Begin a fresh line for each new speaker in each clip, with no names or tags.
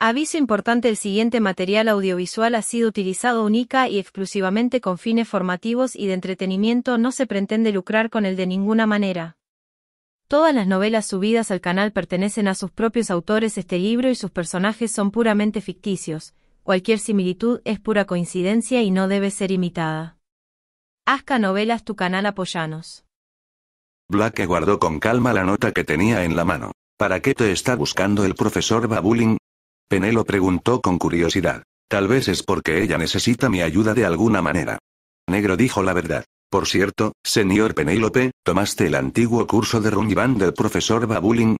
Aviso importante el siguiente material audiovisual ha sido utilizado única y exclusivamente con fines formativos y de entretenimiento no se pretende lucrar con él de ninguna manera. Todas las novelas subidas al canal pertenecen a sus propios autores este libro y sus personajes son puramente ficticios, cualquier similitud es pura coincidencia y no debe ser imitada. Asca Novelas tu canal apoyanos. Black guardó con calma la nota que tenía en la mano. ¿Para qué te está buscando el profesor Babuling? Penelo preguntó con curiosidad. Tal vez es porque ella necesita mi ayuda de alguna manera. Negro dijo la verdad. Por cierto, señor Penélope, ¿tomaste el antiguo curso de Runyvan del profesor Babulin?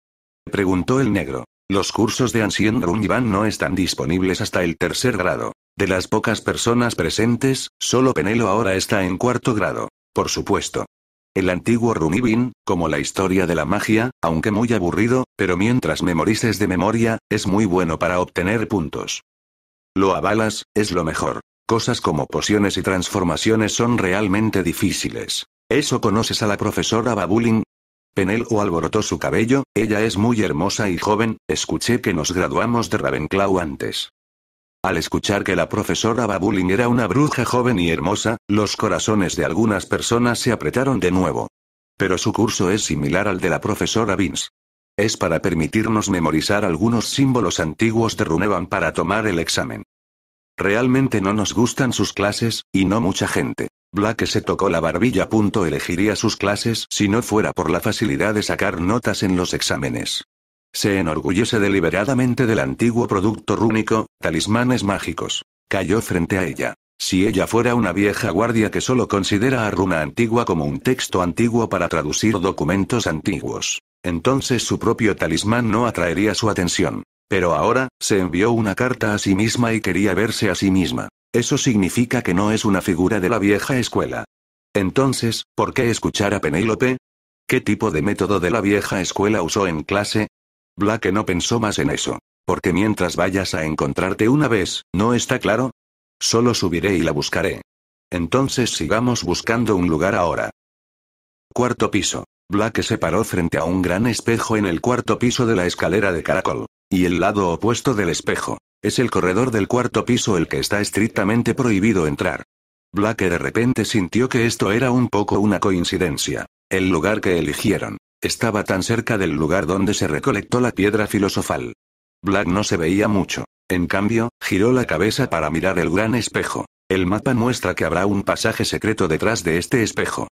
Preguntó el negro. Los cursos de Ancien Runyvan no están disponibles hasta el tercer grado. De las pocas personas presentes, solo Penelo ahora está en cuarto grado. Por supuesto, el antiguo Runivin, como la historia de la magia, aunque muy aburrido, pero mientras memorices de memoria, es muy bueno para obtener puntos. Lo avalas, es lo mejor. Cosas como pociones y transformaciones son realmente difíciles. ¿Eso conoces a la profesora Babulin? o alborotó su cabello, ella es muy hermosa y joven, escuché que nos graduamos de Ravenclaw antes. Al escuchar que la profesora Babulin era una bruja joven y hermosa, los corazones de algunas personas se apretaron de nuevo. Pero su curso es similar al de la profesora Vince. Es para permitirnos memorizar algunos símbolos antiguos de Runevan para tomar el examen. Realmente no nos gustan sus clases, y no mucha gente. Black se tocó la barbilla. Punto elegiría sus clases si no fuera por la facilidad de sacar notas en los exámenes. Se enorgullece deliberadamente del antiguo producto rúnico, talismanes mágicos. Cayó frente a ella. Si ella fuera una vieja guardia que solo considera a runa antigua como un texto antiguo para traducir documentos antiguos, entonces su propio talismán no atraería su atención. Pero ahora, se envió una carta a sí misma y quería verse a sí misma. Eso significa que no es una figura de la vieja escuela. Entonces, ¿por qué escuchar a Penélope? ¿Qué tipo de método de la vieja escuela usó en clase? Black no pensó más en eso. Porque mientras vayas a encontrarte una vez, ¿no está claro? Solo subiré y la buscaré. Entonces sigamos buscando un lugar ahora. Cuarto piso. Black se paró frente a un gran espejo en el cuarto piso de la escalera de caracol. Y el lado opuesto del espejo. Es el corredor del cuarto piso el que está estrictamente prohibido entrar. Black de repente sintió que esto era un poco una coincidencia. El lugar que eligieron. Estaba tan cerca del lugar donde se recolectó la piedra filosofal. Black no se veía mucho. En cambio, giró la cabeza para mirar el gran espejo. El mapa muestra que habrá un pasaje secreto detrás de este espejo.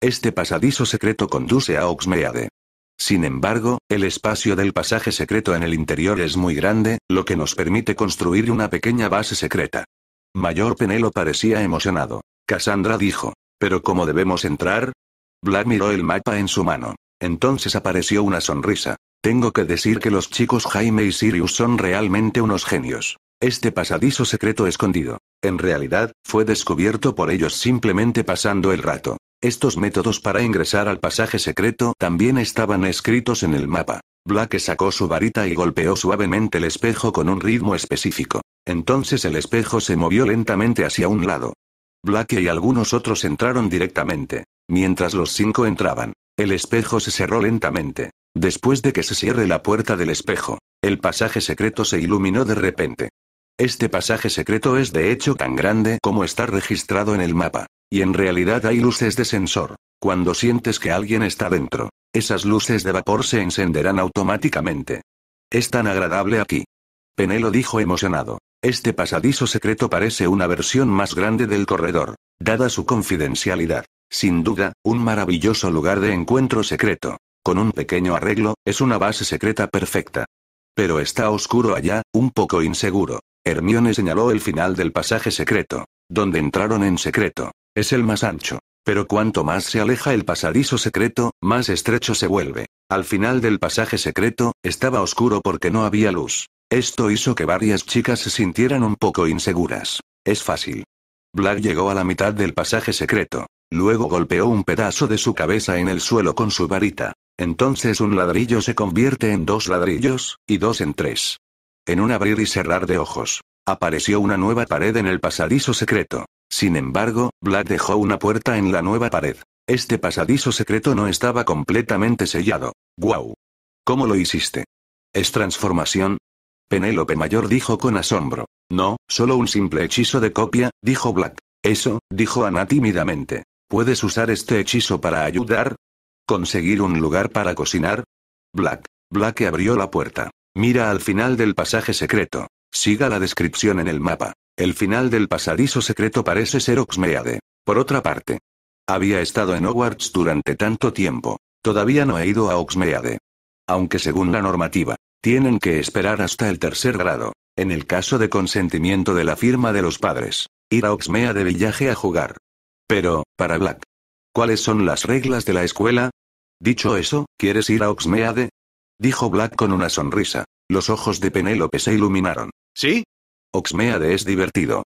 Este pasadizo secreto conduce a Oxmeade. Sin embargo, el espacio del pasaje secreto en el interior es muy grande, lo que nos permite construir una pequeña base secreta. Mayor Penelo parecía emocionado. Cassandra dijo, ¿pero cómo debemos entrar? Black miró el mapa en su mano. Entonces apareció una sonrisa. Tengo que decir que los chicos Jaime y Sirius son realmente unos genios. Este pasadizo secreto escondido, en realidad, fue descubierto por ellos simplemente pasando el rato. Estos métodos para ingresar al pasaje secreto también estaban escritos en el mapa. Black sacó su varita y golpeó suavemente el espejo con un ritmo específico. Entonces el espejo se movió lentamente hacia un lado. Black y algunos otros entraron directamente, mientras los cinco entraban. El espejo se cerró lentamente. Después de que se cierre la puerta del espejo, el pasaje secreto se iluminó de repente. Este pasaje secreto es de hecho tan grande como está registrado en el mapa. Y en realidad hay luces de sensor. Cuando sientes que alguien está dentro, esas luces de vapor se encenderán automáticamente. Es tan agradable aquí. Penelo dijo emocionado. Este pasadizo secreto parece una versión más grande del corredor, dada su confidencialidad. Sin duda, un maravilloso lugar de encuentro secreto. Con un pequeño arreglo, es una base secreta perfecta. Pero está oscuro allá, un poco inseguro. Hermione señaló el final del pasaje secreto. Donde entraron en secreto. Es el más ancho. Pero cuanto más se aleja el pasadizo secreto, más estrecho se vuelve. Al final del pasaje secreto, estaba oscuro porque no había luz. Esto hizo que varias chicas se sintieran un poco inseguras. Es fácil. Black llegó a la mitad del pasaje secreto. Luego golpeó un pedazo de su cabeza en el suelo con su varita. Entonces un ladrillo se convierte en dos ladrillos, y dos en tres. En un abrir y cerrar de ojos. Apareció una nueva pared en el pasadizo secreto. Sin embargo, Black dejó una puerta en la nueva pared. Este pasadizo secreto no estaba completamente sellado. ¡Guau! ¡Wow! ¿Cómo lo hiciste? ¿Es transformación? Penélope Mayor dijo con asombro. No, solo un simple hechizo de copia, dijo Black. Eso, dijo Ana tímidamente. ¿Puedes usar este hechizo para ayudar? ¿Conseguir un lugar para cocinar? Black. Black abrió la puerta. Mira al final del pasaje secreto. Siga la descripción en el mapa. El final del pasadizo secreto parece ser Oxmeade. Por otra parte. Había estado en Hogwarts durante tanto tiempo. Todavía no he ido a Oxmeade. Aunque según la normativa, tienen que esperar hasta el tercer grado. En el caso de consentimiento de la firma de los padres. Ir a Oxmeade Villaje a jugar. Pero, para Black. ¿Cuáles son las reglas de la escuela? Dicho eso, ¿quieres ir a Oxmeade? Dijo Black con una sonrisa. Los ojos de Penélope se iluminaron. ¿Sí? Oxmeade es divertido.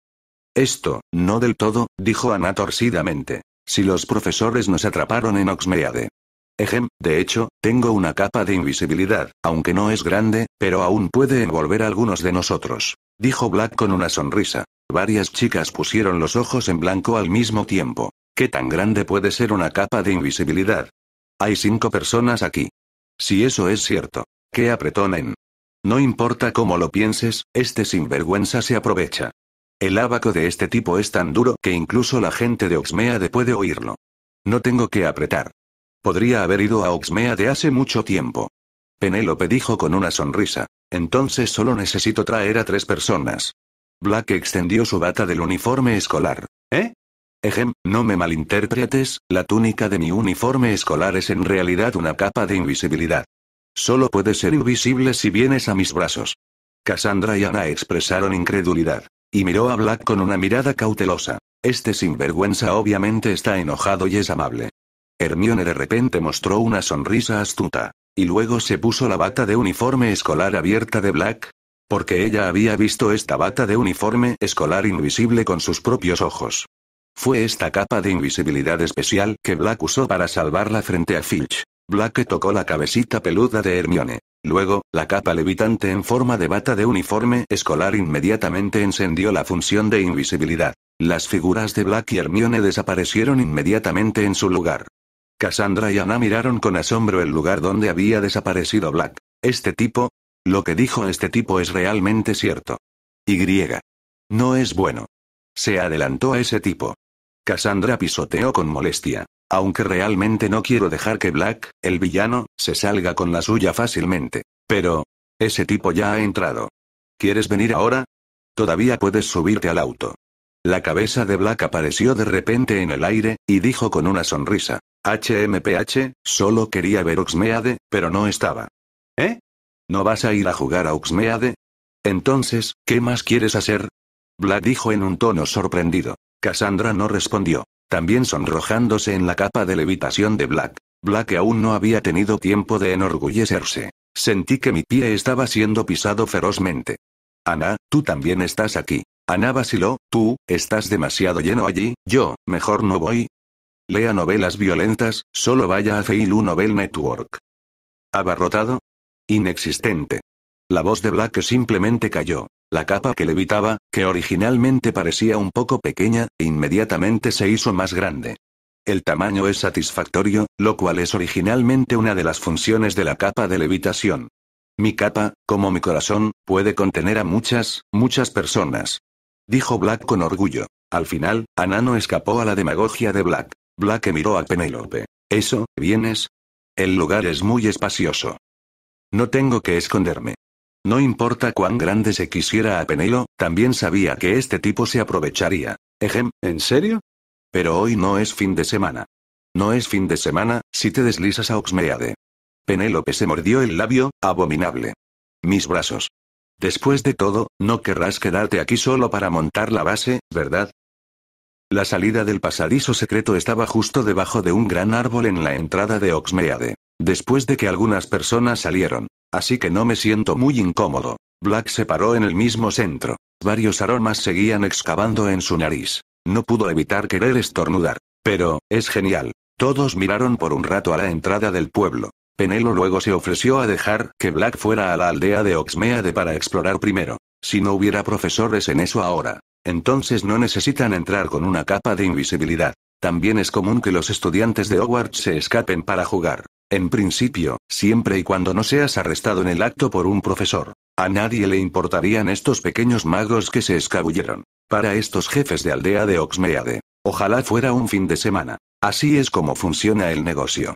Esto, no del todo, dijo Ana torcidamente. Si los profesores nos atraparon en Oxmeade. Ejem, de hecho, tengo una capa de invisibilidad, aunque no es grande, pero aún puede envolver a algunos de nosotros. Dijo Black con una sonrisa. Varias chicas pusieron los ojos en blanco al mismo tiempo. ¿Qué tan grande puede ser una capa de invisibilidad? Hay cinco personas aquí. Si eso es cierto. ¿Qué apretonen. No importa cómo lo pienses, este sinvergüenza se aprovecha. El abaco de este tipo es tan duro que incluso la gente de Oxmeade puede oírlo. No tengo que apretar. Podría haber ido a Oxmeade hace mucho tiempo. Penélope dijo con una sonrisa. Entonces solo necesito traer a tres personas. Black extendió su bata del uniforme escolar. ¿Eh? Ejem, no me malinterpretes, la túnica de mi uniforme escolar es en realidad una capa de invisibilidad. Solo puedes ser invisible si vienes a mis brazos. Cassandra y Ana expresaron incredulidad. Y miró a Black con una mirada cautelosa. Este sinvergüenza obviamente está enojado y es amable. Hermione de repente mostró una sonrisa astuta. Y luego se puso la bata de uniforme escolar abierta de Black, porque ella había visto esta bata de uniforme escolar invisible con sus propios ojos. Fue esta capa de invisibilidad especial que Black usó para salvarla frente a Filch. Black tocó la cabecita peluda de Hermione. Luego, la capa levitante en forma de bata de uniforme escolar inmediatamente encendió la función de invisibilidad. Las figuras de Black y Hermione desaparecieron inmediatamente en su lugar. Cassandra y Ana miraron con asombro el lugar donde había desaparecido Black. Este tipo, lo que dijo este tipo es realmente cierto. Y. No es bueno. Se adelantó a ese tipo. Cassandra pisoteó con molestia. Aunque realmente no quiero dejar que Black, el villano, se salga con la suya fácilmente. Pero... Ese tipo ya ha entrado. ¿Quieres venir ahora? Todavía puedes subirte al auto. La cabeza de Black apareció de repente en el aire, y dijo con una sonrisa. HMPH, solo quería ver Oxmeade, pero no estaba. ¿Eh? ¿No vas a ir a jugar a Uxmeade? Entonces, ¿qué más quieres hacer? Black dijo en un tono sorprendido. Cassandra no respondió, también sonrojándose en la capa de levitación de Black. Black aún no había tenido tiempo de enorgullecerse. Sentí que mi pie estaba siendo pisado ferozmente. Ana, tú también estás aquí. Ana vaciló, tú, estás demasiado lleno allí, yo, mejor no voy. Lea novelas violentas, solo vaya a Feilu Novel Network. Abarrotado, Inexistente. La voz de Black simplemente cayó. La capa que levitaba, que originalmente parecía un poco pequeña, inmediatamente se hizo más grande. El tamaño es satisfactorio, lo cual es originalmente una de las funciones de la capa de levitación. Mi capa, como mi corazón, puede contener a muchas, muchas personas. Dijo Black con orgullo. Al final, Anano escapó a la demagogia de Black. Black miró a Penélope. ¿Eso, vienes? El lugar es muy espacioso. No tengo que esconderme. No importa cuán grande se quisiera a Penelo, también sabía que este tipo se aprovecharía. Ejem, ¿en serio? Pero hoy no es fin de semana. No es fin de semana, si te deslizas a Oxmeade. Penélope se mordió el labio, abominable. Mis brazos. Después de todo, no querrás quedarte aquí solo para montar la base, ¿verdad? La salida del pasadizo secreto estaba justo debajo de un gran árbol en la entrada de Oxmeade. Después de que algunas personas salieron. Así que no me siento muy incómodo. Black se paró en el mismo centro. Varios aromas seguían excavando en su nariz. No pudo evitar querer estornudar. Pero, es genial. Todos miraron por un rato a la entrada del pueblo. Penelo luego se ofreció a dejar que Black fuera a la aldea de Oxmeade para explorar primero. Si no hubiera profesores en eso ahora, entonces no necesitan entrar con una capa de invisibilidad. También es común que los estudiantes de Hogwarts se escapen para jugar. En principio, siempre y cuando no seas arrestado en el acto por un profesor. A nadie le importarían estos pequeños magos que se escabulleron. Para estos jefes de aldea de Oxmeade. Ojalá fuera un fin de semana. Así es como funciona el negocio.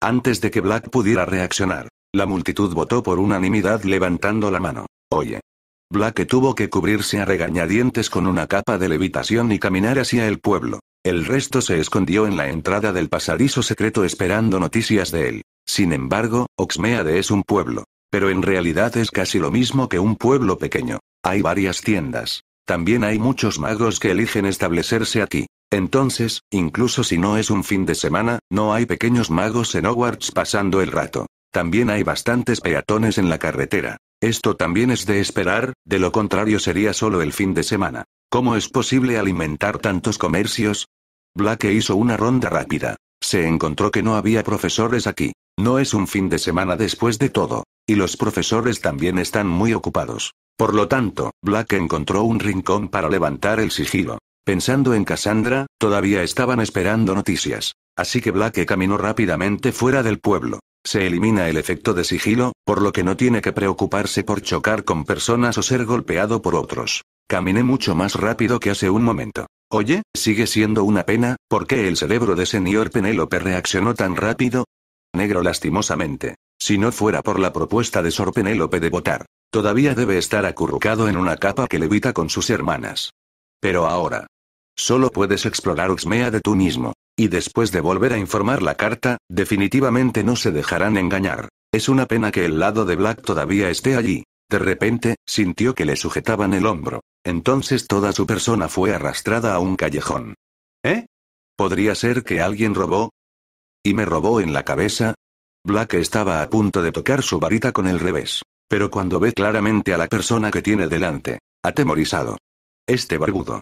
Antes de que Black pudiera reaccionar, la multitud votó por unanimidad levantando la mano. Oye, Black tuvo que cubrirse a regañadientes con una capa de levitación y caminar hacia el pueblo. El resto se escondió en la entrada del pasadizo secreto esperando noticias de él. Sin embargo, Oxmeade es un pueblo. Pero en realidad es casi lo mismo que un pueblo pequeño. Hay varias tiendas. También hay muchos magos que eligen establecerse aquí. Entonces, incluso si no es un fin de semana, no hay pequeños magos en Hogwarts pasando el rato. También hay bastantes peatones en la carretera. Esto también es de esperar, de lo contrario sería solo el fin de semana. ¿Cómo es posible alimentar tantos comercios? Black hizo una ronda rápida. Se encontró que no había profesores aquí. No es un fin de semana después de todo. Y los profesores también están muy ocupados. Por lo tanto, Black encontró un rincón para levantar el sigilo. Pensando en Cassandra, todavía estaban esperando noticias. Así que Black caminó rápidamente fuera del pueblo. Se elimina el efecto de sigilo, por lo que no tiene que preocuparse por chocar con personas o ser golpeado por otros. Caminé mucho más rápido que hace un momento. Oye, sigue siendo una pena, ¿por qué el cerebro de señor Penélope reaccionó tan rápido? Negro lastimosamente. Si no fuera por la propuesta de Sor Penélope de votar, todavía debe estar acurrucado en una capa que levita con sus hermanas. Pero ahora, Solo puedes explorar Uxmea de tú mismo. Y después de volver a informar la carta, definitivamente no se dejarán engañar. Es una pena que el lado de Black todavía esté allí. De repente, sintió que le sujetaban el hombro. Entonces toda su persona fue arrastrada a un callejón. ¿Eh? ¿Podría ser que alguien robó? ¿Y me robó en la cabeza? Black estaba a punto de tocar su varita con el revés. Pero cuando ve claramente a la persona que tiene delante, atemorizado. Este barbudo.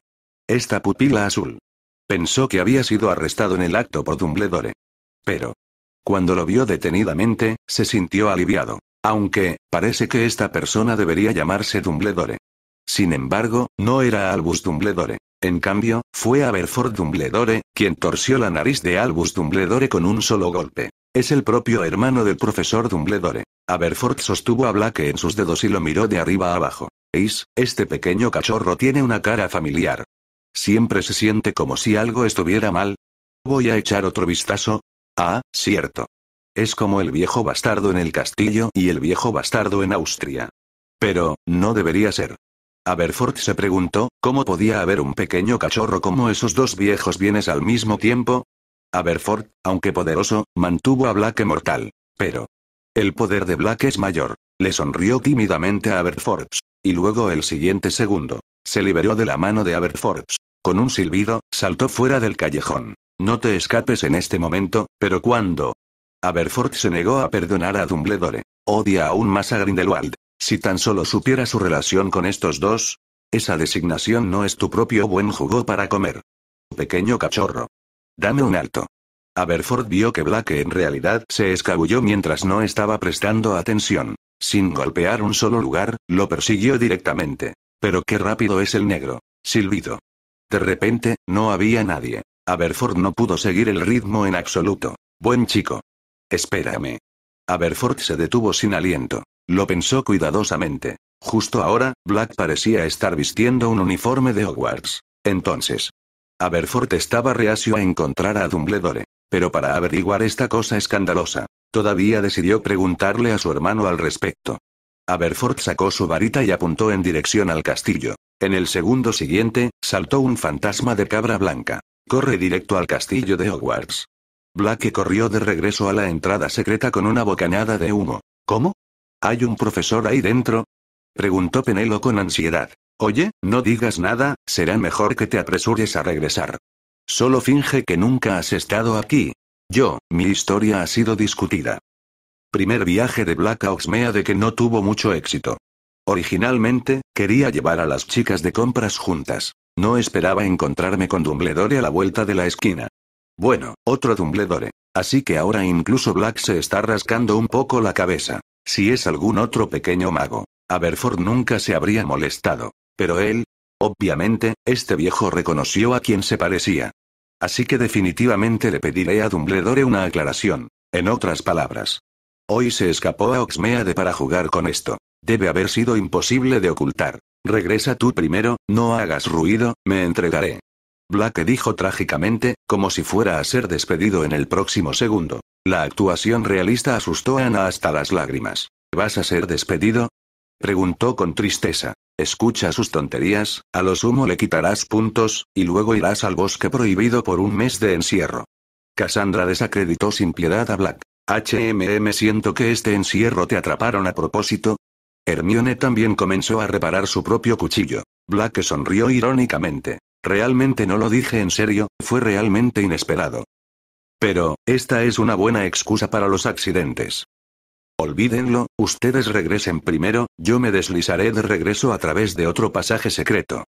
Esta pupila azul. Pensó que había sido arrestado en el acto por Dumbledore. Pero. Cuando lo vio detenidamente, se sintió aliviado. Aunque, parece que esta persona debería llamarse Dumbledore. Sin embargo, no era Albus Dumbledore. En cambio, fue Aberford Dumbledore, quien torció la nariz de Albus Dumbledore con un solo golpe. Es el propio hermano del profesor Dumbledore. Aberford sostuvo a Blake en sus dedos y lo miró de arriba abajo. Eis, Este pequeño cachorro tiene una cara familiar. Siempre se siente como si algo estuviera mal. Voy a echar otro vistazo. Ah, cierto. Es como el viejo bastardo en el castillo y el viejo bastardo en Austria. Pero, no debería ser. Aberford se preguntó, ¿cómo podía haber un pequeño cachorro como esos dos viejos bienes al mismo tiempo? Aberford, aunque poderoso, mantuvo a Black mortal. Pero. El poder de Black es mayor. Le sonrió tímidamente a Aberford. Y luego el siguiente segundo. Se liberó de la mano de Aberford. Con un silbido, saltó fuera del callejón. No te escapes en este momento, pero ¿cuándo? Aberford se negó a perdonar a Dumbledore. Odia aún más a Grindelwald. Si tan solo supiera su relación con estos dos. Esa designación no es tu propio buen jugo para comer. Pequeño cachorro. Dame un alto. Aberford vio que Black en realidad se escabulló mientras no estaba prestando atención. Sin golpear un solo lugar, lo persiguió directamente. Pero qué rápido es el negro. Silbido. De repente, no había nadie. Aberford no pudo seguir el ritmo en absoluto. Buen chico. Espérame. Aberford se detuvo sin aliento. Lo pensó cuidadosamente. Justo ahora, Black parecía estar vistiendo un uniforme de Hogwarts. Entonces. Aberford estaba reacio a encontrar a Dumbledore. Pero para averiguar esta cosa escandalosa, todavía decidió preguntarle a su hermano al respecto. Aberford sacó su varita y apuntó en dirección al castillo. En el segundo siguiente, saltó un fantasma de cabra blanca. Corre directo al castillo de Hogwarts. Black corrió de regreso a la entrada secreta con una bocanada de humo. ¿Cómo? ¿Hay un profesor ahí dentro? Preguntó Penelo con ansiedad. Oye, no digas nada, será mejor que te apresures a regresar. Solo finge que nunca has estado aquí. Yo, mi historia ha sido discutida. Primer viaje de Black a Oxmea de que no tuvo mucho éxito. Originalmente, quería llevar a las chicas de compras juntas. No esperaba encontrarme con Dumbledore a la vuelta de la esquina. Bueno, otro Dumbledore. Así que ahora incluso Black se está rascando un poco la cabeza. Si es algún otro pequeño mago. Aberford nunca se habría molestado. Pero él... Obviamente, este viejo reconoció a quien se parecía. Así que definitivamente le pediré a Dumbledore una aclaración. En otras palabras. Hoy se escapó a Oxmeade para jugar con esto. Debe haber sido imposible de ocultar. Regresa tú primero, no hagas ruido, me entregaré. Black dijo trágicamente, como si fuera a ser despedido en el próximo segundo. La actuación realista asustó a Ana hasta las lágrimas. ¿Vas a ser despedido? Preguntó con tristeza. Escucha sus tonterías, a lo sumo le quitarás puntos, y luego irás al bosque prohibido por un mes de encierro. Cassandra desacreditó sin piedad a Black. HMM siento que este encierro te atraparon a propósito, Hermione también comenzó a reparar su propio cuchillo. Black sonrió irónicamente. Realmente no lo dije en serio, fue realmente inesperado. Pero, esta es una buena excusa para los accidentes. Olvídenlo, ustedes regresen primero, yo me deslizaré de regreso a través de otro pasaje secreto.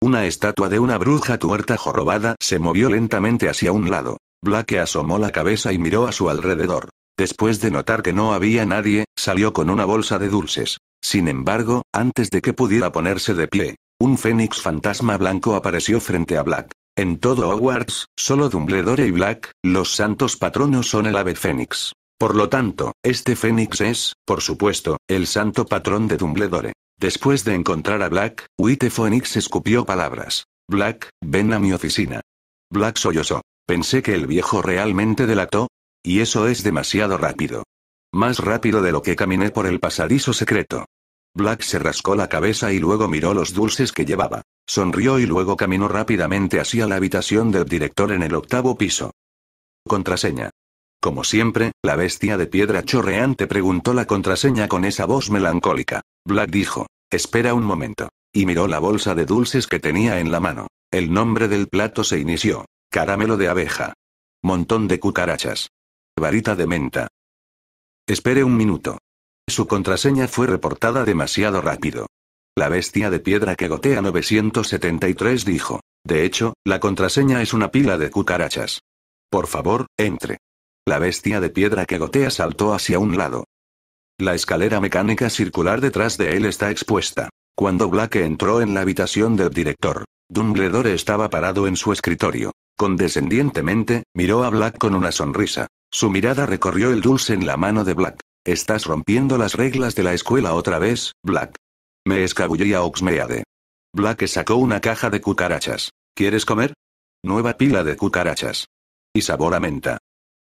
Una estatua de una bruja tuerta jorobada se movió lentamente hacia un lado. Black asomó la cabeza y miró a su alrededor. Después de notar que no había nadie, salió con una bolsa de dulces. Sin embargo, antes de que pudiera ponerse de pie, un fénix fantasma blanco apareció frente a Black. En todo Hogwarts, solo Dumbledore y Black, los santos patronos son el ave fénix. Por lo tanto, este fénix es, por supuesto, el santo patrón de Dumbledore. Después de encontrar a Black, White Fénix escupió palabras. Black, ven a mi oficina. Black sollozó. Pensé que el viejo realmente delató, y eso es demasiado rápido. Más rápido de lo que caminé por el pasadizo secreto. Black se rascó la cabeza y luego miró los dulces que llevaba. Sonrió y luego caminó rápidamente hacia la habitación del director en el octavo piso. Contraseña. Como siempre, la bestia de piedra chorreante preguntó la contraseña con esa voz melancólica. Black dijo, espera un momento. Y miró la bolsa de dulces que tenía en la mano. El nombre del plato se inició. Caramelo de abeja. Montón de cucarachas varita de menta. Espere un minuto. Su contraseña fue reportada demasiado rápido. La bestia de piedra que gotea 973 dijo. De hecho, la contraseña es una pila de cucarachas. Por favor, entre. La bestia de piedra que gotea saltó hacia un lado. La escalera mecánica circular detrás de él está expuesta. Cuando Black entró en la habitación del director, Dumbledore estaba parado en su escritorio. Condescendientemente, miró a Black con una sonrisa. Su mirada recorrió el dulce en la mano de Black. Estás rompiendo las reglas de la escuela otra vez, Black. Me escabullí a Oxmeade. Black sacó una caja de cucarachas. ¿Quieres comer? Nueva pila de cucarachas. Y sabor a menta.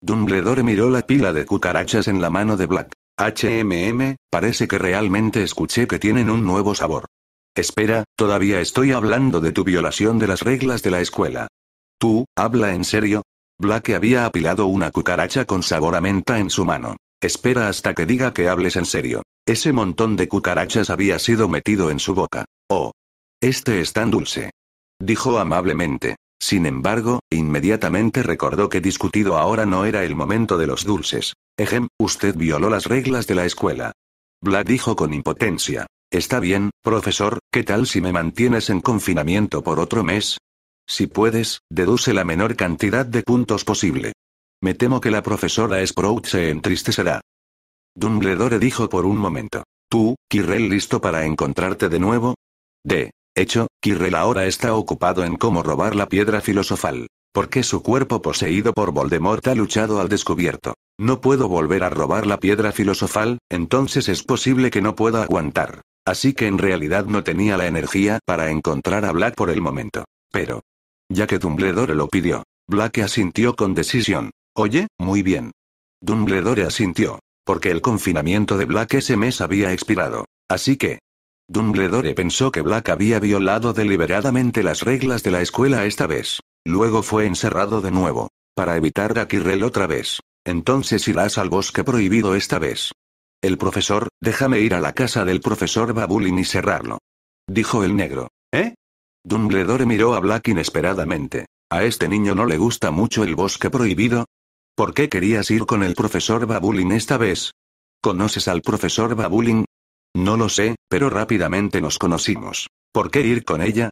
Dumbledore miró la pila de cucarachas en la mano de Black. HMM, parece que realmente escuché que tienen un nuevo sabor. Espera, todavía estoy hablando de tu violación de las reglas de la escuela. Tú, habla en serio, Black había apilado una cucaracha con sabor a menta en su mano. Espera hasta que diga que hables en serio. Ese montón de cucarachas había sido metido en su boca. Oh. Este es tan dulce. Dijo amablemente. Sin embargo, inmediatamente recordó que discutido ahora no era el momento de los dulces. Ejem, usted violó las reglas de la escuela. Black dijo con impotencia. Está bien, profesor, ¿qué tal si me mantienes en confinamiento por otro mes? Si puedes, deduce la menor cantidad de puntos posible. Me temo que la profesora Sprout se entristecerá. Dumbledore dijo por un momento. ¿Tú, Kirrell, listo para encontrarte de nuevo? De hecho, Kirrell ahora está ocupado en cómo robar la piedra filosofal. Porque su cuerpo poseído por Voldemort ha luchado al descubierto. No puedo volver a robar la piedra filosofal, entonces es posible que no pueda aguantar. Así que en realidad no tenía la energía para encontrar a Black por el momento. Pero, ya que Dumbledore lo pidió. Black asintió con decisión. Oye, muy bien. Dumbledore asintió. Porque el confinamiento de Black ese mes había expirado. Así que. Dumbledore pensó que Black había violado deliberadamente las reglas de la escuela esta vez. Luego fue encerrado de nuevo. Para evitar a Kirrell otra vez. Entonces irás al bosque prohibido esta vez. El profesor, déjame ir a la casa del profesor Babulin y cerrarlo. Dijo el negro. ¿Eh? Dumbledore miró a Black inesperadamente. ¿A este niño no le gusta mucho el bosque prohibido? ¿Por qué querías ir con el profesor Babulin esta vez? ¿Conoces al profesor Babulin? No lo sé, pero rápidamente nos conocimos. ¿Por qué ir con ella?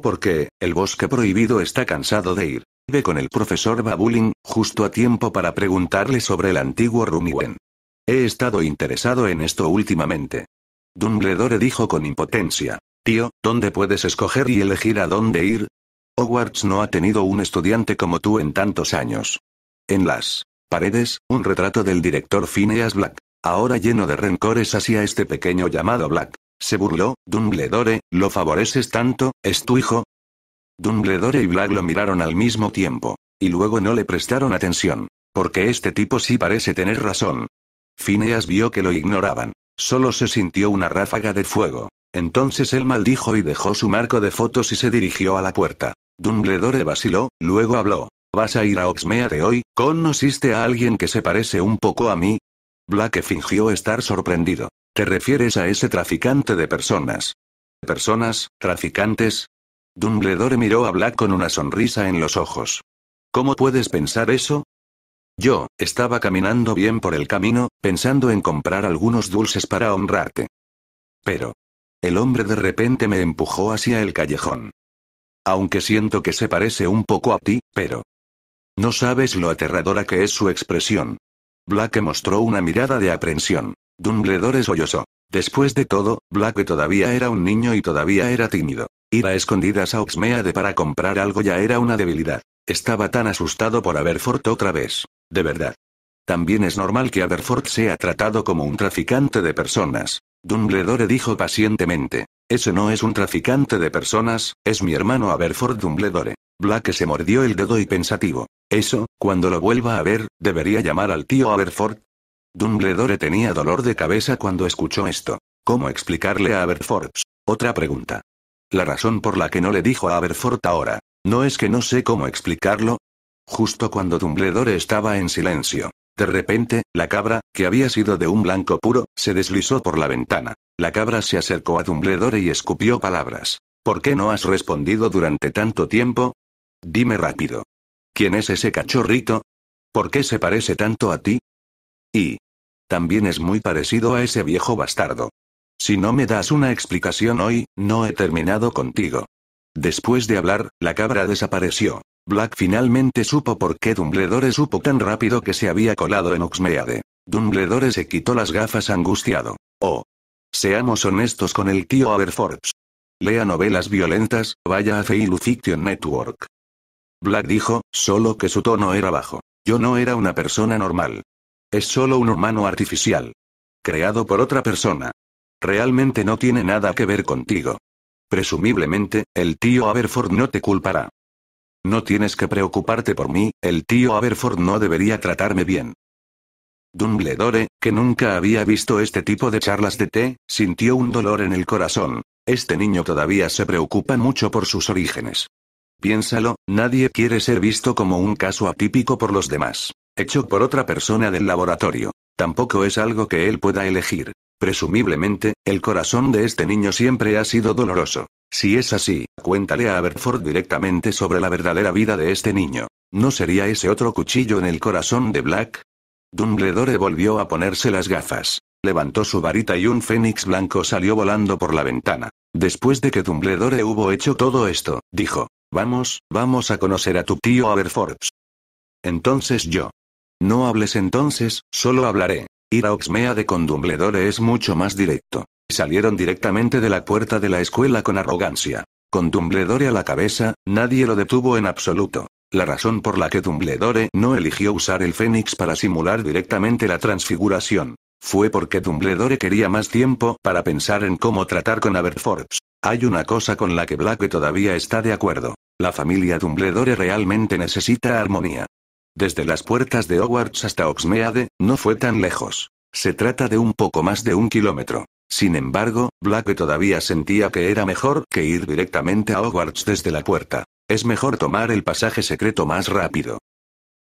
Porque, el bosque prohibido está cansado de ir. Ve con el profesor Babulin, justo a tiempo para preguntarle sobre el antiguo Rumiwen. He estado interesado en esto últimamente. Dumbledore dijo con impotencia. ¿dónde puedes escoger y elegir a dónde ir? Hogwarts no ha tenido un estudiante como tú en tantos años. En las paredes, un retrato del director Phineas Black. Ahora lleno de rencores hacia este pequeño llamado Black. Se burló, Dumbledore, ¿lo favoreces tanto, es tu hijo? Dumbledore y Black lo miraron al mismo tiempo. Y luego no le prestaron atención. Porque este tipo sí parece tener razón. Phineas vio que lo ignoraban. Solo se sintió una ráfaga de fuego. Entonces él maldijo y dejó su marco de fotos y se dirigió a la puerta. Dumbledore vaciló, luego habló. ¿Vas a ir a Oxmea de hoy? ¿Conociste a alguien que se parece un poco a mí? Black fingió estar sorprendido. ¿Te refieres a ese traficante de personas? ¿Personas, traficantes? Dumbledore miró a Black con una sonrisa en los ojos. ¿Cómo puedes pensar eso? Yo, estaba caminando bien por el camino, pensando en comprar algunos dulces para honrarte. Pero, el hombre de repente me empujó hacia el callejón. Aunque siento que se parece un poco a ti, pero... No sabes lo aterradora que es su expresión. Black mostró una mirada de aprensión. Dumbledore sollozó. Después de todo, Black todavía era un niño y todavía era tímido. Ir a escondidas a Oxmeade para comprar algo ya era una debilidad. Estaba tan asustado por haber Fort otra vez. De verdad. También es normal que Aberford sea tratado como un traficante de personas. Dumbledore dijo pacientemente. Eso no es un traficante de personas, es mi hermano Aberford Dumbledore. Black se mordió el dedo y pensativo. Eso, cuando lo vuelva a ver, debería llamar al tío Aberford. Dumbledore tenía dolor de cabeza cuando escuchó esto. ¿Cómo explicarle a Aberford? Otra pregunta. La razón por la que no le dijo a Aberford ahora. No es que no sé cómo explicarlo. Justo cuando Dumbledore estaba en silencio, de repente, la cabra, que había sido de un blanco puro, se deslizó por la ventana. La cabra se acercó a Dumbledore y escupió palabras. ¿Por qué no has respondido durante tanto tiempo? Dime rápido. ¿Quién es ese cachorrito? ¿Por qué se parece tanto a ti? Y... También es muy parecido a ese viejo bastardo. Si no me das una explicación hoy, no he terminado contigo. Después de hablar, la cabra desapareció. Black finalmente supo por qué Dumbledore supo tan rápido que se había colado en Oxmeade. Dumbledore se quitó las gafas angustiado. Oh. Seamos honestos con el tío Aberforth. Lea novelas violentas, vaya a Feilu Fiction Network. Black dijo, solo que su tono era bajo. Yo no era una persona normal. Es solo un humano artificial. Creado por otra persona. Realmente no tiene nada que ver contigo. Presumiblemente, el tío Aberford no te culpará. No tienes que preocuparte por mí, el tío Aberford no debería tratarme bien. Dumbledore, que nunca había visto este tipo de charlas de té, sintió un dolor en el corazón. Este niño todavía se preocupa mucho por sus orígenes. Piénsalo, nadie quiere ser visto como un caso atípico por los demás, hecho por otra persona del laboratorio. Tampoco es algo que él pueda elegir. Presumiblemente, el corazón de este niño siempre ha sido doloroso. Si es así, cuéntale a Aberford directamente sobre la verdadera vida de este niño. ¿No sería ese otro cuchillo en el corazón de Black? Dumbledore volvió a ponerse las gafas. Levantó su varita y un fénix blanco salió volando por la ventana. Después de que Dumbledore hubo hecho todo esto, dijo, vamos, vamos a conocer a tu tío Aberforth. Entonces yo. No hables entonces, solo hablaré. Ir a de con Dumbledore es mucho más directo. Salieron directamente de la puerta de la escuela con arrogancia. Con Dumbledore a la cabeza, nadie lo detuvo en absoluto. La razón por la que Dumbledore no eligió usar el Fénix para simular directamente la transfiguración. Fue porque Dumbledore quería más tiempo para pensar en cómo tratar con Aberforth. Hay una cosa con la que Black todavía está de acuerdo. La familia Dumbledore realmente necesita armonía. Desde las puertas de Hogwarts hasta Oxmeade, no fue tan lejos. Se trata de un poco más de un kilómetro. Sin embargo, Black todavía sentía que era mejor que ir directamente a Hogwarts desde la puerta. Es mejor tomar el pasaje secreto más rápido.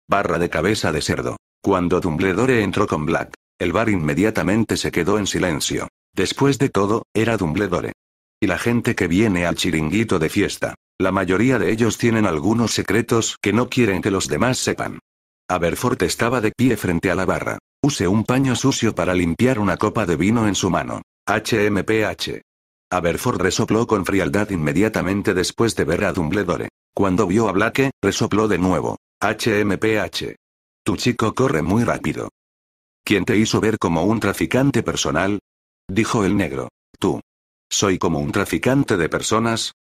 Barra de cabeza de cerdo. Cuando Dumbledore entró con Black, el bar inmediatamente se quedó en silencio. Después de todo, era Dumbledore. Y la gente que viene al chiringuito de fiesta. La mayoría de ellos tienen algunos secretos que no quieren que los demás sepan. Aberforth estaba de pie frente a la barra. Use un paño sucio para limpiar una copa de vino en su mano. HMPH. Aberford resopló con frialdad inmediatamente después de ver a Dumbledore. Cuando vio a Black, resopló de nuevo. HMPH. Tu chico corre muy rápido. ¿Quién te hizo ver como un traficante personal? Dijo el negro. Tú. ¿Soy como un traficante de personas?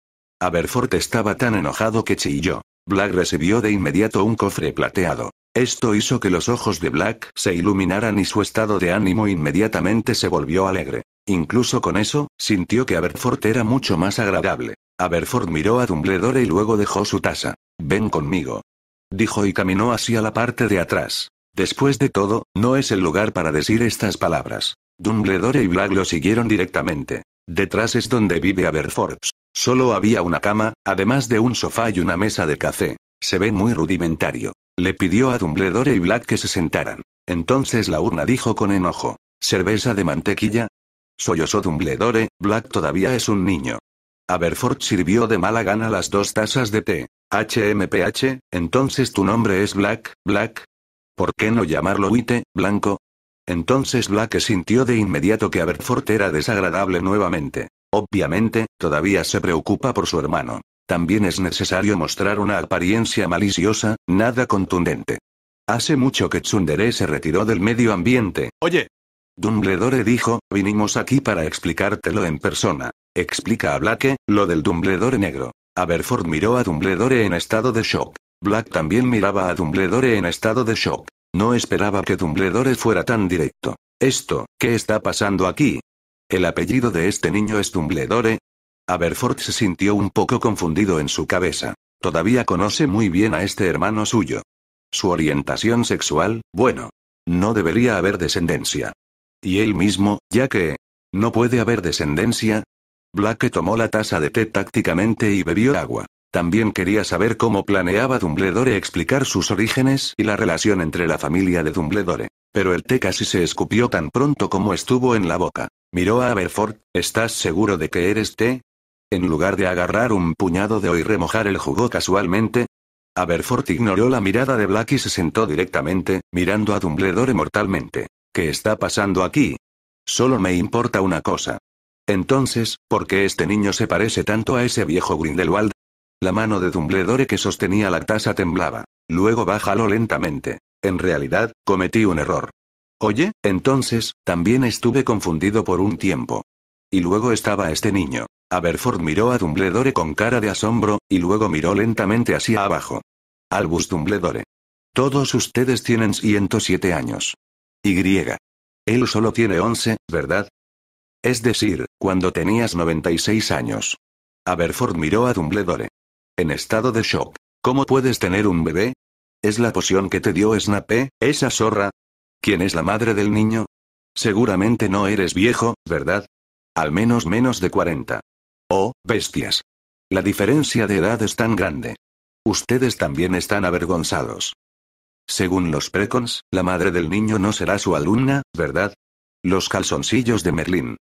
Aberford estaba tan enojado que chilló. Black recibió de inmediato un cofre plateado. Esto hizo que los ojos de Black se iluminaran y su estado de ánimo inmediatamente se volvió alegre. Incluso con eso, sintió que Aberford era mucho más agradable. Aberford miró a Dumbledore y luego dejó su taza. Ven conmigo. Dijo y caminó hacia la parte de atrás. Después de todo, no es el lugar para decir estas palabras. Dumbledore y Black lo siguieron directamente. Detrás es donde vive Aberforth. Solo había una cama, además de un sofá y una mesa de café. Se ve muy rudimentario. Le pidió a Dumbledore y Black que se sentaran. Entonces la urna dijo con enojo. ¿Cerveza de mantequilla? Sollozó Dumbledore, Black todavía es un niño. Aberford sirvió de mala gana las dos tazas de té. HMPH, entonces tu nombre es Black, Black. ¿Por qué no llamarlo Witte, Blanco? Entonces Black sintió de inmediato que Aberford era desagradable nuevamente. Obviamente, todavía se preocupa por su hermano. También es necesario mostrar una apariencia maliciosa, nada contundente. Hace mucho que Tsundere se retiró del medio ambiente. Oye, Dumbledore dijo, vinimos aquí para explicártelo en persona. Explica a Black, lo del Dumbledore negro. Aberford miró a Dumbledore en estado de shock. Black también miraba a Dumbledore en estado de shock. No esperaba que Dumbledore fuera tan directo. Esto, ¿qué está pasando aquí? ¿El apellido de este niño es Dumbledore? Aberford se sintió un poco confundido en su cabeza. Todavía conoce muy bien a este hermano suyo. Su orientación sexual, bueno. No debería haber descendencia. Y él mismo, ya que... No puede haber descendencia. Black tomó la taza de té tácticamente y bebió agua. También quería saber cómo planeaba Dumbledore explicar sus orígenes y la relación entre la familia de Dumbledore. Pero el té casi se escupió tan pronto como estuvo en la boca. Miró a Aberford, ¿estás seguro de que eres té? En lugar de agarrar un puñado de hoy y remojar el jugo casualmente. Aberford ignoró la mirada de Black y se sentó directamente, mirando a Dumbledore mortalmente. ¿Qué está pasando aquí? Solo me importa una cosa. Entonces, ¿por qué este niño se parece tanto a ese viejo Grindelwald? La mano de Dumbledore que sostenía la taza temblaba. Luego bájalo lentamente. En realidad, cometí un error. Oye, entonces, también estuve confundido por un tiempo. Y luego estaba este niño. Aberford miró a Dumbledore con cara de asombro, y luego miró lentamente hacia abajo. Albus Dumbledore. Todos ustedes tienen 107 años. Y. Él solo tiene 11, ¿verdad? Es decir, cuando tenías 96 años. Aberford miró a Dumbledore. En estado de shock. ¿Cómo puedes tener un bebé? ¿Es la poción que te dio Snape, esa zorra? ¿Quién es la madre del niño? Seguramente no eres viejo, ¿verdad? Al menos menos de 40. Oh, bestias. La diferencia de edad es tan grande. Ustedes también están avergonzados. Según los precons, la madre del niño no será su alumna, ¿verdad? Los calzoncillos de Merlín.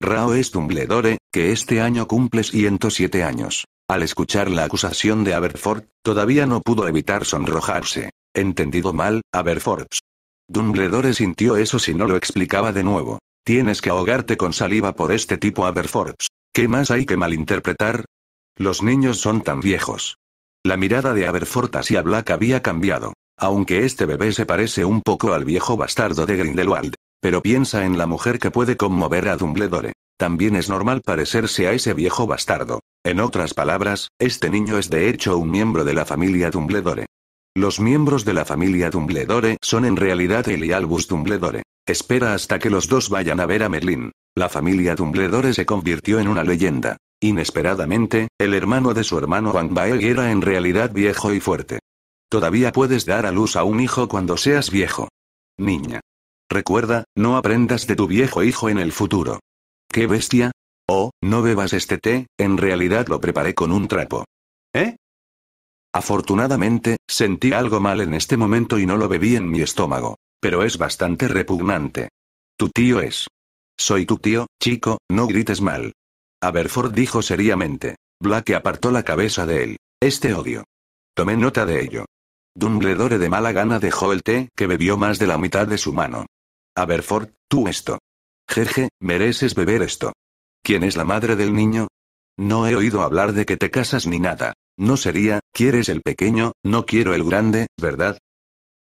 Rao es Dumbledore, que este año cumple 107 años. Al escuchar la acusación de Aberford, todavía no pudo evitar sonrojarse. Entendido mal, Aberford. Dumbledore sintió eso si no lo explicaba de nuevo. Tienes que ahogarte con saliva por este tipo Aberford. ¿Qué más hay que malinterpretar? Los niños son tan viejos. La mirada de Aberford hacia Black había cambiado. Aunque este bebé se parece un poco al viejo bastardo de Grindelwald. Pero piensa en la mujer que puede conmover a Dumbledore. También es normal parecerse a ese viejo bastardo. En otras palabras, este niño es de hecho un miembro de la familia Dumbledore. Los miembros de la familia Dumbledore son en realidad el Albus Dumbledore. Espera hasta que los dos vayan a ver a Merlin. La familia Dumbledore se convirtió en una leyenda. Inesperadamente, el hermano de su hermano Juan Bael era en realidad viejo y fuerte. Todavía puedes dar a luz a un hijo cuando seas viejo. Niña. Recuerda, no aprendas de tu viejo hijo en el futuro. ¡Qué bestia! Oh, no bebas este té, en realidad lo preparé con un trapo. ¿Eh? Afortunadamente, sentí algo mal en este momento y no lo bebí en mi estómago. Pero es bastante repugnante. Tu tío es. Soy tu tío, chico, no grites mal. Aberford dijo seriamente. Black apartó la cabeza de él. Este odio. Tomé nota de ello. Dumbledore de mala gana dejó el té, que bebió más de la mitad de su mano. Aberford, tú esto. Jeje, mereces beber esto. ¿Quién es la madre del niño? No he oído hablar de que te casas ni nada. No sería, quieres el pequeño, no quiero el grande, ¿verdad?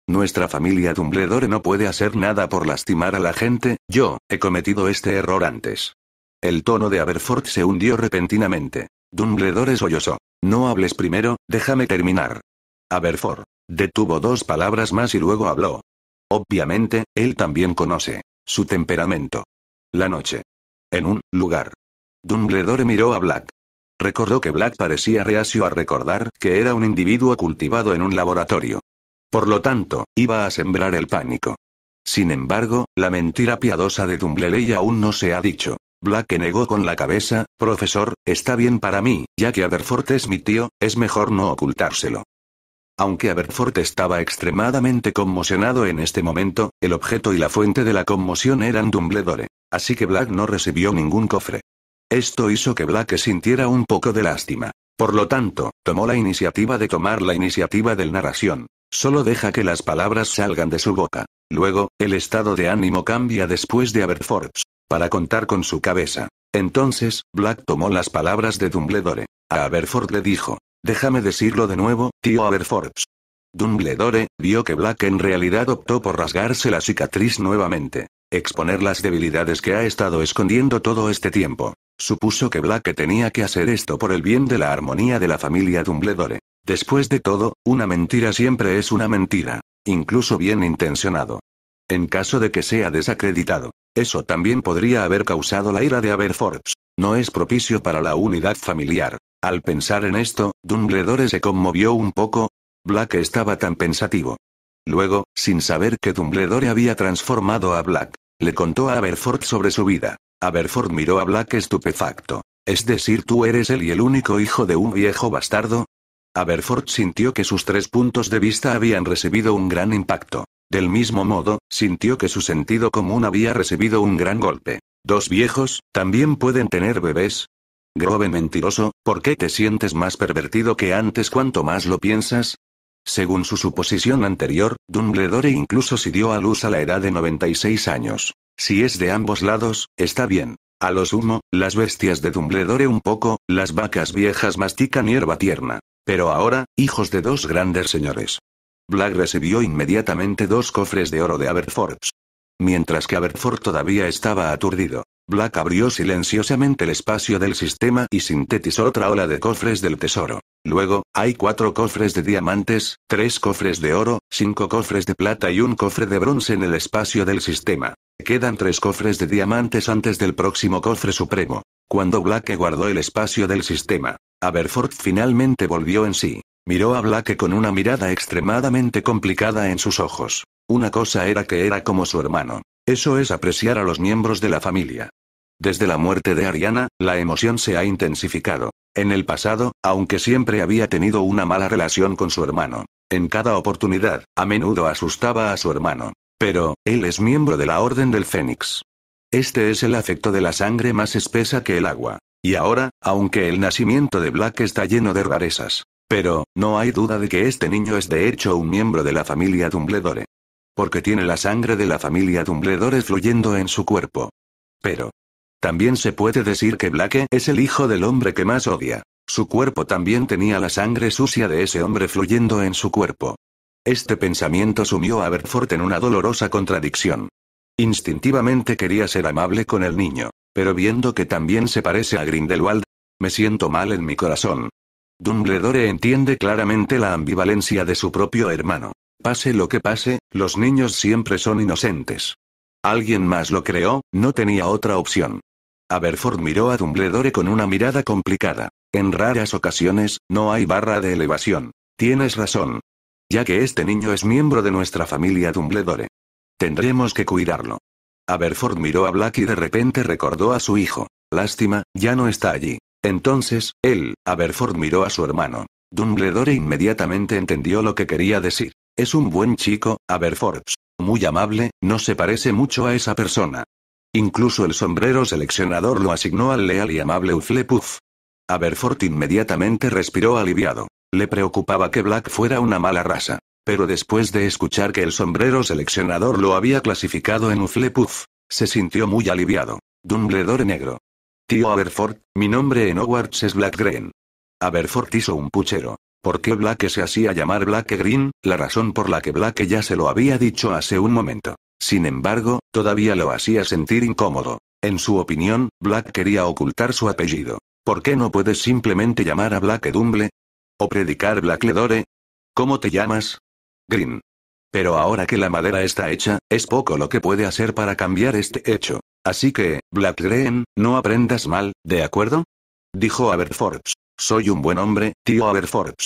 Nuestra familia Dumbledore no puede hacer nada por lastimar a la gente, yo, he cometido este error antes. El tono de Aberford se hundió repentinamente. Dumbledore sollozó. No hables primero, déjame terminar. Aberford. Detuvo dos palabras más y luego habló. Obviamente, él también conoce su temperamento. La noche. En un lugar. Dumbledore miró a Black. Recordó que Black parecía reacio a recordar que era un individuo cultivado en un laboratorio. Por lo tanto, iba a sembrar el pánico. Sin embargo, la mentira piadosa de Dumbledore aún no se ha dicho. Black negó con la cabeza, profesor, está bien para mí, ya que Aberforth es mi tío, es mejor no ocultárselo. Aunque Aberforth estaba extremadamente conmocionado en este momento, el objeto y la fuente de la conmoción eran Dumbledore. Así que Black no recibió ningún cofre. Esto hizo que Black sintiera un poco de lástima. Por lo tanto, tomó la iniciativa de tomar la iniciativa del narración. Solo deja que las palabras salgan de su boca. Luego, el estado de ánimo cambia después de Aberforth. Para contar con su cabeza. Entonces, Black tomó las palabras de Dumbledore. A Aberforth le dijo, Déjame decirlo de nuevo, tío Aberforth. Dumbledore, vio que Black en realidad optó por rasgarse la cicatriz nuevamente. Exponer las debilidades que ha estado escondiendo todo este tiempo. Supuso que Black tenía que hacer esto por el bien de la armonía de la familia Dumbledore. Después de todo, una mentira siempre es una mentira, incluso bien intencionado. En caso de que sea desacreditado, eso también podría haber causado la ira de Aberforth. No es propicio para la unidad familiar. Al pensar en esto, Dumbledore se conmovió un poco. Black estaba tan pensativo. Luego, sin saber que Dumbledore había transformado a Black, le contó a Aberforth sobre su vida. Aberforth miró a Black estupefacto. Es decir, tú eres él y el único hijo de un viejo bastardo. Aberforth sintió que sus tres puntos de vista habían recibido un gran impacto. Del mismo modo, sintió que su sentido común había recibido un gran golpe. Dos viejos, también pueden tener bebés, Grove mentiroso, ¿por qué te sientes más pervertido que antes cuanto más lo piensas? Según su suposición anterior, Dumbledore incluso si dio a luz a la edad de 96 años. Si es de ambos lados, está bien. A lo sumo, las bestias de Dumbledore un poco, las vacas viejas mastican hierba tierna. Pero ahora, hijos de dos grandes señores. Black recibió inmediatamente dos cofres de oro de Aberforth. Mientras que Aberforth todavía estaba aturdido. Black abrió silenciosamente el espacio del sistema y sintetizó otra ola de cofres del tesoro. Luego, hay cuatro cofres de diamantes, tres cofres de oro, cinco cofres de plata y un cofre de bronce en el espacio del sistema. Quedan tres cofres de diamantes antes del próximo cofre supremo. Cuando Black guardó el espacio del sistema, Aberforth finalmente volvió en sí. Miró a Black con una mirada extremadamente complicada en sus ojos. Una cosa era que era como su hermano. Eso es apreciar a los miembros de la familia. Desde la muerte de Ariana, la emoción se ha intensificado. En el pasado, aunque siempre había tenido una mala relación con su hermano, en cada oportunidad, a menudo asustaba a su hermano. Pero, él es miembro de la Orden del Fénix. Este es el afecto de la sangre más espesa que el agua. Y ahora, aunque el nacimiento de Black está lleno de rarezas. Pero, no hay duda de que este niño es de hecho un miembro de la familia Dumbledore porque tiene la sangre de la familia Dumbledore fluyendo en su cuerpo. Pero. También se puede decir que Black es el hijo del hombre que más odia. Su cuerpo también tenía la sangre sucia de ese hombre fluyendo en su cuerpo. Este pensamiento sumió a Bertford en una dolorosa contradicción. Instintivamente quería ser amable con el niño, pero viendo que también se parece a Grindelwald, me siento mal en mi corazón. Dumbledore entiende claramente la ambivalencia de su propio hermano. Pase lo que pase, los niños siempre son inocentes. Alguien más lo creó, no tenía otra opción. Aberford miró a Dumbledore con una mirada complicada. En raras ocasiones, no hay barra de elevación. Tienes razón. Ya que este niño es miembro de nuestra familia Dumbledore. Tendremos que cuidarlo. Aberford miró a Black y de repente recordó a su hijo. Lástima, ya no está allí. Entonces, él, Aberford miró a su hermano. Dumbledore inmediatamente entendió lo que quería decir. Es un buen chico, Aberforth. Muy amable, no se parece mucho a esa persona. Incluso el sombrero seleccionador lo asignó al leal y amable Uflepuff. Aberforth inmediatamente respiró aliviado. Le preocupaba que Black fuera una mala raza. Pero después de escuchar que el sombrero seleccionador lo había clasificado en Uflepuff, se sintió muy aliviado. Dumbledore negro. Tío Aberforth, mi nombre en Hogwarts es Black Green. Aberforth hizo un puchero. ¿Por qué Black se hacía llamar Black Green? La razón por la que Black ya se lo había dicho hace un momento. Sin embargo, todavía lo hacía sentir incómodo. En su opinión, Black quería ocultar su apellido. ¿Por qué no puedes simplemente llamar a Black Dumble? ¿O predicar Black Ledore? ¿Cómo te llamas? Green. Pero ahora que la madera está hecha, es poco lo que puede hacer para cambiar este hecho. Así que, Black Green, no aprendas mal, ¿de acuerdo? Dijo Aberforth. Soy un buen hombre, tío Aberforbes.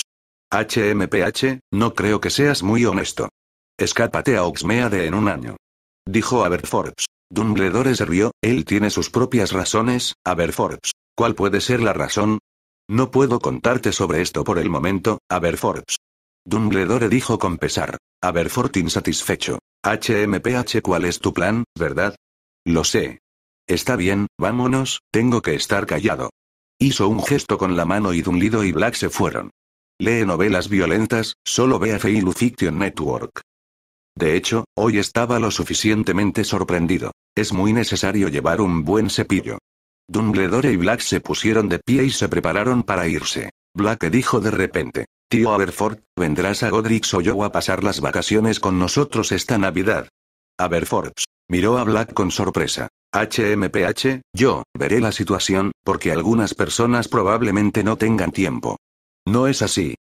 HMPH, no creo que seas muy honesto. Escápate a Oxmeade en un año. Dijo Aberforbes. Dumbledore se rió, él tiene sus propias razones, Aberforbes. ¿Cuál puede ser la razón? No puedo contarte sobre esto por el momento, Aberforbes. Dumbledore dijo con pesar. Aberfort insatisfecho. HMPH ¿cuál es tu plan, verdad? Lo sé. Está bien, vámonos, tengo que estar callado. Hizo un gesto con la mano y Dunlido y Black se fueron. Lee novelas violentas, solo ve a Feilu Network. De hecho, hoy estaba lo suficientemente sorprendido. Es muy necesario llevar un buen cepillo. Dumbledore y Black se pusieron de pie y se prepararon para irse. Black dijo de repente, Tío Aberforth, ¿vendrás a Godric's o yo a pasar las vacaciones con nosotros esta Navidad? Aberforth miró a Black con sorpresa. HMPH, yo, veré la situación, porque algunas personas probablemente no tengan tiempo. No es así.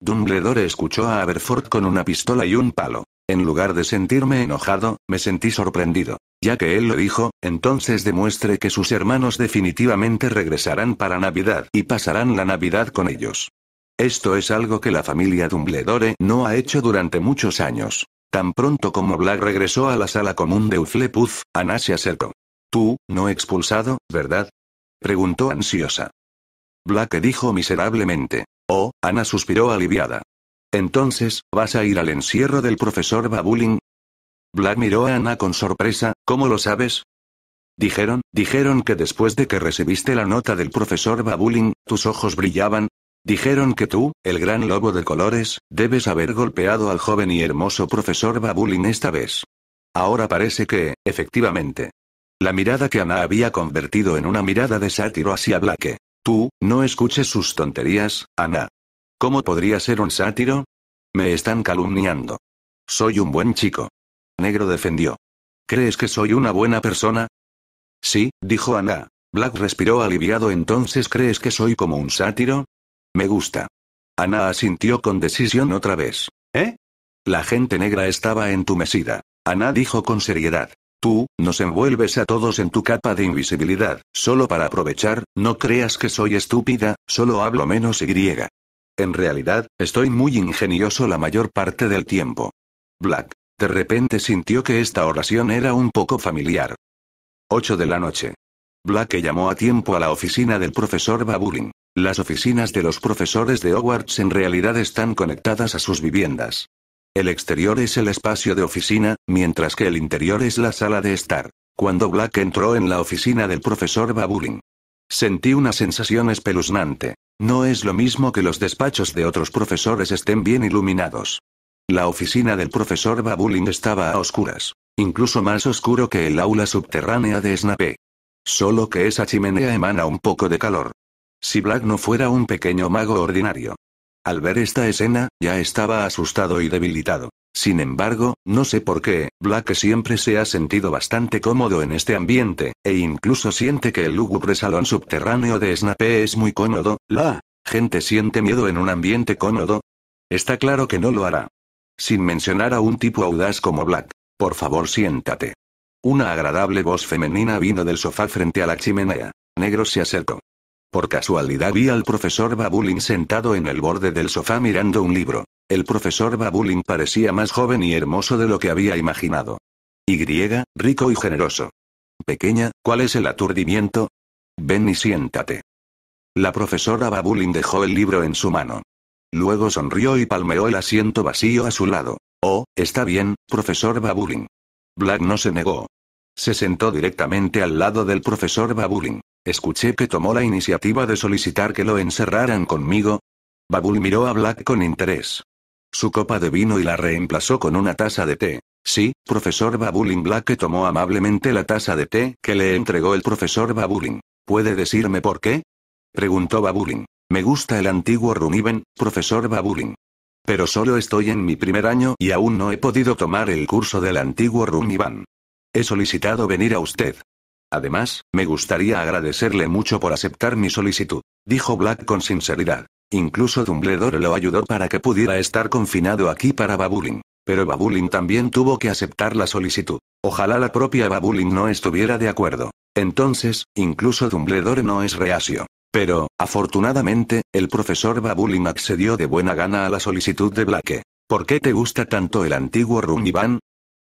Dumbledore escuchó a Aberford con una pistola y un palo. En lugar de sentirme enojado, me sentí sorprendido. Ya que él lo dijo, entonces demuestre que sus hermanos definitivamente regresarán para Navidad y pasarán la Navidad con ellos. Esto es algo que la familia Dumbledore no ha hecho durante muchos años. Tan pronto como Black regresó a la sala común de Uflepuz, Anasia se acercó. Tú, no expulsado, ¿verdad? preguntó ansiosa. Black dijo miserablemente. Oh, Ana suspiró aliviada. Entonces, ¿vas a ir al encierro del profesor Babuling? Black miró a Ana con sorpresa, ¿cómo lo sabes? Dijeron, dijeron que después de que recibiste la nota del profesor Babuling, tus ojos brillaban. Dijeron que tú, el gran lobo de colores, debes haber golpeado al joven y hermoso profesor Babulín esta vez. Ahora parece que, efectivamente, la mirada que Ana había convertido en una mirada de sátiro hacia Black. Tú, no escuches sus tonterías, Ana. ¿Cómo podría ser un sátiro? Me están calumniando. Soy un buen chico. Negro defendió. ¿Crees que soy una buena persona? Sí, dijo Ana. Black respiró aliviado. Entonces, ¿crees que soy como un sátiro? Me gusta. Ana asintió con decisión otra vez. ¿Eh? La gente negra estaba entumecida. Ana dijo con seriedad. Tú, nos envuelves a todos en tu capa de invisibilidad, solo para aprovechar, no creas que soy estúpida, solo hablo menos y griega. En realidad, estoy muy ingenioso la mayor parte del tiempo. Black. De repente sintió que esta oración era un poco familiar. 8 de la noche. Black llamó a tiempo a la oficina del profesor Babulin. Las oficinas de los profesores de Hogwarts en realidad están conectadas a sus viviendas. El exterior es el espacio de oficina, mientras que el interior es la sala de estar. Cuando Black entró en la oficina del profesor Babulin. Sentí una sensación espeluznante. No es lo mismo que los despachos de otros profesores estén bien iluminados. La oficina del profesor Babulin estaba a oscuras, incluso más oscuro que el aula subterránea de Snape. Solo que esa chimenea emana un poco de calor. Si Black no fuera un pequeño mago ordinario, al ver esta escena, ya estaba asustado y debilitado. Sin embargo, no sé por qué, Black siempre se ha sentido bastante cómodo en este ambiente, e incluso siente que el lúgubre salón subterráneo de Snape es muy cómodo. La gente siente miedo en un ambiente cómodo. Está claro que no lo hará. Sin mencionar a un tipo audaz como Black. Por favor, siéntate. Una agradable voz femenina vino del sofá frente a la chimenea. Negro se acercó. Por casualidad vi al profesor Babulin sentado en el borde del sofá mirando un libro. El profesor Babulin parecía más joven y hermoso de lo que había imaginado. Y, rico y generoso. Pequeña, ¿cuál es el aturdimiento? Ven y siéntate. La profesora Babulin dejó el libro en su mano. Luego sonrió y palmeó el asiento vacío a su lado. Oh, está bien, profesor Babulin. Black no se negó. Se sentó directamente al lado del profesor Babulin. Escuché que tomó la iniciativa de solicitar que lo encerraran conmigo. Babul miró a Black con interés. Su copa de vino y la reemplazó con una taza de té. Sí, profesor Babulin Black tomó amablemente la taza de té que le entregó el profesor Babulin. ¿Puede decirme por qué? Preguntó Babulin. Me gusta el antiguo Runivan, profesor Babulin. Pero solo estoy en mi primer año y aún no he podido tomar el curso del antiguo Runivan. He solicitado venir a usted. Además, me gustaría agradecerle mucho por aceptar mi solicitud, dijo Black con sinceridad. Incluso Dumbledore lo ayudó para que pudiera estar confinado aquí para Babulin. Pero Babulin también tuvo que aceptar la solicitud. Ojalá la propia Babulin no estuviera de acuerdo. Entonces, incluso Dumbledore no es reacio. Pero, afortunadamente, el profesor Babulin accedió de buena gana a la solicitud de Black. ¿Por qué te gusta tanto el antiguo van?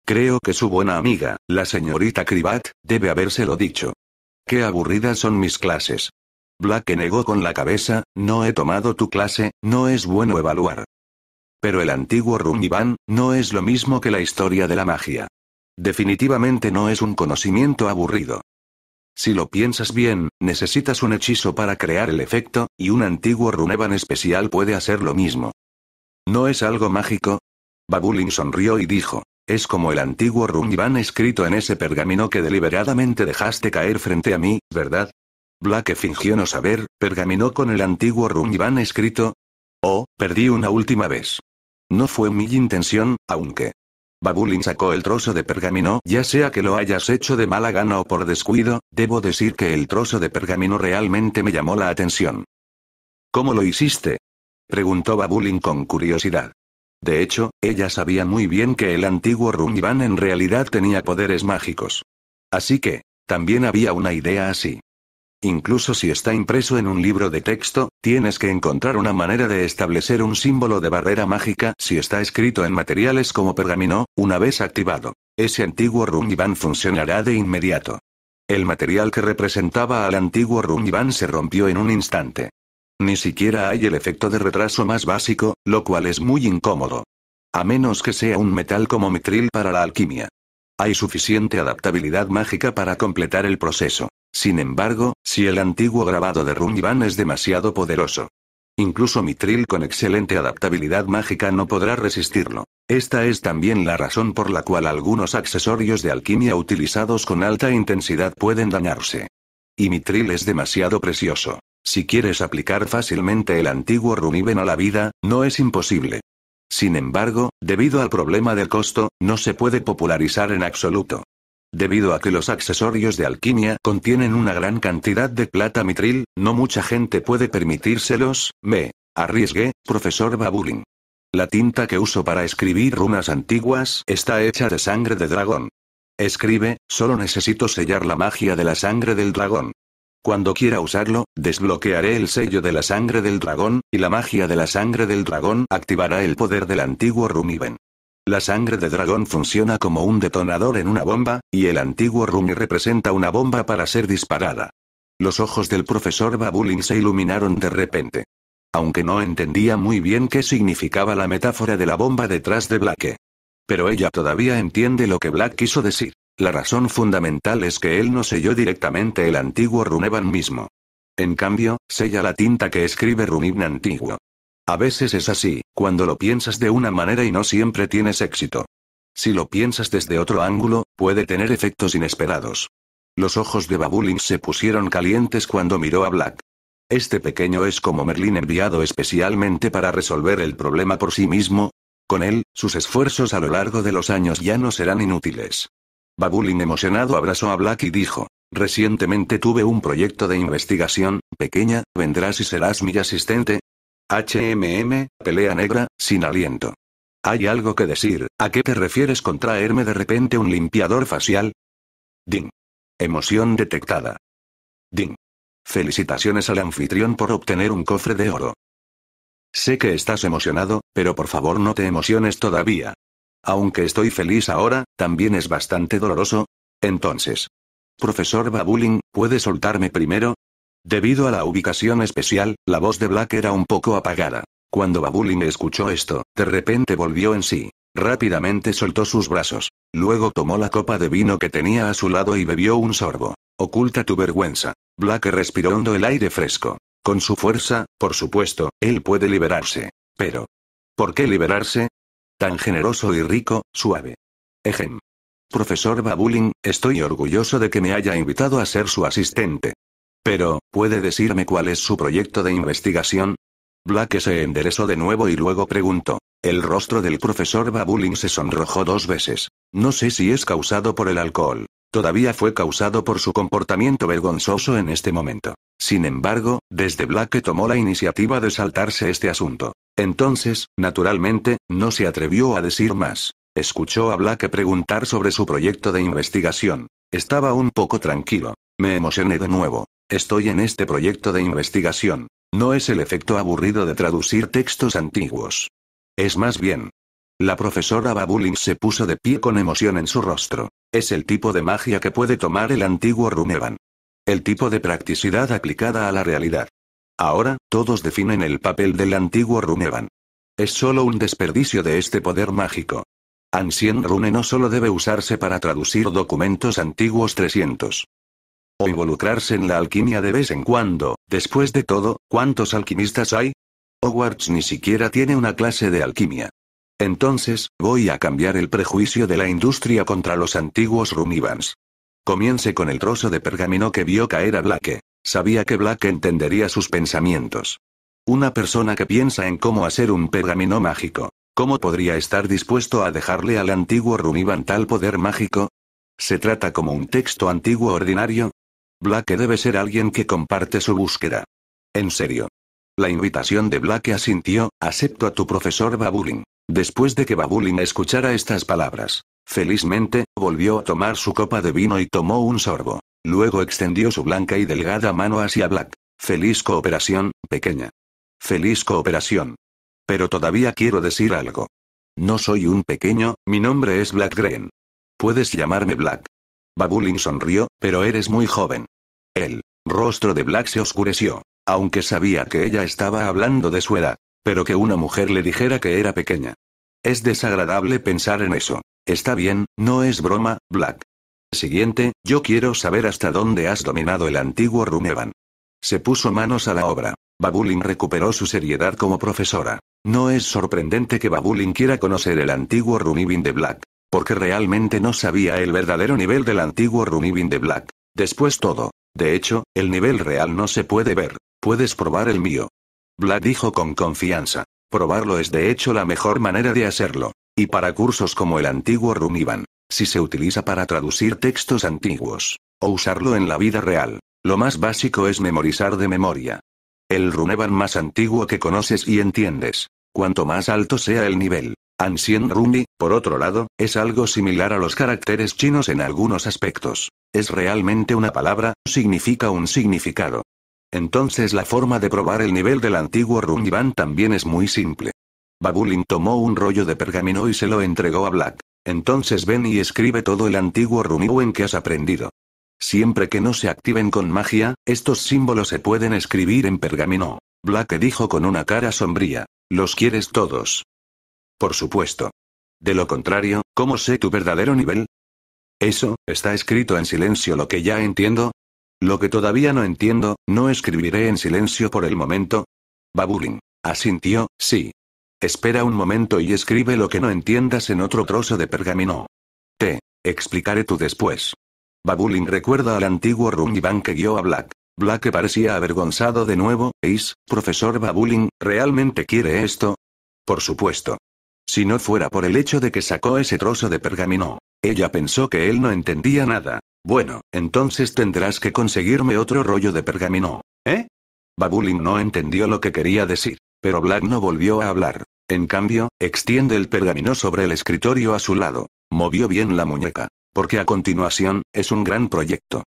Creo que su buena amiga, la señorita Krivat, debe habérselo dicho. Qué aburridas son mis clases. Black negó con la cabeza, no he tomado tu clase, no es bueno evaluar. Pero el antiguo van no es lo mismo que la historia de la magia. Definitivamente no es un conocimiento aburrido. Si lo piensas bien, necesitas un hechizo para crear el efecto, y un antiguo Runevan especial puede hacer lo mismo. ¿No es algo mágico? Babulin sonrió y dijo, es como el antiguo Rungiban escrito en ese pergamino que deliberadamente dejaste caer frente a mí, ¿verdad? Black fingió no saber, ¿pergamino con el antiguo Rungiban escrito. Oh, perdí una última vez. No fue mi intención, aunque. Babulin sacó el trozo de pergamino, ya sea que lo hayas hecho de mala gana o por descuido, debo decir que el trozo de pergamino realmente me llamó la atención. ¿Cómo lo hiciste? preguntó Babulin con curiosidad. De hecho, ella sabía muy bien que el antiguo Runivan en realidad tenía poderes mágicos. Así que, también había una idea así. Incluso si está impreso en un libro de texto, tienes que encontrar una manera de establecer un símbolo de barrera mágica si está escrito en materiales como pergamino, una vez activado. Ese antiguo Runivan funcionará de inmediato. El material que representaba al antiguo Runivan se rompió en un instante. Ni siquiera hay el efecto de retraso más básico, lo cual es muy incómodo. A menos que sea un metal como mitril para la alquimia. Hay suficiente adaptabilidad mágica para completar el proceso. Sin embargo, si el antiguo grabado de Runivan es demasiado poderoso. Incluso Mitril con excelente adaptabilidad mágica no podrá resistirlo. Esta es también la razón por la cual algunos accesorios de alquimia utilizados con alta intensidad pueden dañarse. Y Mitril es demasiado precioso. Si quieres aplicar fácilmente el antiguo runiven a la vida, no es imposible. Sin embargo, debido al problema del costo, no se puede popularizar en absoluto. Debido a que los accesorios de alquimia contienen una gran cantidad de plata mitril, no mucha gente puede permitírselos, me arriesgué, profesor Babulin. La tinta que uso para escribir runas antiguas está hecha de sangre de dragón. Escribe, solo necesito sellar la magia de la sangre del dragón. Cuando quiera usarlo, desbloquearé el sello de la sangre del dragón, y la magia de la sangre del dragón activará el poder del antiguo Ben. La sangre de dragón funciona como un detonador en una bomba, y el antiguo Rumi representa una bomba para ser disparada. Los ojos del profesor Babulin se iluminaron de repente. Aunque no entendía muy bien qué significaba la metáfora de la bomba detrás de Black. Pero ella todavía entiende lo que Black quiso decir. La razón fundamental es que él no selló directamente el antiguo Runevan mismo. En cambio, sella la tinta que escribe Runin antiguo. A veces es así, cuando lo piensas de una manera y no siempre tienes éxito. Si lo piensas desde otro ángulo, puede tener efectos inesperados. Los ojos de Babulin se pusieron calientes cuando miró a Black. Este pequeño es como Merlin enviado especialmente para resolver el problema por sí mismo. Con él, sus esfuerzos a lo largo de los años ya no serán inútiles. Babulin emocionado abrazó a Black y dijo. Recientemente tuve un proyecto de investigación, pequeña, ¿vendrás y serás mi asistente? HMM, pelea negra, sin aliento. Hay algo que decir, ¿a qué te refieres con traerme de repente un limpiador facial? Ding. Emoción detectada. Ding. Felicitaciones al anfitrión por obtener un cofre de oro. Sé que estás emocionado, pero por favor no te emociones todavía. Aunque estoy feliz ahora, también es bastante doloroso. Entonces. Profesor Babulin, ¿puede soltarme primero? Debido a la ubicación especial, la voz de Black era un poco apagada. Cuando Babulin escuchó esto, de repente volvió en sí. Rápidamente soltó sus brazos. Luego tomó la copa de vino que tenía a su lado y bebió un sorbo. Oculta tu vergüenza. Black respiró hondo el aire fresco. Con su fuerza, por supuesto, él puede liberarse. Pero. ¿Por qué liberarse? Tan generoso y rico, suave. Ejem. Profesor Babulin, estoy orgulloso de que me haya invitado a ser su asistente. Pero, ¿puede decirme cuál es su proyecto de investigación? Black se enderezó de nuevo y luego preguntó. El rostro del profesor Babulin se sonrojó dos veces. No sé si es causado por el alcohol. Todavía fue causado por su comportamiento vergonzoso en este momento. Sin embargo, desde Black tomó la iniciativa de saltarse este asunto. Entonces, naturalmente, no se atrevió a decir más. Escuchó a Black preguntar sobre su proyecto de investigación. Estaba un poco tranquilo. Me emocioné de nuevo. Estoy en este proyecto de investigación. No es el efecto aburrido de traducir textos antiguos. Es más bien, la profesora Babulin se puso de pie con emoción en su rostro. Es el tipo de magia que puede tomar el antiguo Runevan. El tipo de practicidad aplicada a la realidad. Ahora, todos definen el papel del antiguo Runevan. Es solo un desperdicio de este poder mágico. Ancien Rune no solo debe usarse para traducir documentos antiguos 300. O involucrarse en la alquimia de vez en cuando, después de todo, ¿cuántos alquimistas hay? Hogwarts ni siquiera tiene una clase de alquimia. Entonces, voy a cambiar el prejuicio de la industria contra los antiguos Runivans. Comience con el trozo de pergamino que vio caer a Blake. Sabía que Blake entendería sus pensamientos. Una persona que piensa en cómo hacer un pergamino mágico. ¿Cómo podría estar dispuesto a dejarle al antiguo Runivan tal poder mágico? ¿Se trata como un texto antiguo ordinario? Blake debe ser alguien que comparte su búsqueda. En serio. La invitación de Black asintió, acepto a tu profesor Babulin. Después de que Babulin escuchara estas palabras, felizmente, volvió a tomar su copa de vino y tomó un sorbo. Luego extendió su blanca y delgada mano hacia Black. Feliz cooperación, pequeña. Feliz cooperación. Pero todavía quiero decir algo. No soy un pequeño, mi nombre es Black Green. Puedes llamarme Black. Babulin sonrió, pero eres muy joven. El rostro de Black se oscureció aunque sabía que ella estaba hablando de su edad, pero que una mujer le dijera que era pequeña. Es desagradable pensar en eso. Está bien, no es broma, Black. Siguiente, yo quiero saber hasta dónde has dominado el antiguo Runevan. Se puso manos a la obra. Babulin recuperó su seriedad como profesora. No es sorprendente que Babulin quiera conocer el antiguo Runivin de Black, porque realmente no sabía el verdadero nivel del antiguo Runivin de Black. Después todo. De hecho, el nivel real no se puede ver, Puedes probar el mío. Vlad dijo con confianza. Probarlo es de hecho la mejor manera de hacerlo. Y para cursos como el antiguo Runivan, si se utiliza para traducir textos antiguos, o usarlo en la vida real, lo más básico es memorizar de memoria. El Runevan más antiguo que conoces y entiendes. Cuanto más alto sea el nivel, Ancien Runi, por otro lado, es algo similar a los caracteres chinos en algunos aspectos. Es realmente una palabra, significa un significado, entonces la forma de probar el nivel del antiguo Runivan también es muy simple. Babulin tomó un rollo de pergamino y se lo entregó a Black. Entonces ven y escribe todo el antiguo Runiwen que has aprendido. Siempre que no se activen con magia, estos símbolos se pueden escribir en pergamino. Black dijo con una cara sombría. ¿Los quieres todos? Por supuesto. De lo contrario, ¿cómo sé tu verdadero nivel? Eso, está escrito en silencio lo que ya entiendo, lo que todavía no entiendo, no escribiré en silencio por el momento. Babulin. Asintió, sí. Espera un momento y escribe lo que no entiendas en otro trozo de pergamino. Te explicaré tú después. Babulin recuerda al antiguo Rungiban que guió a Black. Black parecía avergonzado de nuevo, es, profesor Babulin, ¿realmente quiere esto? Por supuesto. Si no fuera por el hecho de que sacó ese trozo de pergamino, ella pensó que él no entendía nada, bueno, entonces tendrás que conseguirme otro rollo de pergamino, ¿eh? Babulin no entendió lo que quería decir, pero Black no volvió a hablar. En cambio, extiende el pergamino sobre el escritorio a su lado. Movió bien la muñeca, porque a continuación, es un gran proyecto.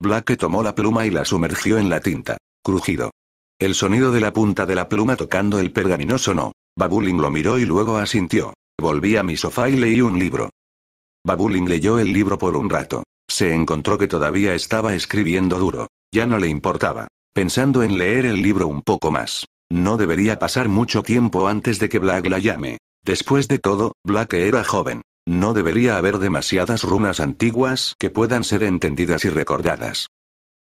Black tomó la pluma y la sumergió en la tinta. Crujido. El sonido de la punta de la pluma tocando el pergamino sonó. Babulin lo miró y luego asintió. Volví a mi sofá y leí un libro. Babulin leyó el libro por un rato se encontró que todavía estaba escribiendo duro. Ya no le importaba. Pensando en leer el libro un poco más. No debería pasar mucho tiempo antes de que Black la llame. Después de todo, Black era joven. No debería haber demasiadas runas antiguas que puedan ser entendidas y recordadas.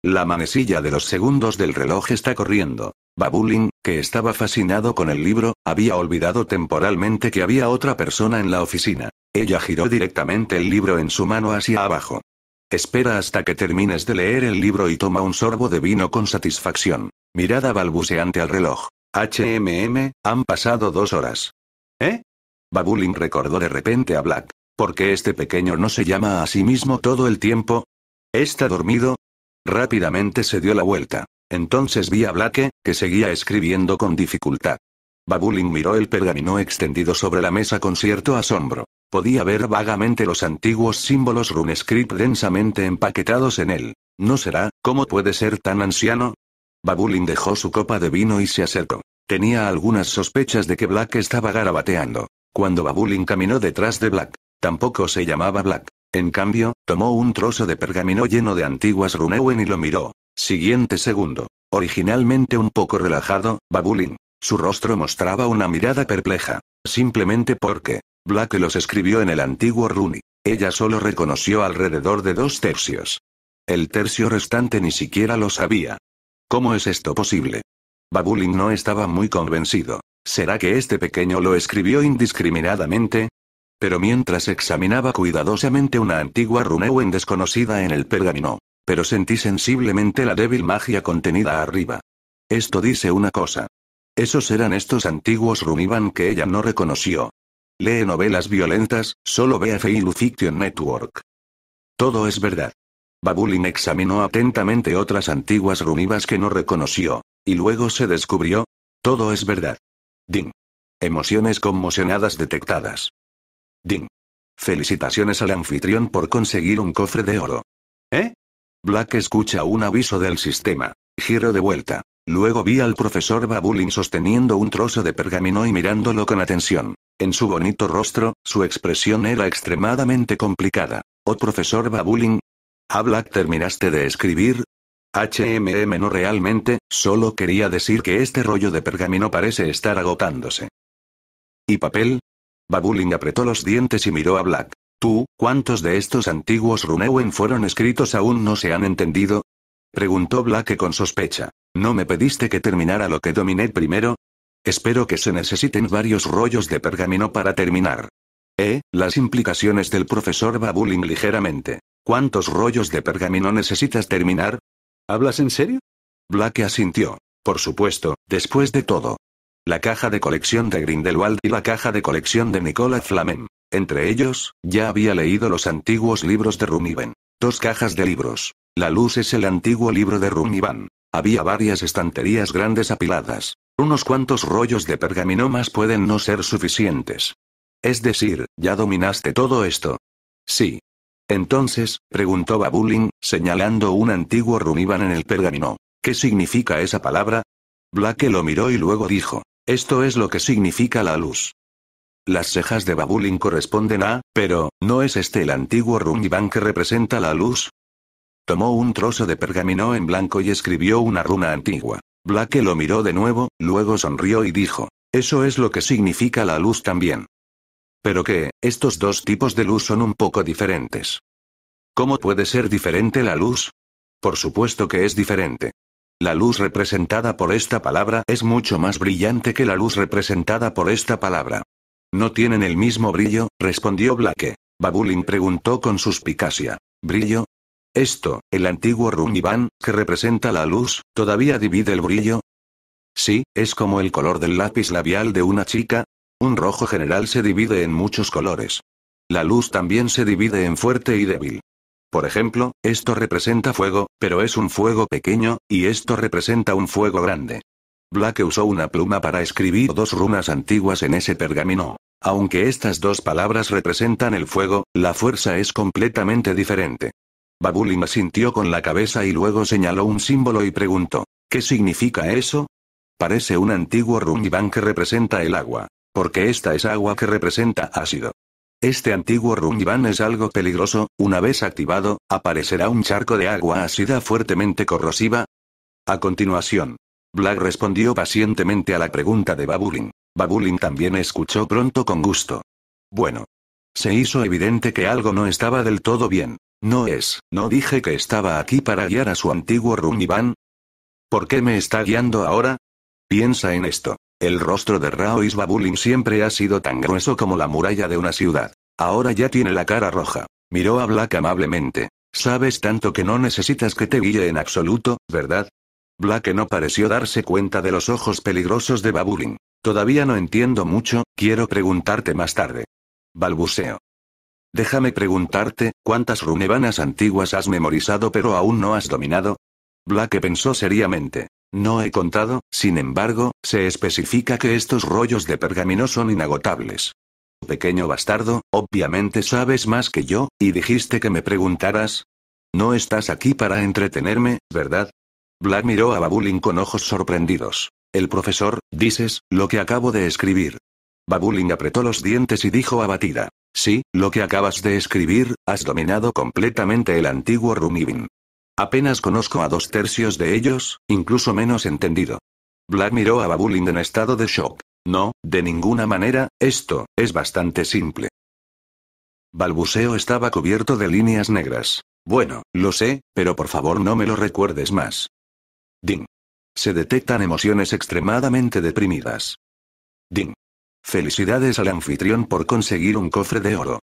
La manecilla de los segundos del reloj está corriendo. Babulin, que estaba fascinado con el libro, había olvidado temporalmente que había otra persona en la oficina. Ella giró directamente el libro en su mano hacia abajo. Espera hasta que termines de leer el libro y toma un sorbo de vino con satisfacción. Mirada balbuceante al reloj. HMM, han pasado dos horas. ¿Eh? Babulin recordó de repente a Black. ¿Por qué este pequeño no se llama a sí mismo todo el tiempo? ¿Está dormido? Rápidamente se dio la vuelta. Entonces vi a Black, que seguía escribiendo con dificultad. Babulin miró el pergamino extendido sobre la mesa con cierto asombro. Podía ver vagamente los antiguos símbolos runescript densamente empaquetados en él. ¿No será? ¿Cómo puede ser tan anciano? Babulin dejó su copa de vino y se acercó. Tenía algunas sospechas de que Black estaba garabateando. Cuando Babulin caminó detrás de Black, tampoco se llamaba Black. En cambio, tomó un trozo de pergamino lleno de antiguas runewen y lo miró. Siguiente segundo. Originalmente un poco relajado, Babulin. Su rostro mostraba una mirada perpleja. Simplemente porque, Black los escribió en el antiguo Runi. Ella solo reconoció alrededor de dos tercios. El tercio restante ni siquiera lo sabía. ¿Cómo es esto posible? Babulin no estaba muy convencido. ¿Será que este pequeño lo escribió indiscriminadamente? Pero mientras examinaba cuidadosamente una antigua runewen desconocida en el pergamino, pero sentí sensiblemente la débil magia contenida arriba. Esto dice una cosa. Esos eran estos antiguos Runivan que ella no reconoció. Lee novelas violentas, solo ve a Feilu Network. Todo es verdad. Babulin examinó atentamente otras antiguas runivas que no reconoció. Y luego se descubrió. Todo es verdad. Ding. Emociones conmocionadas detectadas. Ding. Felicitaciones al anfitrión por conseguir un cofre de oro. ¿Eh? Black escucha un aviso del sistema. Giro de vuelta. Luego vi al profesor Babulin sosteniendo un trozo de pergamino y mirándolo con atención. En su bonito rostro, su expresión era extremadamente complicada. Oh profesor Babulin. Black ¿terminaste de escribir? HMM no realmente, solo quería decir que este rollo de pergamino parece estar agotándose. ¿Y papel? Babulin apretó los dientes y miró a Black. Tú, ¿cuántos de estos antiguos Runewen fueron escritos aún no se han entendido? Preguntó Black con sospecha. ¿No me pediste que terminara lo que dominé primero? Espero que se necesiten varios rollos de pergamino para terminar. Eh, las implicaciones del profesor Babuling ligeramente. ¿Cuántos rollos de pergamino necesitas terminar? ¿Hablas en serio? Black asintió. Por supuesto, después de todo. La caja de colección de Grindelwald y la caja de colección de Nicola Flamen. Entre ellos, ya había leído los antiguos libros de Rumiven. Dos cajas de libros. La luz es el antiguo libro de Runiván. Había varias estanterías grandes apiladas. Unos cuantos rollos de pergamino más pueden no ser suficientes. Es decir, ya dominaste todo esto. Sí. Entonces, preguntó Babulin, señalando un antiguo Runiván en el pergamino. ¿Qué significa esa palabra? Blake lo miró y luego dijo, esto es lo que significa la luz. Las cejas de Babulin corresponden a, pero, ¿no es este el antiguo Runiván que representa la luz? Tomó un trozo de pergamino en blanco y escribió una runa antigua. Blake lo miró de nuevo, luego sonrió y dijo, eso es lo que significa la luz también. Pero que, estos dos tipos de luz son un poco diferentes. ¿Cómo puede ser diferente la luz? Por supuesto que es diferente. La luz representada por esta palabra es mucho más brillante que la luz representada por esta palabra. No tienen el mismo brillo, respondió Blake. Babulin preguntó con suspicacia. ¿Brillo? Esto, el antiguo runiván, que representa la luz, todavía divide el brillo. Sí, es como el color del lápiz labial de una chica. Un rojo general se divide en muchos colores. La luz también se divide en fuerte y débil. Por ejemplo, esto representa fuego, pero es un fuego pequeño, y esto representa un fuego grande. Black usó una pluma para escribir dos runas antiguas en ese pergamino. Aunque estas dos palabras representan el fuego, la fuerza es completamente diferente. Babulin asintió con la cabeza y luego señaló un símbolo y preguntó, ¿qué significa eso? Parece un antiguo rumibán que representa el agua, porque esta es agua que representa ácido. Este antiguo rumibán es algo peligroso, una vez activado, aparecerá un charco de agua ácida fuertemente corrosiva. A continuación, Black respondió pacientemente a la pregunta de Babulin. Babulin también escuchó pronto con gusto. Bueno. Se hizo evidente que algo no estaba del todo bien. No es, no dije que estaba aquí para guiar a su antiguo van. ¿Por qué me está guiando ahora? Piensa en esto. El rostro de Rao Isbabulin siempre ha sido tan grueso como la muralla de una ciudad. Ahora ya tiene la cara roja. Miró a Black amablemente. Sabes tanto que no necesitas que te guíe en absoluto, ¿verdad? Black no pareció darse cuenta de los ojos peligrosos de Babulin. Todavía no entiendo mucho, quiero preguntarte más tarde. Balbuceo. Déjame preguntarte, ¿cuántas runevanas antiguas has memorizado pero aún no has dominado? Black pensó seriamente. No he contado, sin embargo, se especifica que estos rollos de pergamino son inagotables. Pequeño bastardo, obviamente sabes más que yo, y dijiste que me preguntaras. No estás aquí para entretenerme, ¿verdad? Black miró a Babulin con ojos sorprendidos. El profesor, dices, lo que acabo de escribir. Babulin apretó los dientes y dijo abatida. Sí, lo que acabas de escribir, has dominado completamente el antiguo Rumibin. Apenas conozco a dos tercios de ellos, incluso menos entendido. Black miró a Babulin en estado de shock. No, de ninguna manera, esto, es bastante simple. Balbuceo estaba cubierto de líneas negras. Bueno, lo sé, pero por favor no me lo recuerdes más. Ding. Se detectan emociones extremadamente deprimidas. Ding. Felicidades al anfitrión por conseguir un cofre de oro.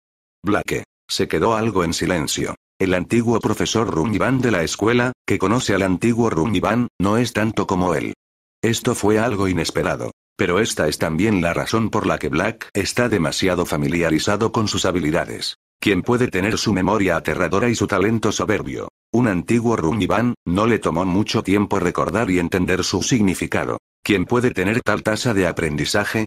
Black Se quedó algo en silencio. El antiguo profesor van de la escuela, que conoce al antiguo Runivan no es tanto como él. Esto fue algo inesperado. Pero esta es también la razón por la que Black está demasiado familiarizado con sus habilidades. Quien puede tener su memoria aterradora y su talento soberbio. Un antiguo Runivan no le tomó mucho tiempo recordar y entender su significado. Quien puede tener tal tasa de aprendizaje,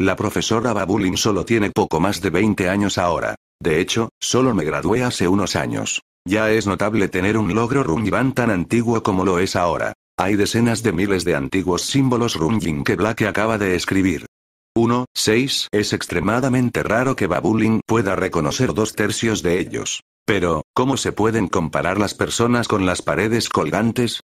la profesora Babulin solo tiene poco más de 20 años ahora. De hecho, solo me gradué hace unos años. Ya es notable tener un logro rungibán tan antiguo como lo es ahora. Hay decenas de miles de antiguos símbolos Runjin que Black acaba de escribir. 1.6. Es extremadamente raro que Babulin pueda reconocer dos tercios de ellos. Pero, ¿cómo se pueden comparar las personas con las paredes colgantes?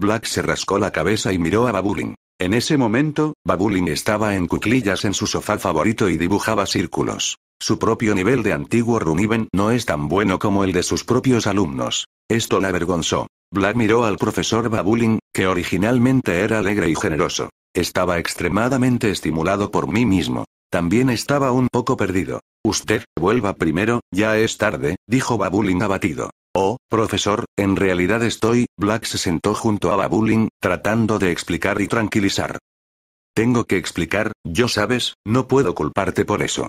Black se rascó la cabeza y miró a Babulin. En ese momento, Babulin estaba en cuclillas en su sofá favorito y dibujaba círculos. Su propio nivel de antiguo Runiven no es tan bueno como el de sus propios alumnos. Esto la avergonzó. Black miró al profesor Babulin, que originalmente era alegre y generoso. Estaba extremadamente estimulado por mí mismo. También estaba un poco perdido. Usted, vuelva primero, ya es tarde, dijo Babulin abatido. Oh, profesor, en realidad estoy, Black se sentó junto a Babulin, tratando de explicar y tranquilizar. Tengo que explicar, yo sabes, no puedo culparte por eso.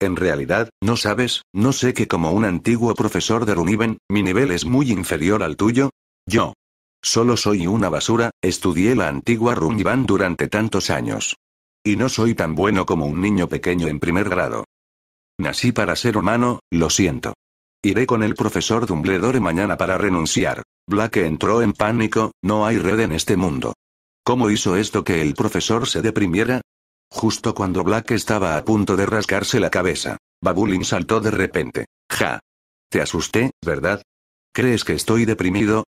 En realidad, no sabes, no sé que como un antiguo profesor de Runiven, mi nivel es muy inferior al tuyo. Yo. Solo soy una basura, estudié la antigua Runivan durante tantos años. Y no soy tan bueno como un niño pequeño en primer grado. Nací para ser humano, lo siento. Iré con el profesor Dumbledore mañana para renunciar. Black entró en pánico, no hay red en este mundo. ¿Cómo hizo esto que el profesor se deprimiera? Justo cuando Black estaba a punto de rascarse la cabeza, Babulin saltó de repente. Ja. Te asusté, ¿verdad? ¿Crees que estoy deprimido?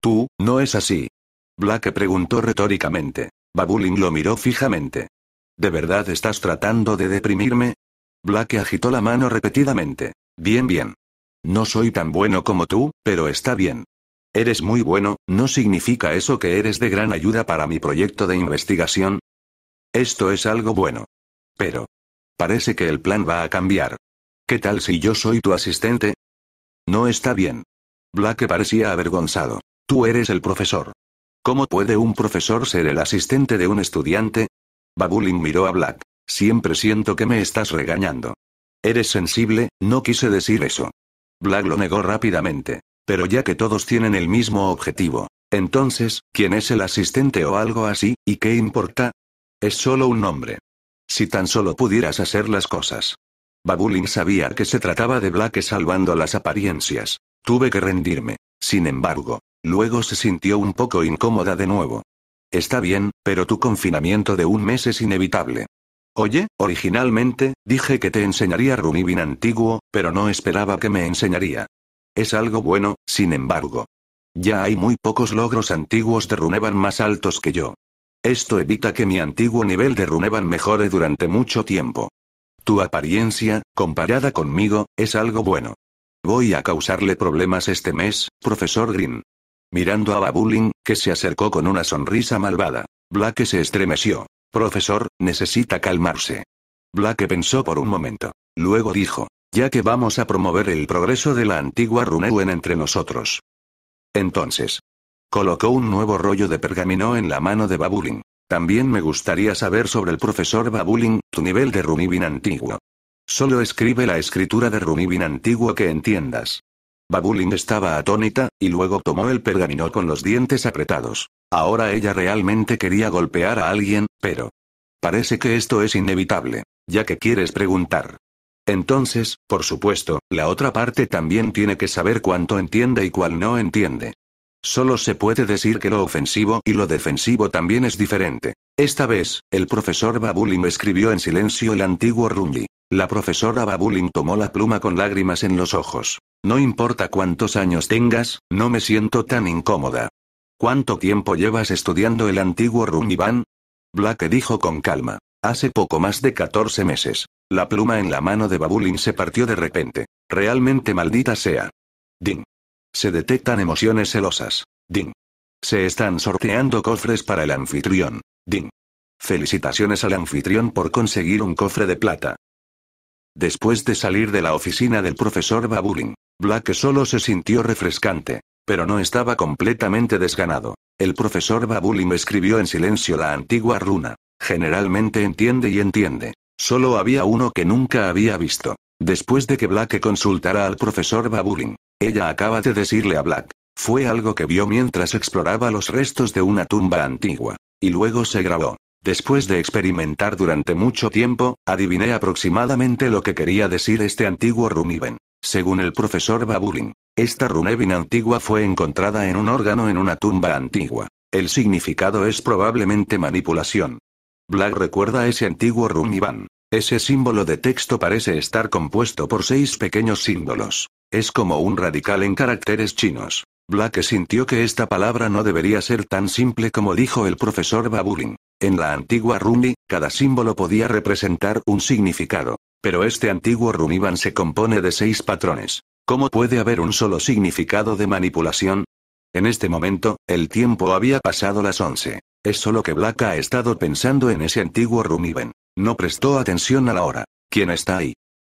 Tú, no es así. Black preguntó retóricamente. Babulin lo miró fijamente. ¿De verdad estás tratando de deprimirme? Black agitó la mano repetidamente. Bien, bien. No soy tan bueno como tú, pero está bien. Eres muy bueno, ¿no significa eso que eres de gran ayuda para mi proyecto de investigación? Esto es algo bueno. Pero. Parece que el plan va a cambiar. ¿Qué tal si yo soy tu asistente? No está bien. Black parecía avergonzado. Tú eres el profesor. ¿Cómo puede un profesor ser el asistente de un estudiante? Babulin miró a Black. Siempre siento que me estás regañando. Eres sensible, no quise decir eso. Black lo negó rápidamente. Pero ya que todos tienen el mismo objetivo, entonces, ¿quién es el asistente o algo así, y qué importa? Es solo un nombre. Si tan solo pudieras hacer las cosas. Babulin sabía que se trataba de Black salvando las apariencias. Tuve que rendirme. Sin embargo, luego se sintió un poco incómoda de nuevo. Está bien, pero tu confinamiento de un mes es inevitable. Oye, originalmente, dije que te enseñaría Runivin antiguo, pero no esperaba que me enseñaría. Es algo bueno, sin embargo. Ya hay muy pocos logros antiguos de Runevan más altos que yo. Esto evita que mi antiguo nivel de Runevan mejore durante mucho tiempo. Tu apariencia, comparada conmigo, es algo bueno. Voy a causarle problemas este mes, profesor Green. Mirando a Babuling, que se acercó con una sonrisa malvada, Black se estremeció. Profesor, necesita calmarse. Black pensó por un momento. Luego dijo, ya que vamos a promover el progreso de la antigua Runewen entre nosotros. Entonces. Colocó un nuevo rollo de pergamino en la mano de Babulin. También me gustaría saber sobre el profesor Babulin, tu nivel de Runibin antiguo. Solo escribe la escritura de Runibin antiguo que entiendas. Babulin estaba atónita, y luego tomó el pergamino con los dientes apretados. Ahora ella realmente quería golpear a alguien, pero... Parece que esto es inevitable, ya que quieres preguntar. Entonces, por supuesto, la otra parte también tiene que saber cuánto entiende y cuál no entiende. Solo se puede decir que lo ofensivo y lo defensivo también es diferente. Esta vez, el profesor Babulin escribió en silencio el antiguo runi La profesora Babulin tomó la pluma con lágrimas en los ojos. No importa cuántos años tengas, no me siento tan incómoda. ¿Cuánto tiempo llevas estudiando el antiguo Runiván? Black dijo con calma. Hace poco más de 14 meses. La pluma en la mano de Babulin se partió de repente. Realmente maldita sea. Ding. Se detectan emociones celosas. Ding. Se están sorteando cofres para el anfitrión. Ding. Felicitaciones al anfitrión por conseguir un cofre de plata. Después de salir de la oficina del profesor Babulin, Black solo se sintió refrescante. Pero no estaba completamente desganado. El profesor Babulin escribió en silencio la antigua runa. Generalmente entiende y entiende. Solo había uno que nunca había visto. Después de que Black consultara al profesor Babulin, ella acaba de decirle a Black. Fue algo que vio mientras exploraba los restos de una tumba antigua. Y luego se grabó. Después de experimentar durante mucho tiempo, adiviné aproximadamente lo que quería decir este antiguo rumiven. Según el profesor Babulin, esta Runevin antigua fue encontrada en un órgano en una tumba antigua. El significado es probablemente manipulación. Black recuerda ese antiguo Runivan. Ese símbolo de texto parece estar compuesto por seis pequeños símbolos. Es como un radical en caracteres chinos. Black sintió que esta palabra no debería ser tan simple como dijo el profesor Babulin. En la antigua Rumi, cada símbolo podía representar un significado. Pero este antiguo Runivan se compone de seis patrones. ¿Cómo puede haber un solo significado de manipulación? En este momento, el tiempo había pasado las once. Es solo que Black ha estado pensando en ese antiguo Rumiben. No prestó atención a la hora. ¿Quién está ahí?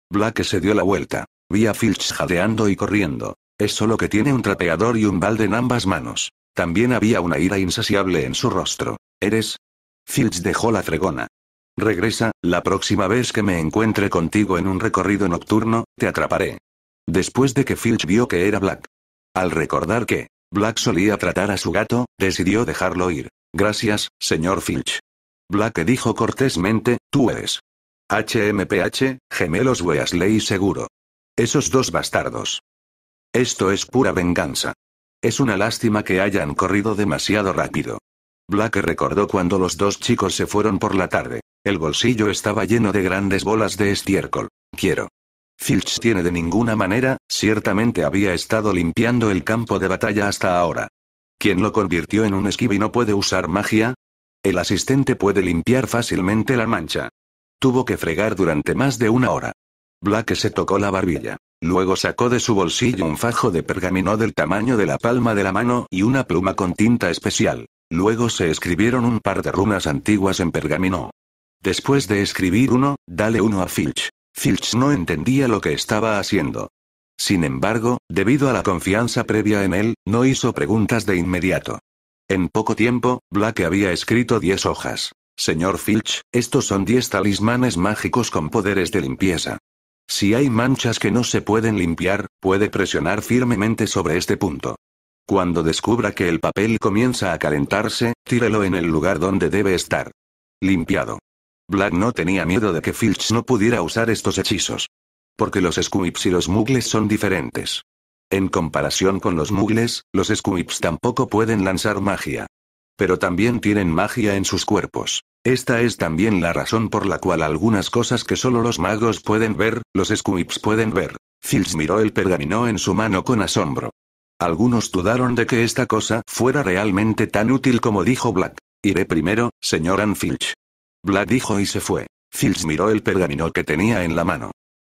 Black se dio la vuelta. Vi a Filch jadeando y corriendo. Es solo que tiene un trapeador y un balde en ambas manos. También había una ira insaciable en su rostro. ¿Eres? Filch dejó la fregona. Regresa, la próxima vez que me encuentre contigo en un recorrido nocturno, te atraparé. Después de que Filch vio que era Black. Al recordar que, Black solía tratar a su gato, decidió dejarlo ir. Gracias, señor Filch. Black dijo cortésmente, tú eres. HMPH, gemelos Weasley seguro. Esos dos bastardos. Esto es pura venganza. Es una lástima que hayan corrido demasiado rápido. Black recordó cuando los dos chicos se fueron por la tarde. El bolsillo estaba lleno de grandes bolas de estiércol. Quiero. Filch tiene de ninguna manera, ciertamente había estado limpiando el campo de batalla hasta ahora. ¿Quién lo convirtió en un esquivo y no puede usar magia? El asistente puede limpiar fácilmente la mancha. Tuvo que fregar durante más de una hora. Black se tocó la barbilla. Luego sacó de su bolsillo un fajo de pergamino del tamaño de la palma de la mano y una pluma con tinta especial. Luego se escribieron un par de runas antiguas en pergamino. Después de escribir uno, dale uno a Filch. Filch no entendía lo que estaba haciendo. Sin embargo, debido a la confianza previa en él, no hizo preguntas de inmediato. En poco tiempo, Black había escrito diez hojas. Señor Filch, estos son diez talismanes mágicos con poderes de limpieza. Si hay manchas que no se pueden limpiar, puede presionar firmemente sobre este punto. Cuando descubra que el papel comienza a calentarse, tírelo en el lugar donde debe estar. Limpiado. Black no tenía miedo de que Filch no pudiera usar estos hechizos. Porque los Squips y los Mugles son diferentes. En comparación con los Mugles, los Squips tampoco pueden lanzar magia. Pero también tienen magia en sus cuerpos. Esta es también la razón por la cual algunas cosas que solo los magos pueden ver, los Squips pueden ver. Filch miró el pergamino en su mano con asombro. Algunos dudaron de que esta cosa fuera realmente tan útil como dijo Black. Iré primero, señor Filch. Black dijo y se fue. Filch miró el pergamino que tenía en la mano.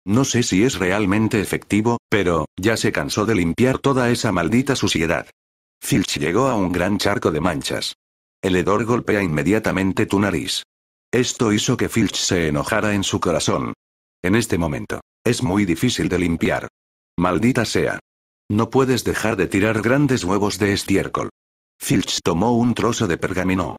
No sé si es realmente efectivo, pero, ya se cansó de limpiar toda esa maldita suciedad. Filch llegó a un gran charco de manchas. El hedor golpea inmediatamente tu nariz. Esto hizo que Filch se enojara en su corazón. En este momento, es muy difícil de limpiar. Maldita sea, no puedes dejar de tirar grandes huevos de estiércol. Filch tomó un trozo de pergamino.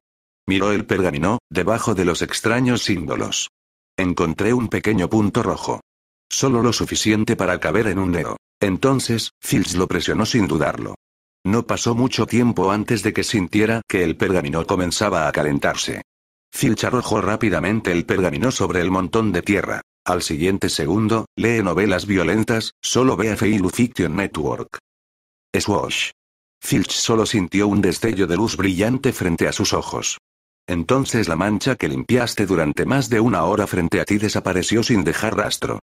Miró el pergamino, debajo de los extraños símbolos. Encontré un pequeño punto rojo. Solo lo suficiente para caber en un dedo. Entonces, Filch lo presionó sin dudarlo. No pasó mucho tiempo antes de que sintiera que el pergamino comenzaba a calentarse. Filch arrojó rápidamente el pergamino sobre el montón de tierra. Al siguiente segundo, lee novelas violentas, solo ve a Fail Fiction Network. Swash. Filch solo sintió un destello de luz brillante frente a sus ojos. Entonces la mancha que limpiaste durante más de una hora frente a ti desapareció sin dejar rastro.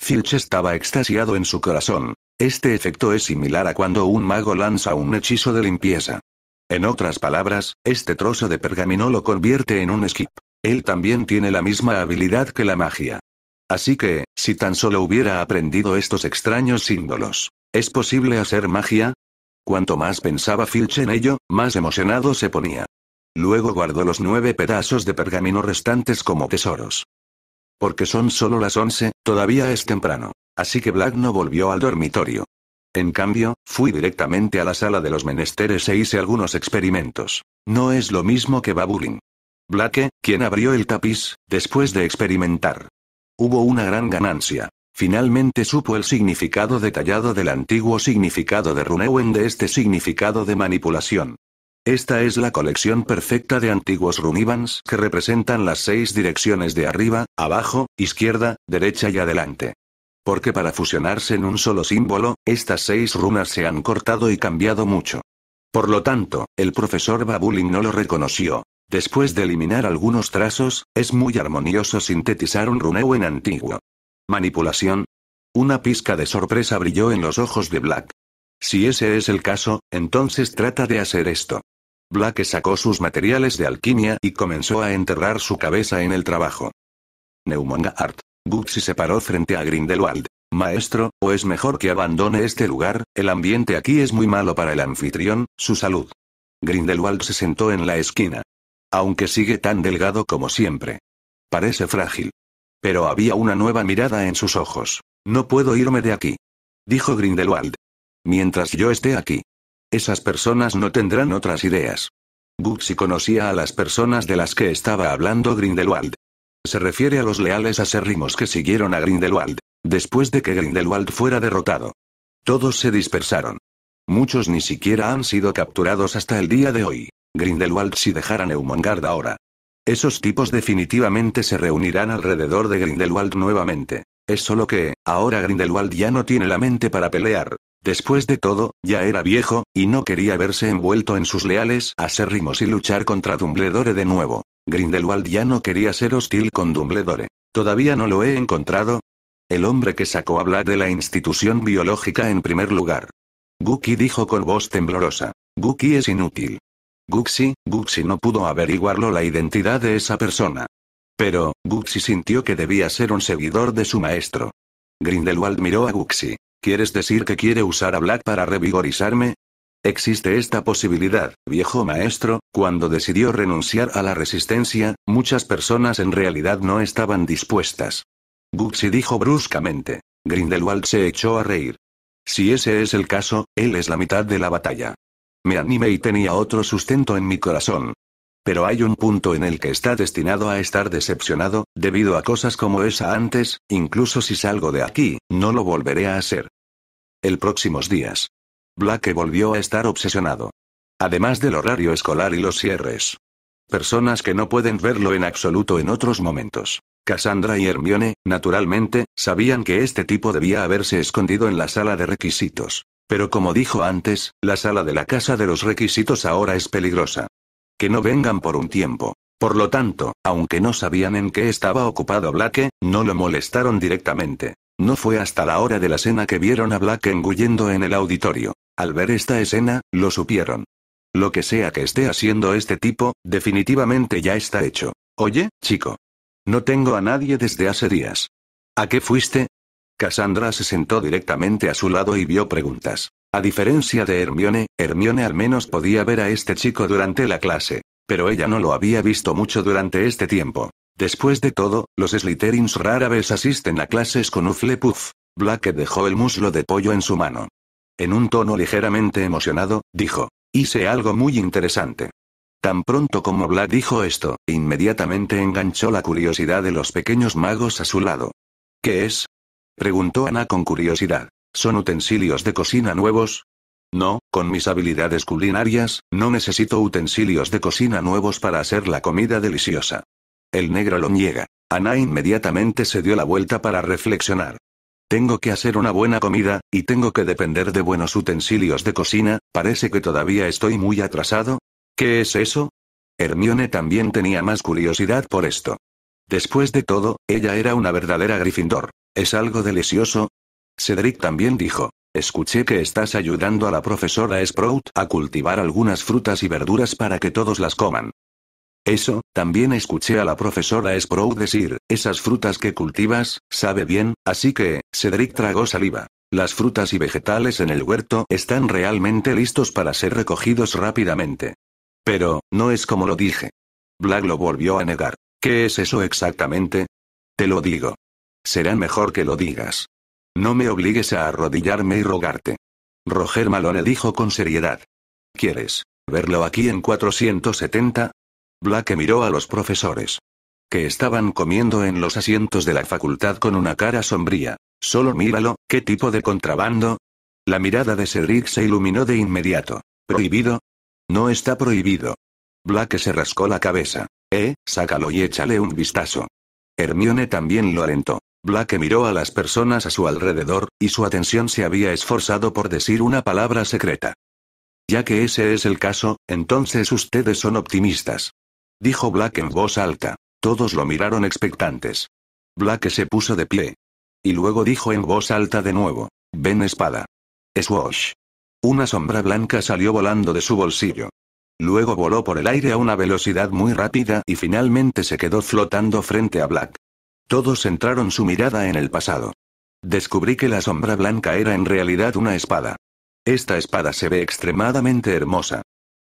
Filch estaba extasiado en su corazón. Este efecto es similar a cuando un mago lanza un hechizo de limpieza. En otras palabras, este trozo de pergamino lo convierte en un skip. Él también tiene la misma habilidad que la magia. Así que, si tan solo hubiera aprendido estos extraños símbolos, ¿es posible hacer magia? Cuanto más pensaba Filch en ello, más emocionado se ponía. Luego guardó los nueve pedazos de pergamino restantes como tesoros. Porque son solo las once, todavía es temprano. Así que Black no volvió al dormitorio. En cambio, fui directamente a la sala de los menesteres e hice algunos experimentos. No es lo mismo que Babuling. Blake, quien abrió el tapiz, después de experimentar. Hubo una gran ganancia. Finalmente supo el significado detallado del antiguo significado de Runewen de este significado de manipulación. Esta es la colección perfecta de antiguos runivans que representan las seis direcciones de arriba, abajo, izquierda, derecha y adelante. Porque para fusionarse en un solo símbolo, estas seis runas se han cortado y cambiado mucho. Por lo tanto, el profesor Babuling no lo reconoció. Después de eliminar algunos trazos, es muy armonioso sintetizar un runeo en antiguo. Manipulación. Una pizca de sorpresa brilló en los ojos de Black. Si ese es el caso, entonces trata de hacer esto. Black sacó sus materiales de alquimia y comenzó a enterrar su cabeza en el trabajo. Neumonga Art. Gutsy se paró frente a Grindelwald. Maestro, o es mejor que abandone este lugar, el ambiente aquí es muy malo para el anfitrión, su salud. Grindelwald se sentó en la esquina. Aunque sigue tan delgado como siempre. Parece frágil. Pero había una nueva mirada en sus ojos. No puedo irme de aquí. Dijo Grindelwald. Mientras yo esté aquí. Esas personas no tendrán otras ideas. Bugsy conocía a las personas de las que estaba hablando Grindelwald. Se refiere a los leales acérrimos que siguieron a Grindelwald, después de que Grindelwald fuera derrotado. Todos se dispersaron. Muchos ni siquiera han sido capturados hasta el día de hoy. Grindelwald si dejara Neumongard ahora. Esos tipos definitivamente se reunirán alrededor de Grindelwald nuevamente. Es solo que, ahora Grindelwald ya no tiene la mente para pelear. Después de todo, ya era viejo, y no quería verse envuelto en sus leales acérrimos y luchar contra Dumbledore de nuevo. Grindelwald ya no quería ser hostil con Dumbledore. Todavía no lo he encontrado. El hombre que sacó a Black de la institución biológica en primer lugar. Guki dijo con voz temblorosa. Guki es inútil. Guxi, Guxi no pudo averiguarlo la identidad de esa persona. Pero, Guxi sintió que debía ser un seguidor de su maestro. Grindelwald miró a Guxi. ¿Quieres decir que quiere usar a Black para revigorizarme? Existe esta posibilidad, viejo maestro, cuando decidió renunciar a la resistencia, muchas personas en realidad no estaban dispuestas. Guxi dijo bruscamente. Grindelwald se echó a reír. Si ese es el caso, él es la mitad de la batalla. Me animé y tenía otro sustento en mi corazón. Pero hay un punto en el que está destinado a estar decepcionado, debido a cosas como esa antes, incluso si salgo de aquí, no lo volveré a hacer. El próximos días. Black volvió a estar obsesionado. Además del horario escolar y los cierres. Personas que no pueden verlo en absoluto en otros momentos. Cassandra y Hermione, naturalmente, sabían que este tipo debía haberse escondido en la sala de requisitos. Pero como dijo antes, la sala de la casa de los requisitos ahora es peligrosa. Que no vengan por un tiempo. Por lo tanto, aunque no sabían en qué estaba ocupado Black, no lo molestaron directamente. No fue hasta la hora de la cena que vieron a Black engullendo en el auditorio. Al ver esta escena, lo supieron. Lo que sea que esté haciendo este tipo, definitivamente ya está hecho. Oye, chico. No tengo a nadie desde hace días. ¿A qué fuiste? Cassandra se sentó directamente a su lado y vio preguntas. A diferencia de Hermione, Hermione al menos podía ver a este chico durante la clase. Pero ella no lo había visto mucho durante este tiempo. Después de todo, los Slytherins rara vez asisten a clases con Uflepuf. Black dejó el muslo de pollo en su mano. En un tono ligeramente emocionado, dijo, hice algo muy interesante. Tan pronto como Vlad dijo esto, inmediatamente enganchó la curiosidad de los pequeños magos a su lado. ¿Qué es? preguntó Ana con curiosidad. ¿Son utensilios de cocina nuevos? No, con mis habilidades culinarias, no necesito utensilios de cocina nuevos para hacer la comida deliciosa. El negro lo niega. Ana inmediatamente se dio la vuelta para reflexionar. Tengo que hacer una buena comida, y tengo que depender de buenos utensilios de cocina, parece que todavía estoy muy atrasado. ¿Qué es eso? Hermione también tenía más curiosidad por esto. Después de todo, ella era una verdadera Gryffindor. ¿Es algo delicioso? Cedric también dijo. Escuché que estás ayudando a la profesora Sprout a cultivar algunas frutas y verduras para que todos las coman. Eso, también escuché a la profesora Sprout decir, esas frutas que cultivas, sabe bien, así que, Cedric tragó saliva. Las frutas y vegetales en el huerto están realmente listos para ser recogidos rápidamente. Pero, no es como lo dije. Black lo volvió a negar. ¿Qué es eso exactamente? Te lo digo. Será mejor que lo digas. No me obligues a arrodillarme y rogarte. Roger Malone dijo con seriedad. ¿Quieres verlo aquí en 470? Black miró a los profesores. Que estaban comiendo en los asientos de la facultad con una cara sombría. Solo míralo, ¿qué tipo de contrabando? La mirada de Cedric se iluminó de inmediato. ¿Prohibido? No está prohibido. Black se rascó la cabeza. Eh, sácalo y échale un vistazo. Hermione también lo alentó. Black miró a las personas a su alrededor, y su atención se había esforzado por decir una palabra secreta. Ya que ese es el caso, entonces ustedes son optimistas dijo Black en voz alta. Todos lo miraron expectantes. Black se puso de pie. Y luego dijo en voz alta de nuevo. Ven espada. Swash. Una sombra blanca salió volando de su bolsillo. Luego voló por el aire a una velocidad muy rápida y finalmente se quedó flotando frente a Black. Todos centraron su mirada en el pasado. Descubrí que la sombra blanca era en realidad una espada. Esta espada se ve extremadamente hermosa.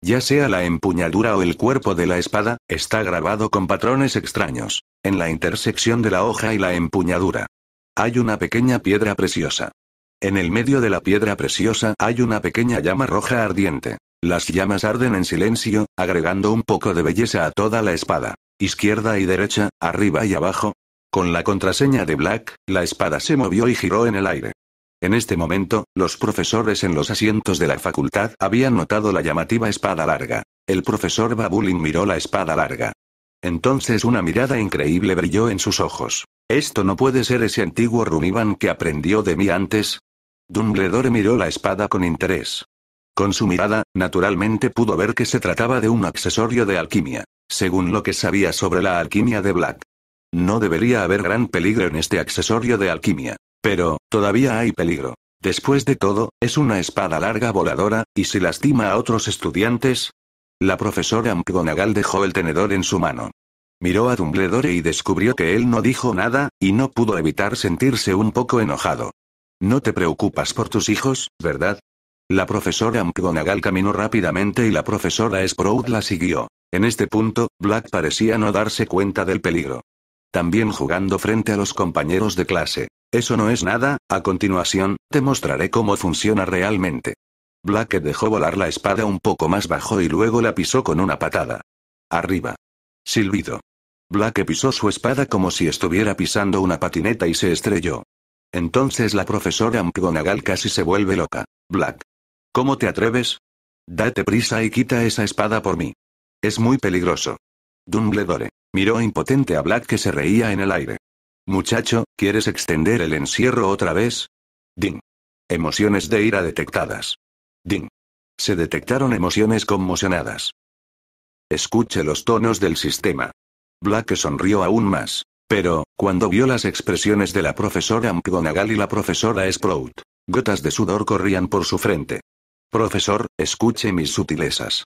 Ya sea la empuñadura o el cuerpo de la espada, está grabado con patrones extraños. En la intersección de la hoja y la empuñadura. Hay una pequeña piedra preciosa. En el medio de la piedra preciosa hay una pequeña llama roja ardiente. Las llamas arden en silencio, agregando un poco de belleza a toda la espada. Izquierda y derecha, arriba y abajo. Con la contraseña de Black, la espada se movió y giró en el aire. En este momento, los profesores en los asientos de la facultad habían notado la llamativa espada larga. El profesor Babulin miró la espada larga. Entonces una mirada increíble brilló en sus ojos. Esto no puede ser ese antiguo Runivan que aprendió de mí antes. Dumbledore miró la espada con interés. Con su mirada, naturalmente pudo ver que se trataba de un accesorio de alquimia, según lo que sabía sobre la alquimia de Black. No debería haber gran peligro en este accesorio de alquimia. Pero, todavía hay peligro. Después de todo, es una espada larga voladora, y si lastima a otros estudiantes. La profesora McGonagall dejó el tenedor en su mano. Miró a Dumbledore y descubrió que él no dijo nada, y no pudo evitar sentirse un poco enojado. No te preocupas por tus hijos, ¿verdad? La profesora McGonagall caminó rápidamente y la profesora Sprout la siguió. En este punto, Black parecía no darse cuenta del peligro. También jugando frente a los compañeros de clase. Eso no es nada, a continuación, te mostraré cómo funciona realmente. Black dejó volar la espada un poco más bajo y luego la pisó con una patada. Arriba. Silbido. Black pisó su espada como si estuviera pisando una patineta y se estrelló. Entonces la profesora McGonagall casi se vuelve loca. Black. ¿Cómo te atreves? Date prisa y quita esa espada por mí. Es muy peligroso. Dumbledore. Miró impotente a Black que se reía en el aire. Muchacho, ¿quieres extender el encierro otra vez? Ding. Emociones de ira detectadas. Ding. Se detectaron emociones conmocionadas. Escuche los tonos del sistema. Black sonrió aún más. Pero, cuando vio las expresiones de la profesora McGonagall y la profesora Sprout, gotas de sudor corrían por su frente. Profesor, escuche mis sutilezas.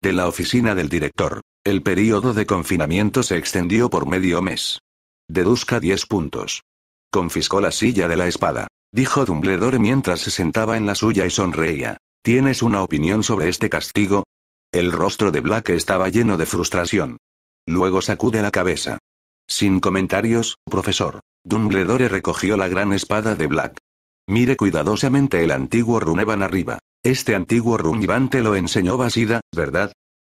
De la oficina del director, el período de confinamiento se extendió por medio mes. Deduzca 10 puntos. Confiscó la silla de la espada. Dijo Dumbledore mientras se sentaba en la suya y sonreía. ¿Tienes una opinión sobre este castigo? El rostro de Black estaba lleno de frustración. Luego sacude la cabeza. Sin comentarios, profesor. Dumbledore recogió la gran espada de Black. Mire cuidadosamente el antiguo Runevan arriba. Este antiguo Runevan te lo enseñó Basida, ¿verdad?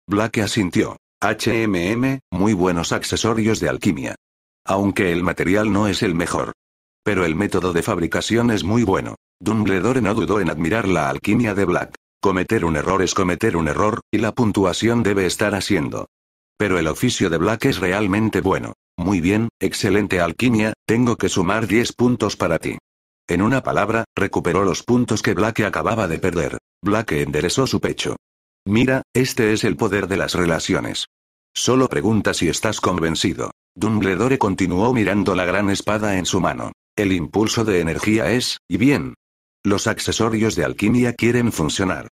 Black asintió. HMM, muy buenos accesorios de alquimia aunque el material no es el mejor. Pero el método de fabricación es muy bueno. Dumbledore no dudó en admirar la alquimia de Black. Cometer un error es cometer un error, y la puntuación debe estar haciendo. Pero el oficio de Black es realmente bueno. Muy bien, excelente alquimia, tengo que sumar 10 puntos para ti. En una palabra, recuperó los puntos que Black acababa de perder. Black enderezó su pecho. Mira, este es el poder de las relaciones. Solo pregunta si estás convencido. Dumbledore continuó mirando la gran espada en su mano. El impulso de energía es, y bien. Los accesorios de alquimia quieren funcionar.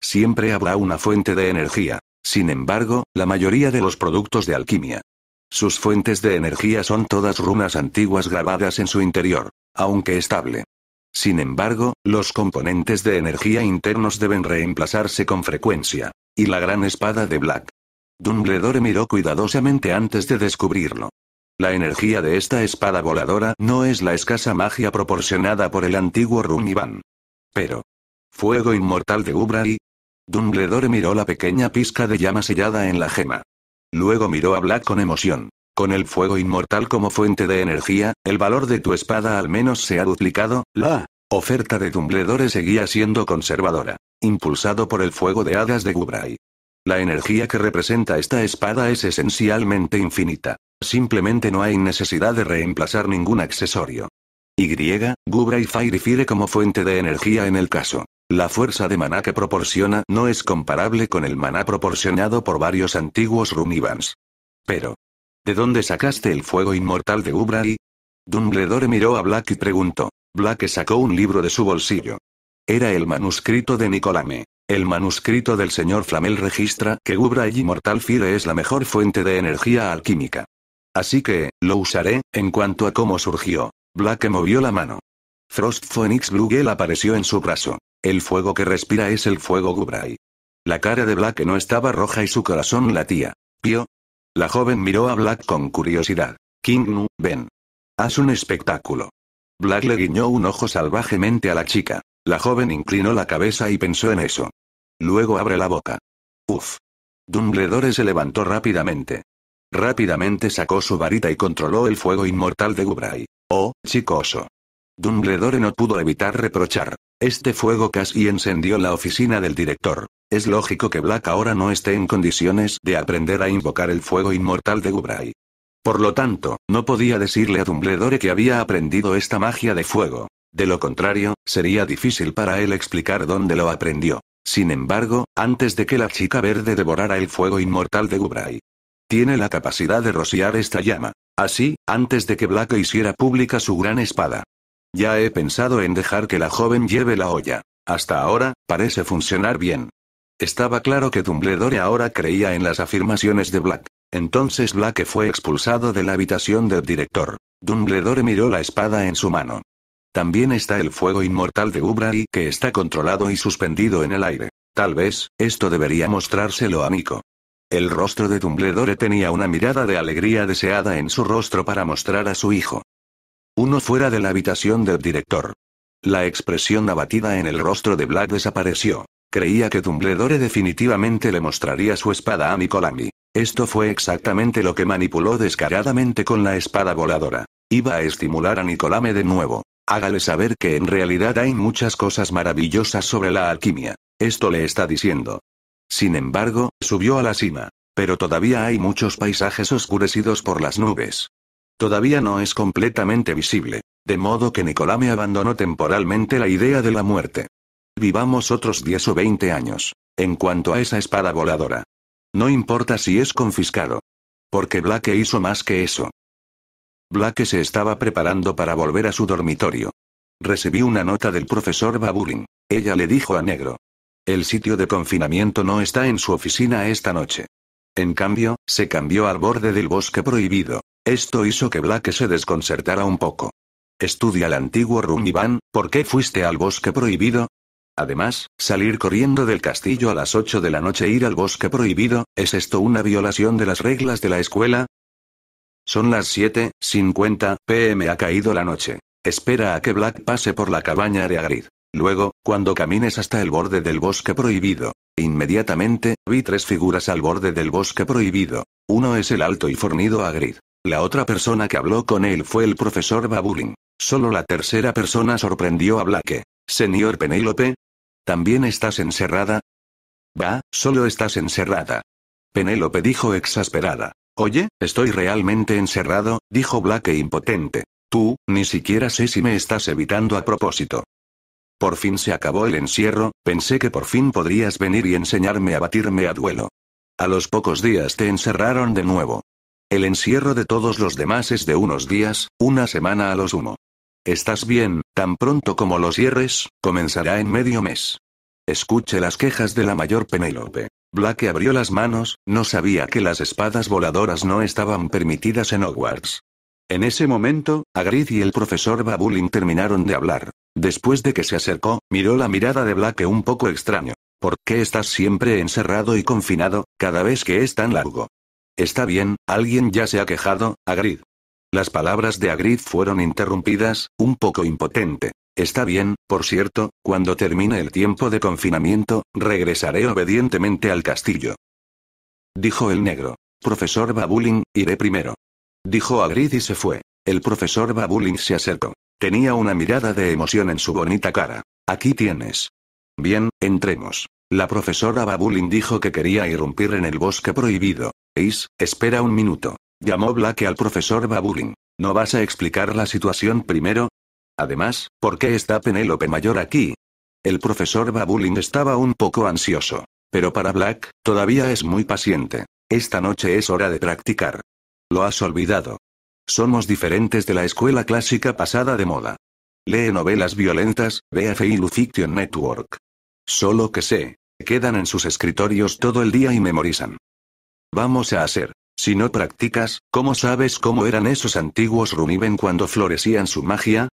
Siempre habrá una fuente de energía. Sin embargo, la mayoría de los productos de alquimia. Sus fuentes de energía son todas runas antiguas grabadas en su interior, aunque estable. Sin embargo, los componentes de energía internos deben reemplazarse con frecuencia. Y la gran espada de Black Dumbledore miró cuidadosamente antes de descubrirlo. La energía de esta espada voladora no es la escasa magia proporcionada por el antiguo Van. Pero. Fuego inmortal de Gubrai. Dumbledore miró la pequeña pizca de llama sellada en la gema. Luego miró a Black con emoción. Con el fuego inmortal como fuente de energía, el valor de tu espada al menos se ha duplicado, la oferta de Dumbledore seguía siendo conservadora. Impulsado por el fuego de hadas de Gubrai. La energía que representa esta espada es esencialmente infinita. Simplemente no hay necesidad de reemplazar ningún accesorio. Y, Gubra y Firefire como fuente de energía en el caso. La fuerza de maná que proporciona no es comparable con el maná proporcionado por varios antiguos Runivans. Pero. ¿De dónde sacaste el fuego inmortal de Gubra y? Dumbledore miró a Black y preguntó. Black sacó un libro de su bolsillo. Era el manuscrito de Nicolame. El manuscrito del señor Flamel registra que Gubra y Mortal Fire es la mejor fuente de energía alquímica. Así que, lo usaré, en cuanto a cómo surgió. Black movió la mano. Frost Phoenix bluegel apareció en su brazo. El fuego que respira es el fuego Gubray. La cara de Black no estaba roja y su corazón latía. ¿Pio? La joven miró a Black con curiosidad. King ven. Haz un espectáculo. Black le guiñó un ojo salvajemente a la chica. La joven inclinó la cabeza y pensó en eso. Luego abre la boca. Uf. Dumbledore se levantó rápidamente. Rápidamente sacó su varita y controló el fuego inmortal de Gubray. Oh, chicoso! Dumbledore no pudo evitar reprochar. Este fuego casi encendió la oficina del director. Es lógico que Black ahora no esté en condiciones de aprender a invocar el fuego inmortal de Gubray. Por lo tanto, no podía decirle a Dumbledore que había aprendido esta magia de fuego. De lo contrario, sería difícil para él explicar dónde lo aprendió. Sin embargo, antes de que la chica verde devorara el fuego inmortal de Gubray. Tiene la capacidad de rociar esta llama. Así, antes de que Black hiciera pública su gran espada. Ya he pensado en dejar que la joven lleve la olla. Hasta ahora, parece funcionar bien. Estaba claro que Dumbledore ahora creía en las afirmaciones de Black. Entonces Black fue expulsado de la habitación del director. Dumbledore miró la espada en su mano. También está el fuego inmortal de y que está controlado y suspendido en el aire. Tal vez, esto debería mostrárselo a Nico. El rostro de Dumbledore tenía una mirada de alegría deseada en su rostro para mostrar a su hijo. Uno fuera de la habitación del director. La expresión abatida en el rostro de Black desapareció. Creía que Dumbledore definitivamente le mostraría su espada a Nicolami. Esto fue exactamente lo que manipuló descaradamente con la espada voladora. Iba a estimular a Nicolame de nuevo. Hágale saber que en realidad hay muchas cosas maravillosas sobre la alquimia. Esto le está diciendo. Sin embargo, subió a la cima. Pero todavía hay muchos paisajes oscurecidos por las nubes. Todavía no es completamente visible. De modo que Nicolás me abandonó temporalmente la idea de la muerte. Vivamos otros 10 o 20 años. En cuanto a esa espada voladora. No importa si es confiscado. Porque Blake hizo más que eso. Black se estaba preparando para volver a su dormitorio. Recibí una nota del profesor Baburin. Ella le dijo a Negro. El sitio de confinamiento no está en su oficina esta noche. En cambio, se cambió al borde del bosque prohibido. Esto hizo que Black se desconcertara un poco. Estudia el antiguo Rumiván, ¿por qué fuiste al bosque prohibido? Además, salir corriendo del castillo a las 8 de la noche e ir al bosque prohibido, ¿es esto una violación de las reglas de la escuela? Son las 7:50 pm. Ha caído la noche. Espera a que Black pase por la cabaña de Agrid. Luego, cuando camines hasta el borde del bosque prohibido. Inmediatamente, vi tres figuras al borde del bosque prohibido. Uno es el alto y fornido Agrid. La otra persona que habló con él fue el profesor Babulin. Solo la tercera persona sorprendió a Black. Señor Penélope. ¿También estás encerrada? Va, solo estás encerrada. Penélope dijo exasperada. Oye, estoy realmente encerrado, dijo Blake impotente. Tú, ni siquiera sé si me estás evitando a propósito. Por fin se acabó el encierro, pensé que por fin podrías venir y enseñarme a batirme a duelo. A los pocos días te encerraron de nuevo. El encierro de todos los demás es de unos días, una semana a lo sumo. Estás bien, tan pronto como lo cierres, comenzará en medio mes. Escuche las quejas de la mayor Penélope. Black abrió las manos, no sabía que las espadas voladoras no estaban permitidas en Hogwarts. En ese momento, Agrid y el profesor Babulin terminaron de hablar. Después de que se acercó, miró la mirada de Black un poco extraño. ¿Por qué estás siempre encerrado y confinado, cada vez que es tan largo? Está bien, alguien ya se ha quejado, Agrid. Las palabras de Agrid fueron interrumpidas, un poco impotente. Está bien, por cierto, cuando termine el tiempo de confinamiento, regresaré obedientemente al castillo. Dijo el negro. Profesor Babulin, iré primero. Dijo Agrid y se fue. El profesor Babulin se acercó. Tenía una mirada de emoción en su bonita cara. Aquí tienes. Bien, entremos. La profesora Babulin dijo que quería irrumpir en el bosque prohibido. Eis, espera un minuto. Llamó Black al profesor Babulin. ¿No vas a explicar la situación primero? Además, ¿por qué está Penélope Mayor aquí? El profesor Babulin estaba un poco ansioso. Pero para Black, todavía es muy paciente. Esta noche es hora de practicar. Lo has olvidado. Somos diferentes de la escuela clásica pasada de moda. Lee novelas violentas, ve a Fiction Network. Solo que sé, quedan en sus escritorios todo el día y memorizan. Vamos a hacer. Si no practicas, ¿cómo sabes cómo eran esos antiguos Runiven cuando florecían su magia?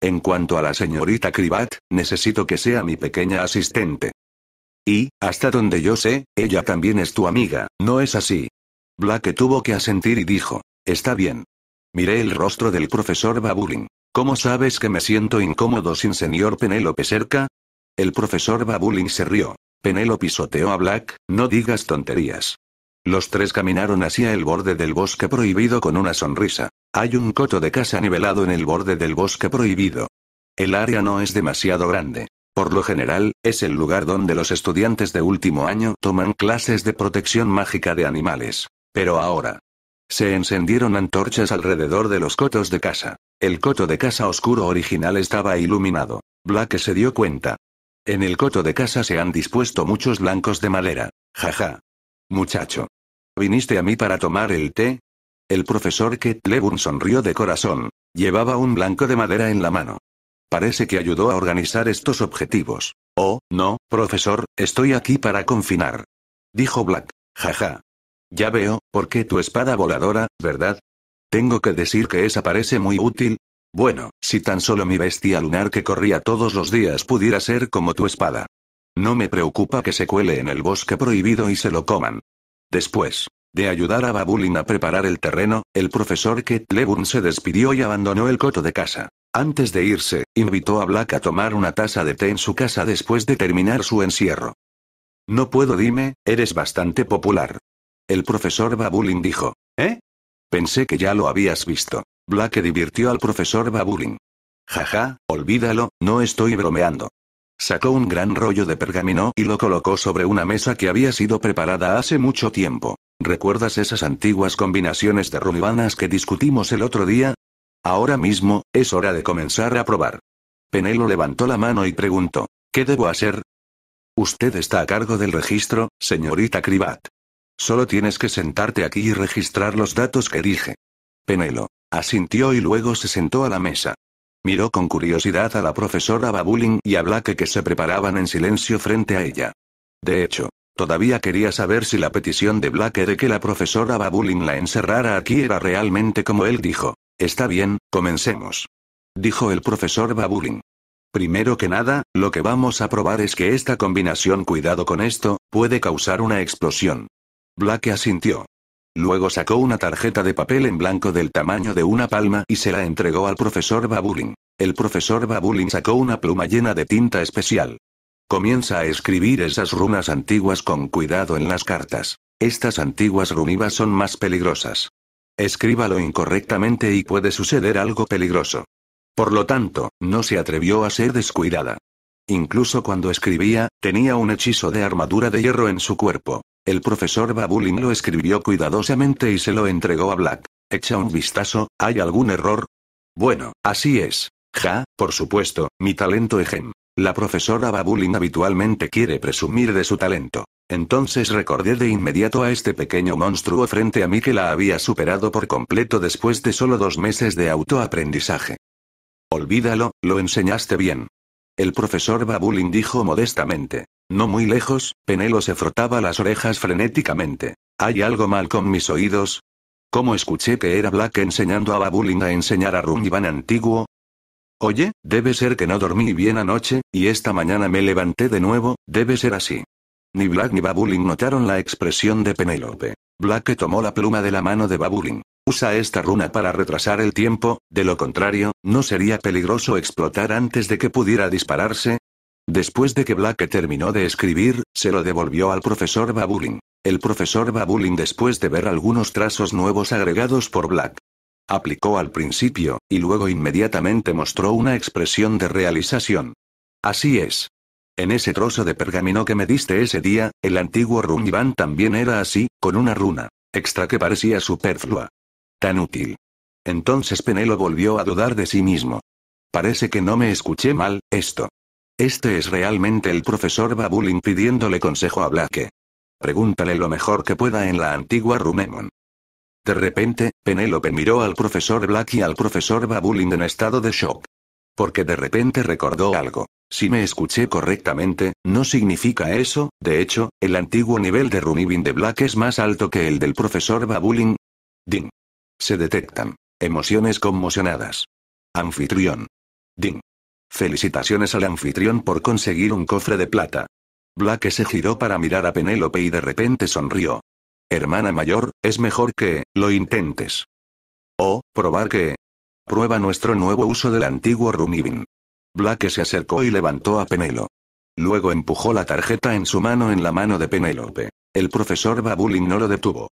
En cuanto a la señorita Cribat, necesito que sea mi pequeña asistente. Y, hasta donde yo sé, ella también es tu amiga, ¿no es así? Black tuvo que asentir y dijo, está bien. Miré el rostro del profesor Babulin. ¿Cómo sabes que me siento incómodo sin señor Penélope cerca? El profesor Babuling se rió. Penélope pisoteó a Black, no digas tonterías. Los tres caminaron hacia el borde del bosque prohibido con una sonrisa. Hay un coto de casa nivelado en el borde del bosque prohibido. El área no es demasiado grande. Por lo general, es el lugar donde los estudiantes de último año toman clases de protección mágica de animales. Pero ahora. Se encendieron antorchas alrededor de los cotos de casa. El coto de casa oscuro original estaba iluminado. Black se dio cuenta. En el coto de casa se han dispuesto muchos blancos de madera. Jaja. Muchacho. ¿Viniste a mí para tomar el té? El profesor Kettleburn sonrió de corazón. Llevaba un blanco de madera en la mano. Parece que ayudó a organizar estos objetivos. Oh, no, profesor, estoy aquí para confinar. Dijo Black. Jaja. Ya veo, ¿por qué tu espada voladora, verdad? Tengo que decir que esa parece muy útil. Bueno, si tan solo mi bestia lunar que corría todos los días pudiera ser como tu espada. No me preocupa que se cuele en el bosque prohibido y se lo coman. Después, de ayudar a Babulin a preparar el terreno, el profesor Ketleburn se despidió y abandonó el coto de casa. Antes de irse, invitó a Black a tomar una taza de té en su casa después de terminar su encierro. No puedo, dime, eres bastante popular. El profesor Babulin dijo. ¿Eh? Pensé que ya lo habías visto. Black divirtió al profesor Babulin. Jaja, olvídalo, no estoy bromeando. Sacó un gran rollo de pergamino y lo colocó sobre una mesa que había sido preparada hace mucho tiempo. ¿Recuerdas esas antiguas combinaciones de rumibanas que discutimos el otro día? Ahora mismo, es hora de comenzar a probar. Penelo levantó la mano y preguntó, ¿qué debo hacer? Usted está a cargo del registro, señorita Cribat. Solo tienes que sentarte aquí y registrar los datos que dije. Penelo, asintió y luego se sentó a la mesa. Miró con curiosidad a la profesora Babuling y a Blake que se preparaban en silencio frente a ella. De hecho, Todavía quería saber si la petición de Black de que la profesora Babulin la encerrara aquí era realmente como él dijo. Está bien, comencemos. Dijo el profesor Babulin. Primero que nada, lo que vamos a probar es que esta combinación cuidado con esto, puede causar una explosión. Black asintió. Luego sacó una tarjeta de papel en blanco del tamaño de una palma y se la entregó al profesor Babulin. El profesor Babulin sacó una pluma llena de tinta especial. Comienza a escribir esas runas antiguas con cuidado en las cartas. Estas antiguas runivas son más peligrosas. Escríbalo incorrectamente y puede suceder algo peligroso. Por lo tanto, no se atrevió a ser descuidada. Incluso cuando escribía, tenía un hechizo de armadura de hierro en su cuerpo. El profesor Babulin lo escribió cuidadosamente y se lo entregó a Black. Echa un vistazo, ¿hay algún error? Bueno, así es. Ja, por supuesto, mi talento Egem. La profesora Babulin habitualmente quiere presumir de su talento. Entonces recordé de inmediato a este pequeño monstruo frente a mí que la había superado por completo después de solo dos meses de autoaprendizaje. Olvídalo, lo enseñaste bien. El profesor Babulin dijo modestamente. No muy lejos, Penelo se frotaba las orejas frenéticamente. ¿Hay algo mal con mis oídos? ¿Cómo escuché que era Black enseñando a Babulin a enseñar a Runiban antiguo? Oye, debe ser que no dormí bien anoche, y esta mañana me levanté de nuevo, debe ser así. Ni Black ni Babulin notaron la expresión de Penélope. Black tomó la pluma de la mano de Babulin. Usa esta runa para retrasar el tiempo, de lo contrario, ¿no sería peligroso explotar antes de que pudiera dispararse? Después de que Black terminó de escribir, se lo devolvió al profesor Babulin. El profesor Babulin después de ver algunos trazos nuevos agregados por Black. Aplicó al principio, y luego inmediatamente mostró una expresión de realización. Así es. En ese trozo de pergamino que me diste ese día, el antiguo Runiván también era así, con una runa, extra que parecía superflua. Tan útil. Entonces Penelo volvió a dudar de sí mismo. Parece que no me escuché mal, esto. Este es realmente el profesor Babulin pidiéndole consejo a Blake. Pregúntale lo mejor que pueda en la antigua Rumemon. De repente, Penélope miró al profesor Black y al profesor Babulin en estado de shock. Porque de repente recordó algo. Si me escuché correctamente, no significa eso, de hecho, el antiguo nivel de Runibin de Black es más alto que el del profesor Babulin. Ding. Se detectan. Emociones conmocionadas. Anfitrión. Ding. Felicitaciones al anfitrión por conseguir un cofre de plata. Black se giró para mirar a Penélope y de repente sonrió. Hermana mayor, es mejor que, lo intentes. O, probar que... Prueba nuestro nuevo uso del antiguo Rumibin. Blake se acercó y levantó a Penelo. Luego empujó la tarjeta en su mano en la mano de Penélope. El profesor Babulin no lo detuvo.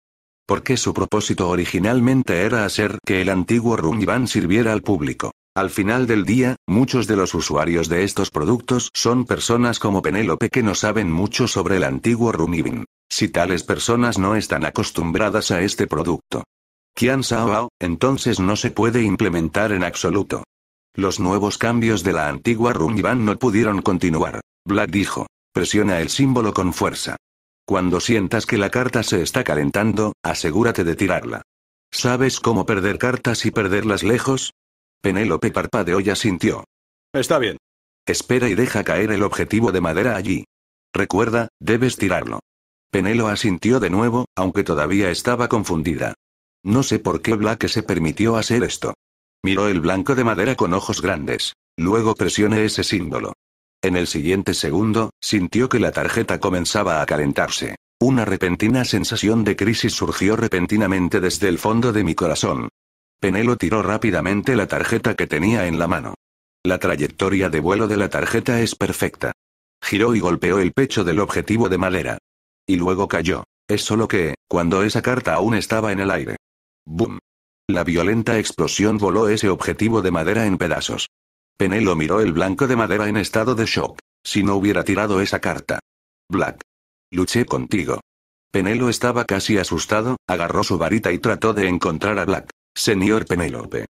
Porque su propósito originalmente era hacer que el antiguo Rumibán sirviera al público. Al final del día, muchos de los usuarios de estos productos son personas como Penélope que no saben mucho sobre el antiguo Rumibin. Si tales personas no están acostumbradas a este producto. Qian Sao, entonces no se puede implementar en absoluto. Los nuevos cambios de la antigua Rungiban no pudieron continuar. Black dijo. Presiona el símbolo con fuerza. Cuando sientas que la carta se está calentando, asegúrate de tirarla. ¿Sabes cómo perder cartas y perderlas lejos? Penélope parpadeó y sintió. Está bien. Espera y deja caer el objetivo de madera allí. Recuerda, debes tirarlo. Penelo asintió de nuevo, aunque todavía estaba confundida. No sé por qué Black se permitió hacer esto. Miró el blanco de madera con ojos grandes. Luego presioné ese símbolo. En el siguiente segundo, sintió que la tarjeta comenzaba a calentarse. Una repentina sensación de crisis surgió repentinamente desde el fondo de mi corazón. Penelo tiró rápidamente la tarjeta que tenía en la mano. La trayectoria de vuelo de la tarjeta es perfecta. Giró y golpeó el pecho del objetivo de madera. Y luego cayó. Es solo que, cuando esa carta aún estaba en el aire. ¡Bum! La violenta explosión voló ese objetivo de madera en pedazos. Penelo miró el blanco de madera en estado de shock. Si no hubiera tirado esa carta. Black. Luché contigo. Penelo estaba casi asustado, agarró su varita y trató de encontrar a Black. Señor Penelope.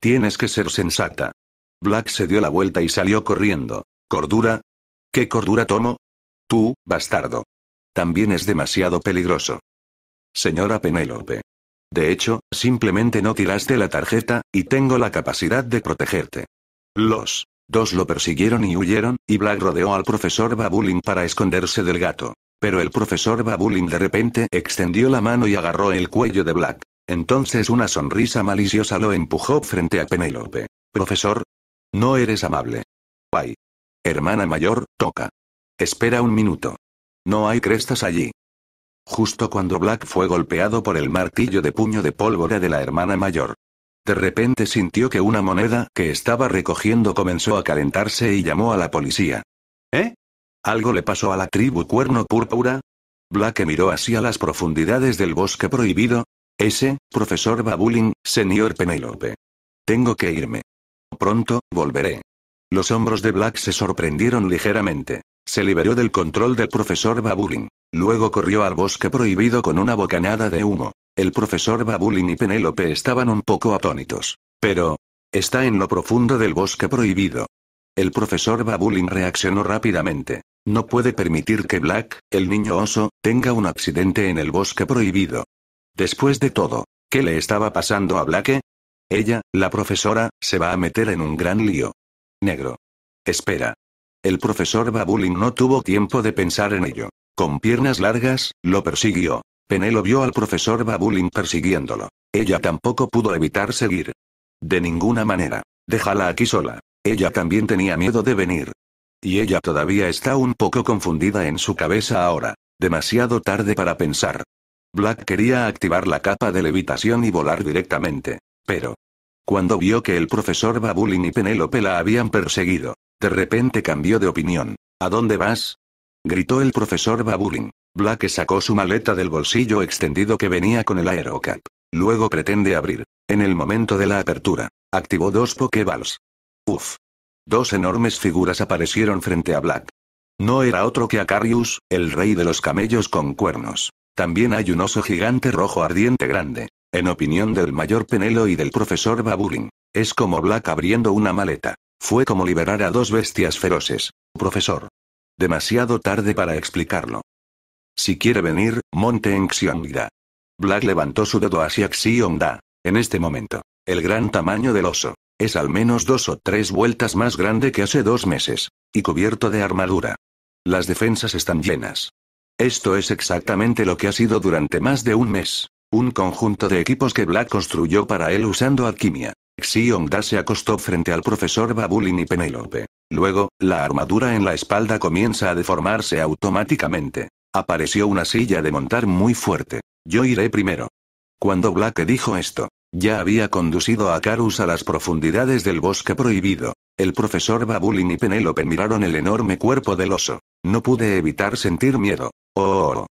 Tienes que ser sensata. Black se dio la vuelta y salió corriendo. ¿Cordura? ¿Qué cordura tomo? Tú, bastardo. También es demasiado peligroso. Señora Penélope. De hecho, simplemente no tiraste la tarjeta, y tengo la capacidad de protegerte. Los dos lo persiguieron y huyeron, y Black rodeó al profesor Babulin para esconderse del gato. Pero el profesor Babulin de repente extendió la mano y agarró el cuello de Black. Entonces una sonrisa maliciosa lo empujó frente a Penélope. Profesor. No eres amable. Guay. Hermana mayor, toca. Espera un minuto. No hay crestas allí. Justo cuando Black fue golpeado por el martillo de puño de pólvora de la hermana mayor. De repente sintió que una moneda que estaba recogiendo comenzó a calentarse y llamó a la policía. ¿Eh? ¿Algo le pasó a la tribu cuerno púrpura? Black miró hacia las profundidades del bosque prohibido. Ese, profesor Babulin, señor Penélope. Tengo que irme. Pronto, volveré. Los hombros de Black se sorprendieron ligeramente. Se liberó del control del profesor Babulin. Luego corrió al bosque prohibido con una bocanada de humo. El profesor Babulin y Penélope estaban un poco atónitos. Pero... Está en lo profundo del bosque prohibido. El profesor Babulin reaccionó rápidamente. No puede permitir que Black, el niño oso, tenga un accidente en el bosque prohibido. Después de todo, ¿qué le estaba pasando a Black? Ella, la profesora, se va a meter en un gran lío. Negro. Espera. El profesor Babulin no tuvo tiempo de pensar en ello. Con piernas largas, lo persiguió. Penelo vio al profesor Babulin persiguiéndolo. Ella tampoco pudo evitar seguir. De ninguna manera. Déjala aquí sola. Ella también tenía miedo de venir. Y ella todavía está un poco confundida en su cabeza ahora. Demasiado tarde para pensar. Black quería activar la capa de levitación y volar directamente. Pero. Cuando vio que el profesor Babulin y Penélope la habían perseguido, de repente cambió de opinión. ¿A dónde vas? gritó el profesor Babulin. Black sacó su maleta del bolsillo extendido que venía con el aerocap. Luego pretende abrir. En el momento de la apertura, activó dos pokeballs. Uf. Dos enormes figuras aparecieron frente a Black. No era otro que Acarius, el rey de los camellos con cuernos. También hay un oso gigante rojo ardiente grande. En opinión del mayor Penelo y del profesor Babulin, es como Black abriendo una maleta. Fue como liberar a dos bestias feroces. Profesor. Demasiado tarde para explicarlo. Si quiere venir, monte en Xiongda. Black levantó su dedo hacia Xiongda. En este momento. El gran tamaño del oso. Es al menos dos o tres vueltas más grande que hace dos meses. Y cubierto de armadura. Las defensas están llenas. Esto es exactamente lo que ha sido durante más de un mes. Un conjunto de equipos que Black construyó para él usando alquimia. Xionda se acostó frente al profesor Babulin y Penélope. Luego, la armadura en la espalda comienza a deformarse automáticamente. Apareció una silla de montar muy fuerte. Yo iré primero. Cuando Black dijo esto, ya había conducido a Carus a las profundidades del bosque prohibido. El profesor Babulin y Penélope miraron el enorme cuerpo del oso. No pude evitar sentir miedo. Oh, oh, oh.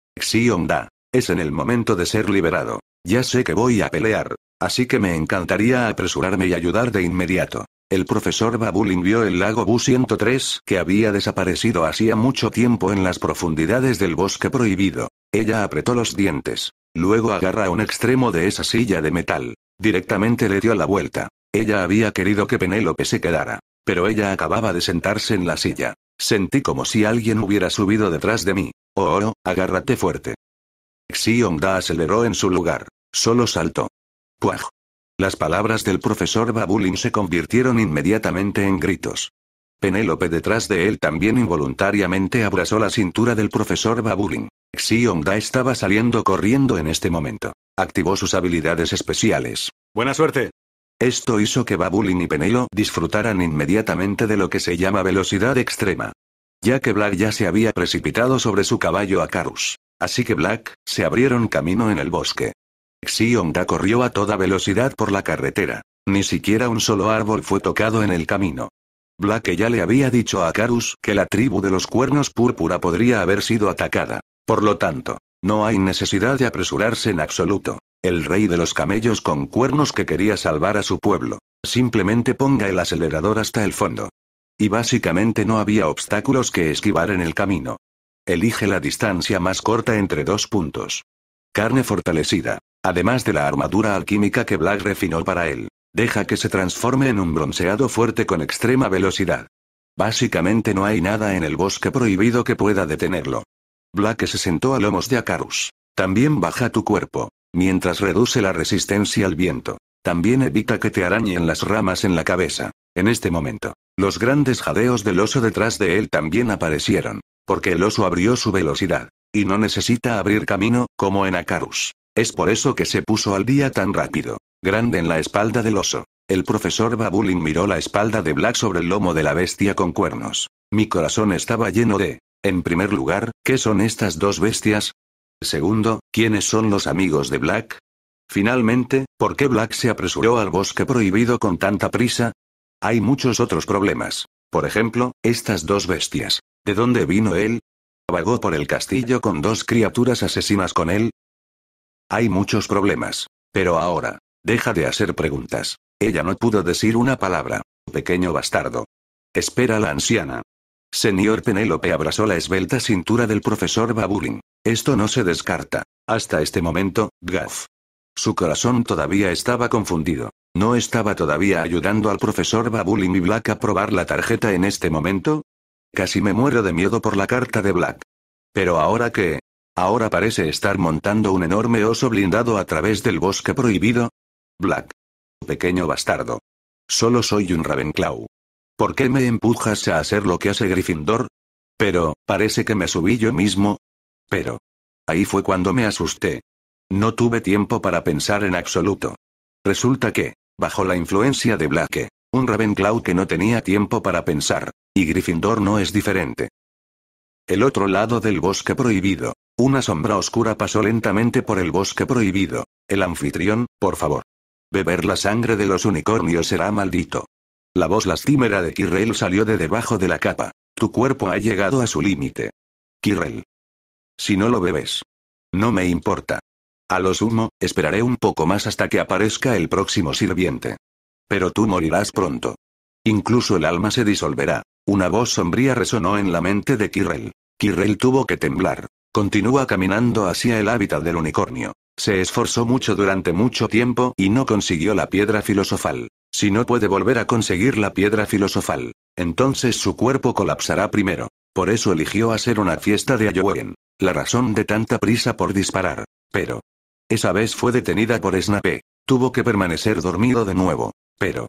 Es en el momento de ser liberado. Ya sé que voy a pelear. Así que me encantaría apresurarme y ayudar de inmediato. El profesor Babulin vio el lago Bu-103, que había desaparecido hacía mucho tiempo en las profundidades del bosque prohibido. Ella apretó los dientes. Luego agarra un extremo de esa silla de metal. Directamente le dio la vuelta. Ella había querido que Penélope se quedara. Pero ella acababa de sentarse en la silla. Sentí como si alguien hubiera subido detrás de mí. Oh, oh agárrate fuerte. Xionda aceleró en su lugar. Solo saltó. ¡Puaj! Las palabras del profesor Babulin se convirtieron inmediatamente en gritos. Penélope detrás de él también involuntariamente abrazó la cintura del profesor Babulin. Xionda estaba saliendo corriendo en este momento. Activó sus habilidades especiales. Buena suerte. Esto hizo que Babulin y Penelo disfrutaran inmediatamente de lo que se llama velocidad extrema. Ya que Black ya se había precipitado sobre su caballo a Carus, Así que Black, se abrieron camino en el bosque. Xionda corrió a toda velocidad por la carretera. Ni siquiera un solo árbol fue tocado en el camino. Black ya le había dicho a Karus que la tribu de los cuernos púrpura podría haber sido atacada. Por lo tanto, no hay necesidad de apresurarse en absoluto. El rey de los camellos con cuernos que quería salvar a su pueblo. Simplemente ponga el acelerador hasta el fondo. Y básicamente no había obstáculos que esquivar en el camino. Elige la distancia más corta entre dos puntos. Carne fortalecida además de la armadura alquímica que Black refinó para él. Deja que se transforme en un bronceado fuerte con extrema velocidad. Básicamente no hay nada en el bosque prohibido que pueda detenerlo. Black se sentó a lomos de Acarus. También baja tu cuerpo, mientras reduce la resistencia al viento. También evita que te arañen las ramas en la cabeza. En este momento, los grandes jadeos del oso detrás de él también aparecieron, porque el oso abrió su velocidad, y no necesita abrir camino, como en Acarus. Es por eso que se puso al día tan rápido. Grande en la espalda del oso. El profesor Babulin miró la espalda de Black sobre el lomo de la bestia con cuernos. Mi corazón estaba lleno de... En primer lugar, ¿qué son estas dos bestias? Segundo, ¿quiénes son los amigos de Black? Finalmente, ¿por qué Black se apresuró al bosque prohibido con tanta prisa? Hay muchos otros problemas. Por ejemplo, estas dos bestias. ¿De dónde vino él? Vagó por el castillo con dos criaturas asesinas con él, hay muchos problemas. Pero ahora, deja de hacer preguntas. Ella no pudo decir una palabra. Pequeño bastardo. Espera la anciana. Señor Penélope abrazó la esbelta cintura del profesor Babulin. Esto no se descarta. Hasta este momento, Gaff. Su corazón todavía estaba confundido. ¿No estaba todavía ayudando al profesor Babulin y Black a probar la tarjeta en este momento? Casi me muero de miedo por la carta de Black. Pero ahora que, Ahora parece estar montando un enorme oso blindado a través del bosque prohibido. Black. Pequeño bastardo. Solo soy un Ravenclaw. ¿Por qué me empujas a hacer lo que hace Gryffindor? Pero, parece que me subí yo mismo. Pero. Ahí fue cuando me asusté. No tuve tiempo para pensar en absoluto. Resulta que, bajo la influencia de Black, un Ravenclaw que no tenía tiempo para pensar, y Gryffindor no es diferente. El otro lado del bosque prohibido. Una sombra oscura pasó lentamente por el bosque prohibido. El anfitrión, por favor. Beber la sangre de los unicornios será maldito. La voz lastimera de Kirrel salió de debajo de la capa. Tu cuerpo ha llegado a su límite. Kirrell. Si no lo bebes. No me importa. A lo sumo, esperaré un poco más hasta que aparezca el próximo sirviente. Pero tú morirás pronto. Incluso el alma se disolverá. Una voz sombría resonó en la mente de Kirrell. Kirrell tuvo que temblar. Continúa caminando hacia el hábitat del unicornio. Se esforzó mucho durante mucho tiempo y no consiguió la piedra filosofal. Si no puede volver a conseguir la piedra filosofal, entonces su cuerpo colapsará primero. Por eso eligió hacer una fiesta de Ayowen. La razón de tanta prisa por disparar. Pero. Esa vez fue detenida por Snape. Tuvo que permanecer dormido de nuevo. Pero.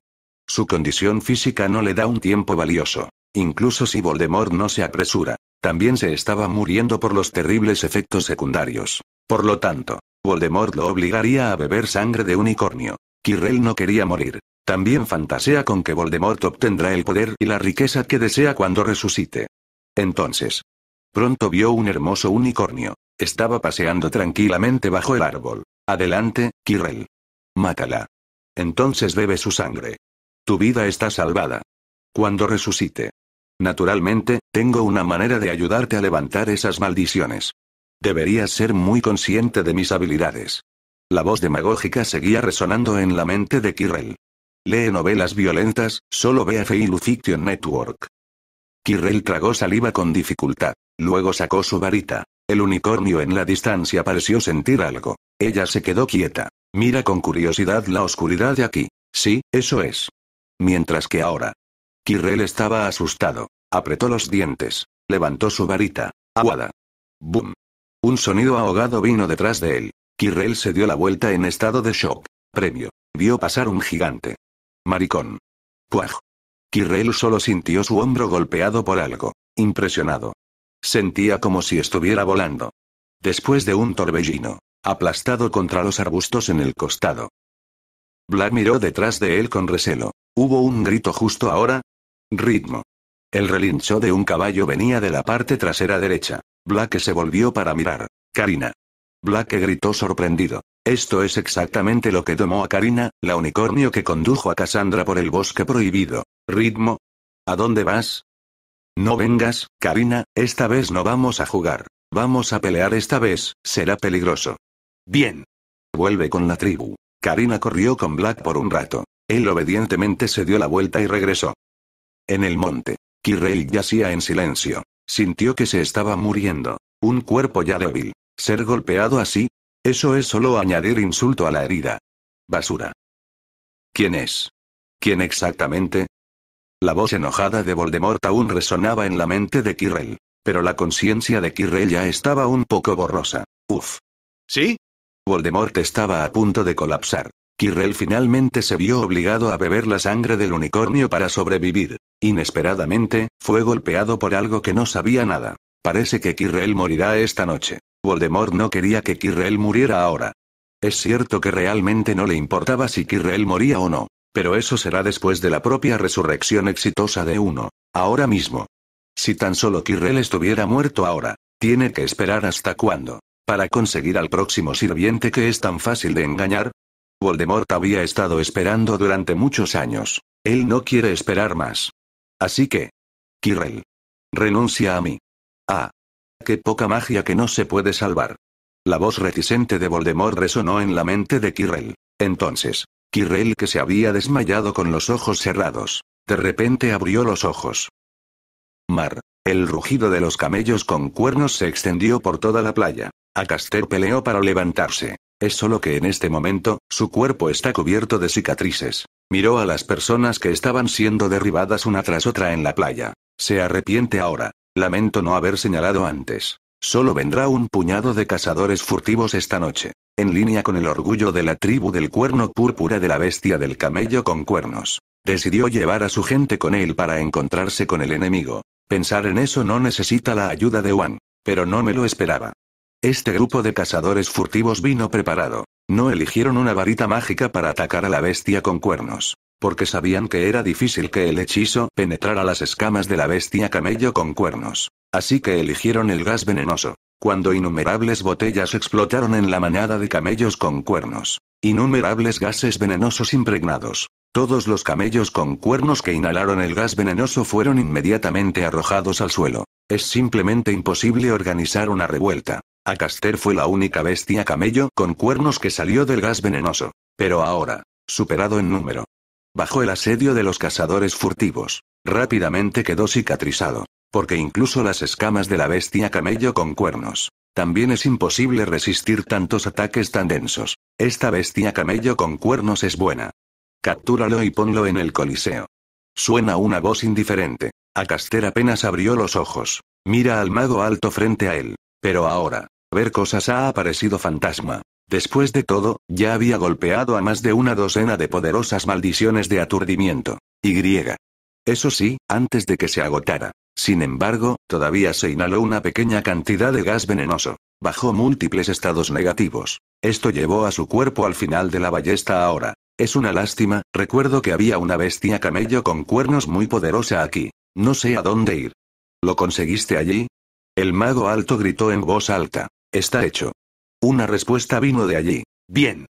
Su condición física no le da un tiempo valioso. Incluso si Voldemort no se apresura, también se estaba muriendo por los terribles efectos secundarios. Por lo tanto, Voldemort lo obligaría a beber sangre de unicornio. Kirrell no quería morir. También fantasea con que Voldemort obtendrá el poder y la riqueza que desea cuando resucite. Entonces, pronto vio un hermoso unicornio. Estaba paseando tranquilamente bajo el árbol. Adelante, Kirrell. Mátala. Entonces bebe su sangre. Tu vida está salvada. Cuando resucite. Naturalmente, tengo una manera de ayudarte a levantar esas maldiciones. Deberías ser muy consciente de mis habilidades. La voz demagógica seguía resonando en la mente de Kirrell. Lee novelas violentas, solo ve a Feilu Network. Kirrell tragó saliva con dificultad. Luego sacó su varita. El unicornio en la distancia pareció sentir algo. Ella se quedó quieta. Mira con curiosidad la oscuridad de aquí. Sí, eso es. Mientras que ahora. Kirrell estaba asustado. Apretó los dientes. Levantó su varita. Aguada. ¡Bum! Un sonido ahogado vino detrás de él. Kirrell se dio la vuelta en estado de shock. Premio. Vio pasar un gigante. Maricón. Puaj. Kirrell solo sintió su hombro golpeado por algo. Impresionado. Sentía como si estuviera volando. Después de un torbellino. Aplastado contra los arbustos en el costado. Vlad miró detrás de él con recelo. Hubo un grito justo ahora. Ritmo. El relincho de un caballo venía de la parte trasera derecha. Black se volvió para mirar. Karina. Black gritó sorprendido. Esto es exactamente lo que tomó a Karina, la unicornio que condujo a Cassandra por el bosque prohibido. Ritmo. ¿A dónde vas? No vengas, Karina, esta vez no vamos a jugar. Vamos a pelear esta vez, será peligroso. Bien. Vuelve con la tribu. Karina corrió con Black por un rato. Él obedientemente se dio la vuelta y regresó. En el monte, Kirrell yacía en silencio. Sintió que se estaba muriendo. Un cuerpo ya débil. Ser golpeado así. Eso es solo añadir insulto a la herida. Basura. ¿Quién es? ¿Quién exactamente? La voz enojada de Voldemort aún resonaba en la mente de Kirrell. Pero la conciencia de Kirrell ya estaba un poco borrosa. Uf. ¿Sí? Voldemort estaba a punto de colapsar. Kirrell finalmente se vio obligado a beber la sangre del unicornio para sobrevivir. Inesperadamente, fue golpeado por algo que no sabía nada. Parece que Kirrell morirá esta noche. Voldemort no quería que Kirrell muriera ahora. Es cierto que realmente no le importaba si Kirrell moría o no. Pero eso será después de la propia resurrección exitosa de uno. Ahora mismo. Si tan solo Kirrell estuviera muerto ahora, tiene que esperar hasta cuándo. Para conseguir al próximo sirviente que es tan fácil de engañar, Voldemort había estado esperando durante muchos años. Él no quiere esperar más. Así que... Kirrell. Renuncia a mí. Ah. Qué poca magia que no se puede salvar. La voz reticente de Voldemort resonó en la mente de Kirrell. Entonces, Kirrell que se había desmayado con los ojos cerrados, de repente abrió los ojos. Mar. El rugido de los camellos con cuernos se extendió por toda la playa. Acaster peleó para levantarse. Es solo que en este momento, su cuerpo está cubierto de cicatrices. Miró a las personas que estaban siendo derribadas una tras otra en la playa. Se arrepiente ahora. Lamento no haber señalado antes. Solo vendrá un puñado de cazadores furtivos esta noche. En línea con el orgullo de la tribu del cuerno púrpura de la bestia del camello con cuernos. Decidió llevar a su gente con él para encontrarse con el enemigo. Pensar en eso no necesita la ayuda de Juan. Pero no me lo esperaba. Este grupo de cazadores furtivos vino preparado. No eligieron una varita mágica para atacar a la bestia con cuernos. Porque sabían que era difícil que el hechizo penetrara las escamas de la bestia camello con cuernos. Así que eligieron el gas venenoso. Cuando innumerables botellas explotaron en la manada de camellos con cuernos. Innumerables gases venenosos impregnados. Todos los camellos con cuernos que inhalaron el gas venenoso fueron inmediatamente arrojados al suelo. Es simplemente imposible organizar una revuelta. Acaster fue la única bestia camello con cuernos que salió del gas venenoso. Pero ahora, superado en número. Bajo el asedio de los cazadores furtivos, rápidamente quedó cicatrizado. Porque incluso las escamas de la bestia camello con cuernos. También es imposible resistir tantos ataques tan densos. Esta bestia camello con cuernos es buena. Captúralo y ponlo en el coliseo. Suena una voz indiferente. Acaster apenas abrió los ojos. Mira al mago alto frente a él. Pero ahora, ver cosas ha aparecido fantasma. Después de todo, ya había golpeado a más de una docena de poderosas maldiciones de aturdimiento. Y. Eso sí, antes de que se agotara. Sin embargo, todavía se inhaló una pequeña cantidad de gas venenoso. Bajó múltiples estados negativos. Esto llevó a su cuerpo al final de la ballesta ahora. Es una lástima, recuerdo que había una bestia camello con cuernos muy poderosa aquí. No sé a dónde ir. ¿Lo conseguiste allí? El mago alto gritó en voz alta. Está hecho. Una respuesta vino de allí. Bien.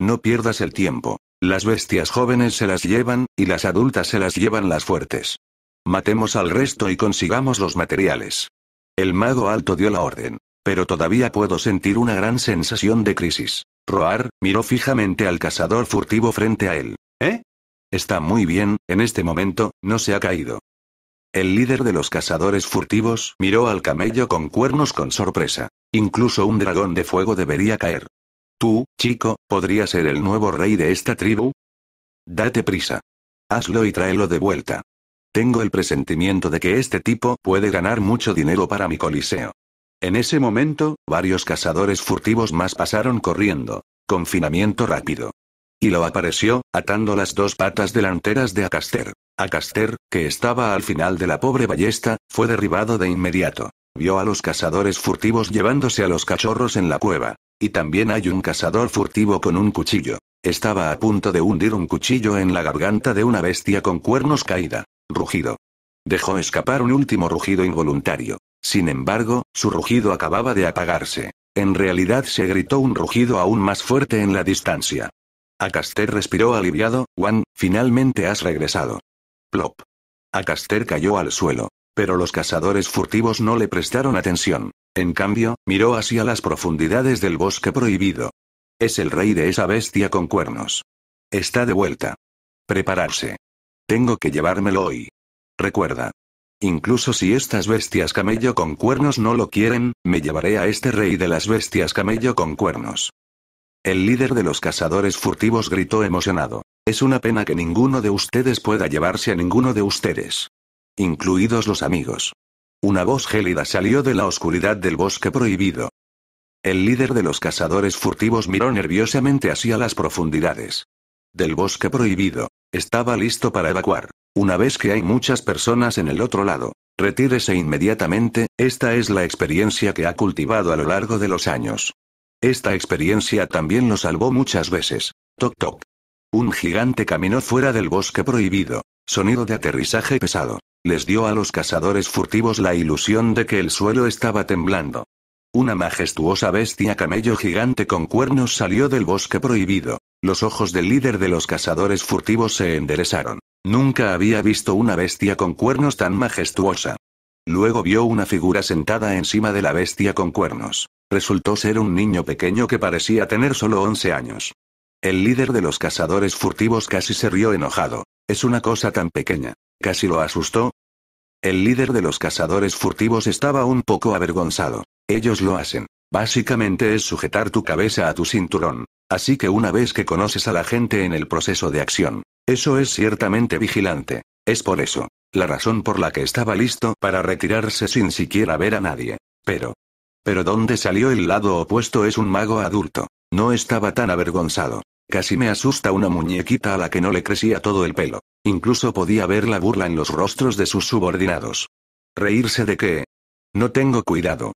No pierdas el tiempo. Las bestias jóvenes se las llevan, y las adultas se las llevan las fuertes. Matemos al resto y consigamos los materiales. El mago alto dio la orden. Pero todavía puedo sentir una gran sensación de crisis. Roar miró fijamente al cazador furtivo frente a él. ¿Eh? Está muy bien, en este momento, no se ha caído. El líder de los cazadores furtivos miró al camello con cuernos con sorpresa. Incluso un dragón de fuego debería caer. Tú, chico, ¿podría ser el nuevo rey de esta tribu? Date prisa. Hazlo y tráelo de vuelta. Tengo el presentimiento de que este tipo puede ganar mucho dinero para mi coliseo. En ese momento, varios cazadores furtivos más pasaron corriendo. Confinamiento rápido. Y lo apareció, atando las dos patas delanteras de Acaster. Acaster, que estaba al final de la pobre ballesta, fue derribado de inmediato. Vio a los cazadores furtivos llevándose a los cachorros en la cueva. Y también hay un cazador furtivo con un cuchillo. Estaba a punto de hundir un cuchillo en la garganta de una bestia con cuernos caída. Rugido. Dejó escapar un último rugido involuntario. Sin embargo, su rugido acababa de apagarse. En realidad se gritó un rugido aún más fuerte en la distancia. Acaster respiró aliviado, Juan, finalmente has regresado. Plop. Acaster cayó al suelo, pero los cazadores furtivos no le prestaron atención. En cambio, miró hacia las profundidades del bosque prohibido. Es el rey de esa bestia con cuernos. Está de vuelta. Prepararse. Tengo que llevármelo hoy. Recuerda. Incluso si estas bestias camello con cuernos no lo quieren, me llevaré a este rey de las bestias camello con cuernos. El líder de los cazadores furtivos gritó emocionado. Es una pena que ninguno de ustedes pueda llevarse a ninguno de ustedes incluidos los amigos. Una voz gélida salió de la oscuridad del bosque prohibido. El líder de los cazadores furtivos miró nerviosamente hacia las profundidades. Del bosque prohibido. Estaba listo para evacuar. Una vez que hay muchas personas en el otro lado. Retírese inmediatamente, esta es la experiencia que ha cultivado a lo largo de los años. Esta experiencia también lo salvó muchas veces. Toc toc. Un gigante caminó fuera del bosque prohibido. Sonido de aterrizaje pesado. Les dio a los cazadores furtivos la ilusión de que el suelo estaba temblando. Una majestuosa bestia camello gigante con cuernos salió del bosque prohibido. Los ojos del líder de los cazadores furtivos se enderezaron. Nunca había visto una bestia con cuernos tan majestuosa. Luego vio una figura sentada encima de la bestia con cuernos. Resultó ser un niño pequeño que parecía tener solo 11 años. El líder de los cazadores furtivos casi se rió enojado. Es una cosa tan pequeña. Casi lo asustó. El líder de los cazadores furtivos estaba un poco avergonzado. Ellos lo hacen. Básicamente es sujetar tu cabeza a tu cinturón. Así que una vez que conoces a la gente en el proceso de acción, eso es ciertamente vigilante. Es por eso, la razón por la que estaba listo para retirarse sin siquiera ver a nadie. Pero... Pero donde salió el lado opuesto es un mago adulto. No estaba tan avergonzado. Casi me asusta una muñequita a la que no le crecía todo el pelo. Incluso podía ver la burla en los rostros de sus subordinados. ¿Reírse de qué? No tengo cuidado.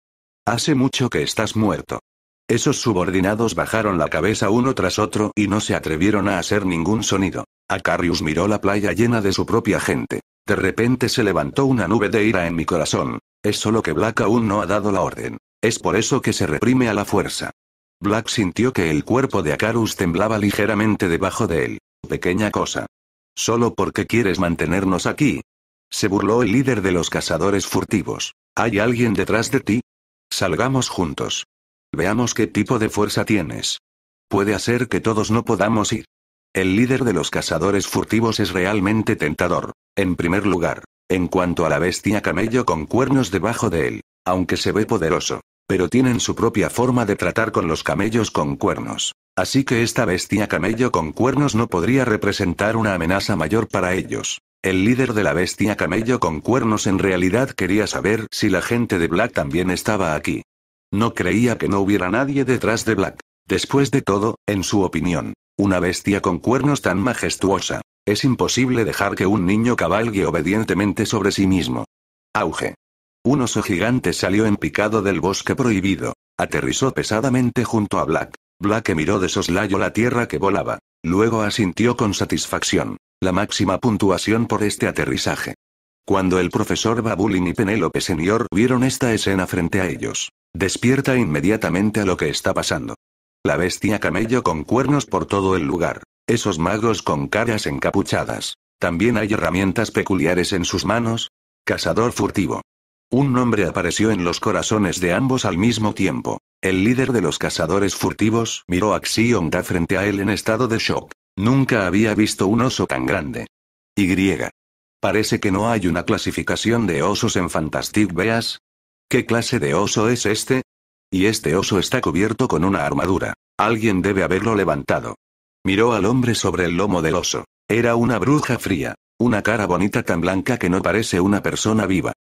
Hace mucho que estás muerto. Esos subordinados bajaron la cabeza uno tras otro y no se atrevieron a hacer ningún sonido. Acarius miró la playa llena de su propia gente. De repente se levantó una nube de ira en mi corazón. Es solo que Black aún no ha dado la orden. Es por eso que se reprime a la fuerza. Black sintió que el cuerpo de Akarus temblaba ligeramente debajo de él. Pequeña cosa. Solo porque quieres mantenernos aquí. Se burló el líder de los cazadores furtivos. ¿Hay alguien detrás de ti? Salgamos juntos. Veamos qué tipo de fuerza tienes. Puede hacer que todos no podamos ir. El líder de los cazadores furtivos es realmente tentador. En primer lugar, en cuanto a la bestia camello con cuernos debajo de él, aunque se ve poderoso, pero tienen su propia forma de tratar con los camellos con cuernos. Así que esta bestia camello con cuernos no podría representar una amenaza mayor para ellos. El líder de la bestia camello con cuernos en realidad quería saber si la gente de Black también estaba aquí. No creía que no hubiera nadie detrás de Black. Después de todo, en su opinión, una bestia con cuernos tan majestuosa, es imposible dejar que un niño cabalgue obedientemente sobre sí mismo. Auge. Un oso gigante salió en picado del bosque prohibido. Aterrizó pesadamente junto a Black. Black miró de soslayo la tierra que volaba. Luego asintió con satisfacción. La máxima puntuación por este aterrizaje. Cuando el profesor Babulin y Penélope Senior vieron esta escena frente a ellos, despierta inmediatamente a lo que está pasando. La bestia camello con cuernos por todo el lugar. Esos magos con caras encapuchadas. También hay herramientas peculiares en sus manos. Cazador furtivo. Un nombre apareció en los corazones de ambos al mismo tiempo. El líder de los cazadores furtivos miró a Xionga frente a él en estado de shock. Nunca había visto un oso tan grande. Y. Parece que no hay una clasificación de osos en Fantastic Beasts. ¿Qué clase de oso es este? Y este oso está cubierto con una armadura. Alguien debe haberlo levantado. Miró al hombre sobre el lomo del oso. Era una bruja fría. Una cara bonita tan blanca que no parece una persona viva.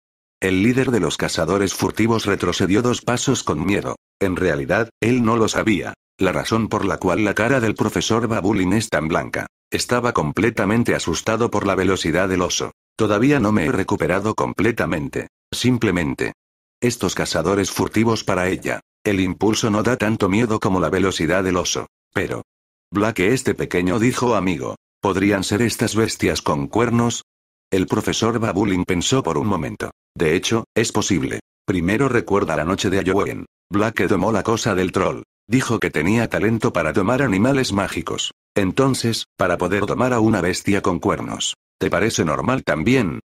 El líder de los cazadores furtivos retrocedió dos pasos con miedo. En realidad, él no lo sabía. La razón por la cual la cara del profesor Babulin es tan blanca. Estaba completamente asustado por la velocidad del oso. Todavía no me he recuperado completamente. Simplemente. Estos cazadores furtivos para ella. El impulso no da tanto miedo como la velocidad del oso. Pero. Black este pequeño dijo amigo. Podrían ser estas bestias con cuernos, el profesor Babulin pensó por un momento. De hecho, es posible. Primero recuerda la noche de Ayowen. Black domó la cosa del troll. Dijo que tenía talento para domar animales mágicos. Entonces, para poder domar a una bestia con cuernos. ¿Te parece normal también?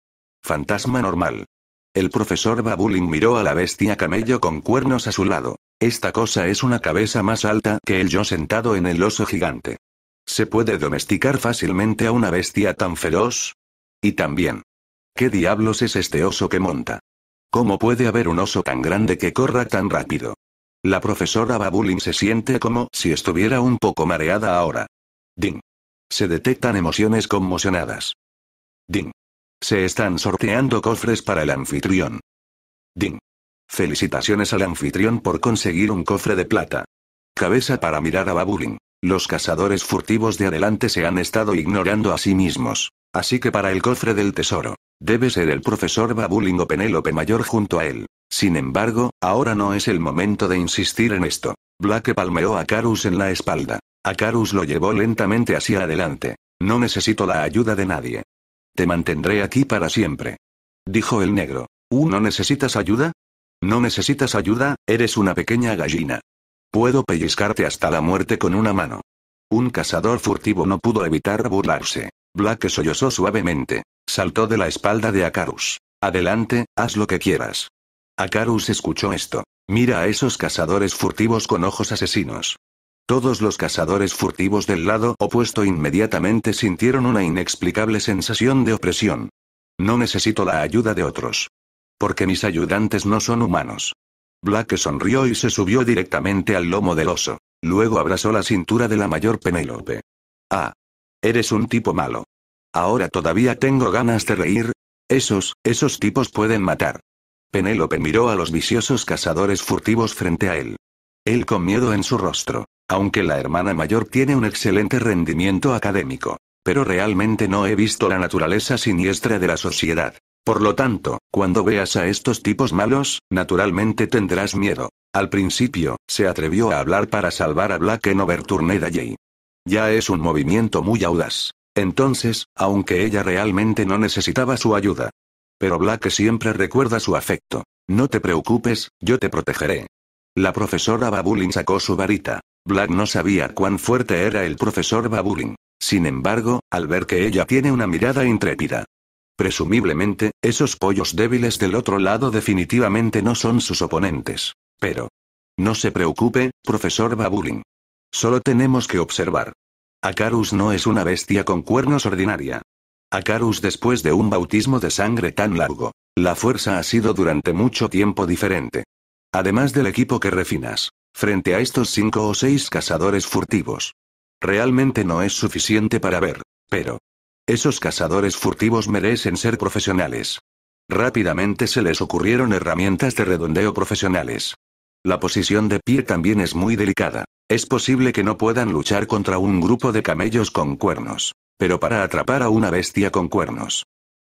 Fantasma normal. El profesor Babulin miró a la bestia camello con cuernos a su lado. Esta cosa es una cabeza más alta que el yo sentado en el oso gigante. ¿Se puede domesticar fácilmente a una bestia tan feroz? Y también. ¿Qué diablos es este oso que monta? ¿Cómo puede haber un oso tan grande que corra tan rápido? La profesora Babulin se siente como si estuviera un poco mareada ahora. Ding. Se detectan emociones conmocionadas. Ding. Se están sorteando cofres para el anfitrión. Ding. Felicitaciones al anfitrión por conseguir un cofre de plata. Cabeza para mirar a Babulin. Los cazadores furtivos de adelante se han estado ignorando a sí mismos. Así que para el cofre del tesoro. Debe ser el profesor babulingo o Penélope Mayor junto a él. Sin embargo, ahora no es el momento de insistir en esto. Black palmeó a Carus en la espalda. A Carus lo llevó lentamente hacia adelante. No necesito la ayuda de nadie. Te mantendré aquí para siempre. Dijo el negro. ¿Uh, no necesitas ayuda? No necesitas ayuda, eres una pequeña gallina. Puedo pellizcarte hasta la muerte con una mano. Un cazador furtivo no pudo evitar burlarse. Black sollozó suavemente. Saltó de la espalda de Akarus. Adelante, haz lo que quieras. Akarus escuchó esto. Mira a esos cazadores furtivos con ojos asesinos. Todos los cazadores furtivos del lado opuesto inmediatamente sintieron una inexplicable sensación de opresión. No necesito la ayuda de otros. Porque mis ayudantes no son humanos. Black sonrió y se subió directamente al lomo del oso. Luego abrazó la cintura de la mayor Penélope. Ah, Eres un tipo malo. Ahora todavía tengo ganas de reír. Esos, esos tipos pueden matar. Penélope miró a los viciosos cazadores furtivos frente a él. Él con miedo en su rostro. Aunque la hermana mayor tiene un excelente rendimiento académico. Pero realmente no he visto la naturaleza siniestra de la sociedad. Por lo tanto, cuando veas a estos tipos malos, naturalmente tendrás miedo. Al principio, se atrevió a hablar para salvar a Black en de ya es un movimiento muy audaz. Entonces, aunque ella realmente no necesitaba su ayuda. Pero Black siempre recuerda su afecto. No te preocupes, yo te protegeré. La profesora Babulin sacó su varita. Black no sabía cuán fuerte era el profesor Babulin. Sin embargo, al ver que ella tiene una mirada intrépida. Presumiblemente, esos pollos débiles del otro lado definitivamente no son sus oponentes. Pero. No se preocupe, profesor Babulin. Solo tenemos que observar. Acarus no es una bestia con cuernos ordinaria. Acarus después de un bautismo de sangre tan largo. La fuerza ha sido durante mucho tiempo diferente. Además del equipo que refinas. Frente a estos cinco o seis cazadores furtivos. Realmente no es suficiente para ver. Pero. Esos cazadores furtivos merecen ser profesionales. Rápidamente se les ocurrieron herramientas de redondeo profesionales. La posición de pie también es muy delicada. Es posible que no puedan luchar contra un grupo de camellos con cuernos. Pero para atrapar a una bestia con cuernos.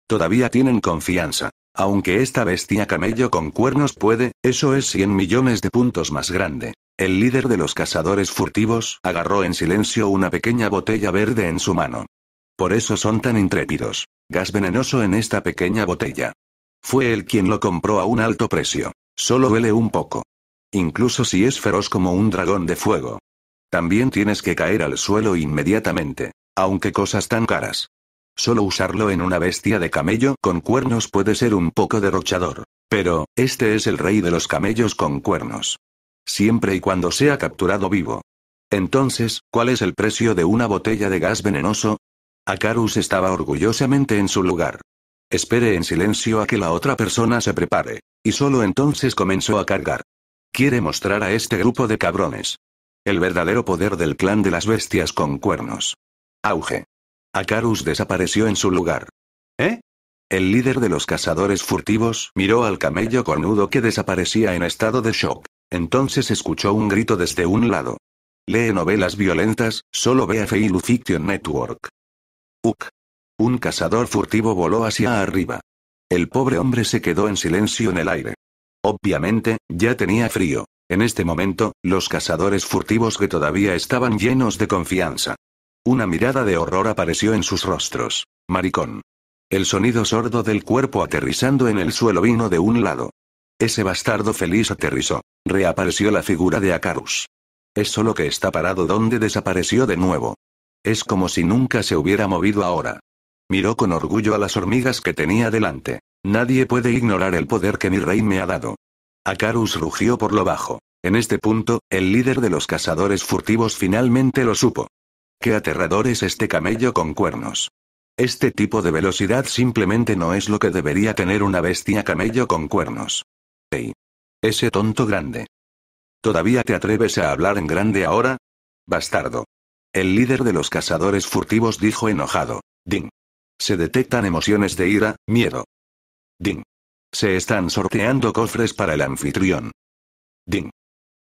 Todavía tienen confianza. Aunque esta bestia camello con cuernos puede, eso es 100 millones de puntos más grande. El líder de los cazadores furtivos agarró en silencio una pequeña botella verde en su mano. Por eso son tan intrépidos. Gas venenoso en esta pequeña botella. Fue él quien lo compró a un alto precio. Solo huele un poco. Incluso si es feroz como un dragón de fuego. También tienes que caer al suelo inmediatamente. Aunque cosas tan caras. Solo usarlo en una bestia de camello con cuernos puede ser un poco derrochador. Pero, este es el rey de los camellos con cuernos. Siempre y cuando sea capturado vivo. Entonces, ¿cuál es el precio de una botella de gas venenoso? Akarus estaba orgullosamente en su lugar. Espere en silencio a que la otra persona se prepare. Y solo entonces comenzó a cargar. Quiere mostrar a este grupo de cabrones. El verdadero poder del clan de las bestias con cuernos. Auge. Acarus desapareció en su lugar. ¿Eh? El líder de los cazadores furtivos miró al camello cornudo que desaparecía en estado de shock. Entonces escuchó un grito desde un lado. Lee novelas violentas, solo ve a Feilu Fiction Network. Uk. Un cazador furtivo voló hacia arriba. El pobre hombre se quedó en silencio en el aire. Obviamente, ya tenía frío. En este momento, los cazadores furtivos que todavía estaban llenos de confianza. Una mirada de horror apareció en sus rostros. Maricón. El sonido sordo del cuerpo aterrizando en el suelo vino de un lado. Ese bastardo feliz aterrizó. Reapareció la figura de Acarus. Es solo que está parado donde desapareció de nuevo. Es como si nunca se hubiera movido ahora. Miró con orgullo a las hormigas que tenía delante. Nadie puede ignorar el poder que mi rey me ha dado. Acarus rugió por lo bajo. En este punto, el líder de los cazadores furtivos finalmente lo supo. Qué aterrador es este camello con cuernos. Este tipo de velocidad simplemente no es lo que debería tener una bestia camello con cuernos. ¡Ey! Ese tonto grande. ¿Todavía te atreves a hablar en grande ahora? Bastardo. El líder de los cazadores furtivos dijo enojado. Ding. Se detectan emociones de ira, miedo, Ding. Se están sorteando cofres para el anfitrión. Ding.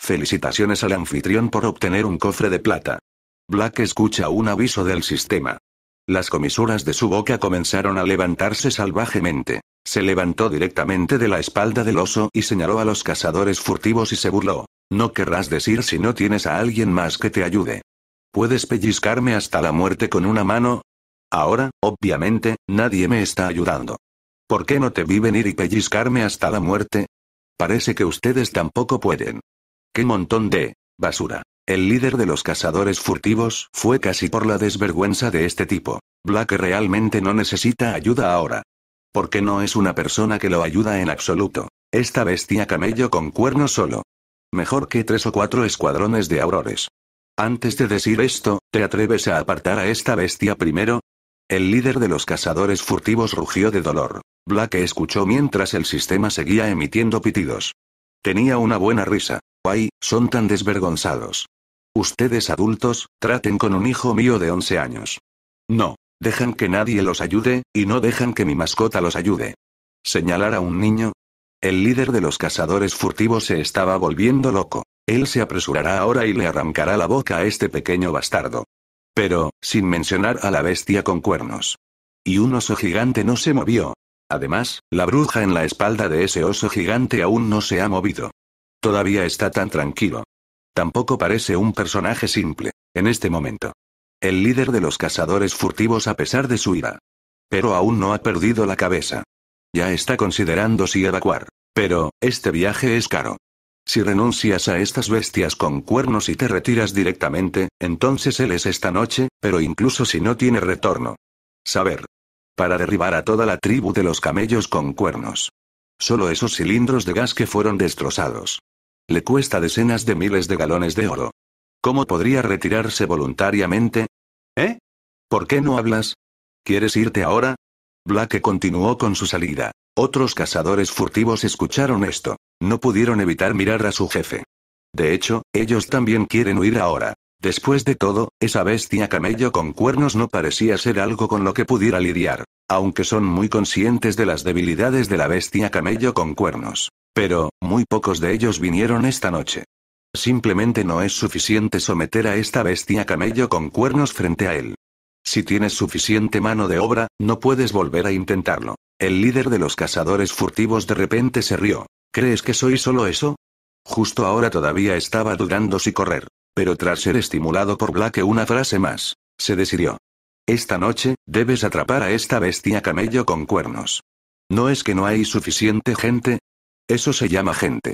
Felicitaciones al anfitrión por obtener un cofre de plata. Black escucha un aviso del sistema. Las comisuras de su boca comenzaron a levantarse salvajemente. Se levantó directamente de la espalda del oso y señaló a los cazadores furtivos y se burló. No querrás decir si no tienes a alguien más que te ayude. ¿Puedes pellizcarme hasta la muerte con una mano? Ahora, obviamente, nadie me está ayudando. ¿Por qué no te vi venir y pellizcarme hasta la muerte? Parece que ustedes tampoco pueden. ¡Qué montón de basura! El líder de los cazadores furtivos fue casi por la desvergüenza de este tipo. Black realmente no necesita ayuda ahora. Porque no es una persona que lo ayuda en absoluto. Esta bestia camello con cuerno solo. Mejor que tres o cuatro escuadrones de aurores. Antes de decir esto, ¿te atreves a apartar a esta bestia primero? El líder de los cazadores furtivos rugió de dolor. Black escuchó mientras el sistema seguía emitiendo pitidos. Tenía una buena risa. ¡Ay, son tan desvergonzados! Ustedes adultos, traten con un hijo mío de 11 años. No. Dejan que nadie los ayude, y no dejan que mi mascota los ayude. ¿Señalar a un niño? El líder de los cazadores furtivos se estaba volviendo loco. Él se apresurará ahora y le arrancará la boca a este pequeño bastardo. Pero, sin mencionar a la bestia con cuernos. Y un oso gigante no se movió, Además, la bruja en la espalda de ese oso gigante aún no se ha movido. Todavía está tan tranquilo. Tampoco parece un personaje simple, en este momento. El líder de los cazadores furtivos a pesar de su ira. Pero aún no ha perdido la cabeza. Ya está considerando si evacuar. Pero, este viaje es caro. Si renuncias a estas bestias con cuernos y te retiras directamente, entonces él es esta noche, pero incluso si no tiene retorno. Saber, para derribar a toda la tribu de los camellos con cuernos. Solo esos cilindros de gas que fueron destrozados. Le cuesta decenas de miles de galones de oro. ¿Cómo podría retirarse voluntariamente? ¿Eh? ¿Por qué no hablas? ¿Quieres irte ahora? Black continuó con su salida. Otros cazadores furtivos escucharon esto. No pudieron evitar mirar a su jefe. De hecho, ellos también quieren huir ahora. Después de todo, esa bestia camello con cuernos no parecía ser algo con lo que pudiera lidiar, aunque son muy conscientes de las debilidades de la bestia camello con cuernos. Pero, muy pocos de ellos vinieron esta noche. Simplemente no es suficiente someter a esta bestia camello con cuernos frente a él. Si tienes suficiente mano de obra, no puedes volver a intentarlo. El líder de los cazadores furtivos de repente se rió. ¿Crees que soy solo eso? Justo ahora todavía estaba dudando si correr. Pero tras ser estimulado por Black una frase más, se decidió. Esta noche, debes atrapar a esta bestia camello con cuernos. ¿No es que no hay suficiente gente? Eso se llama gente.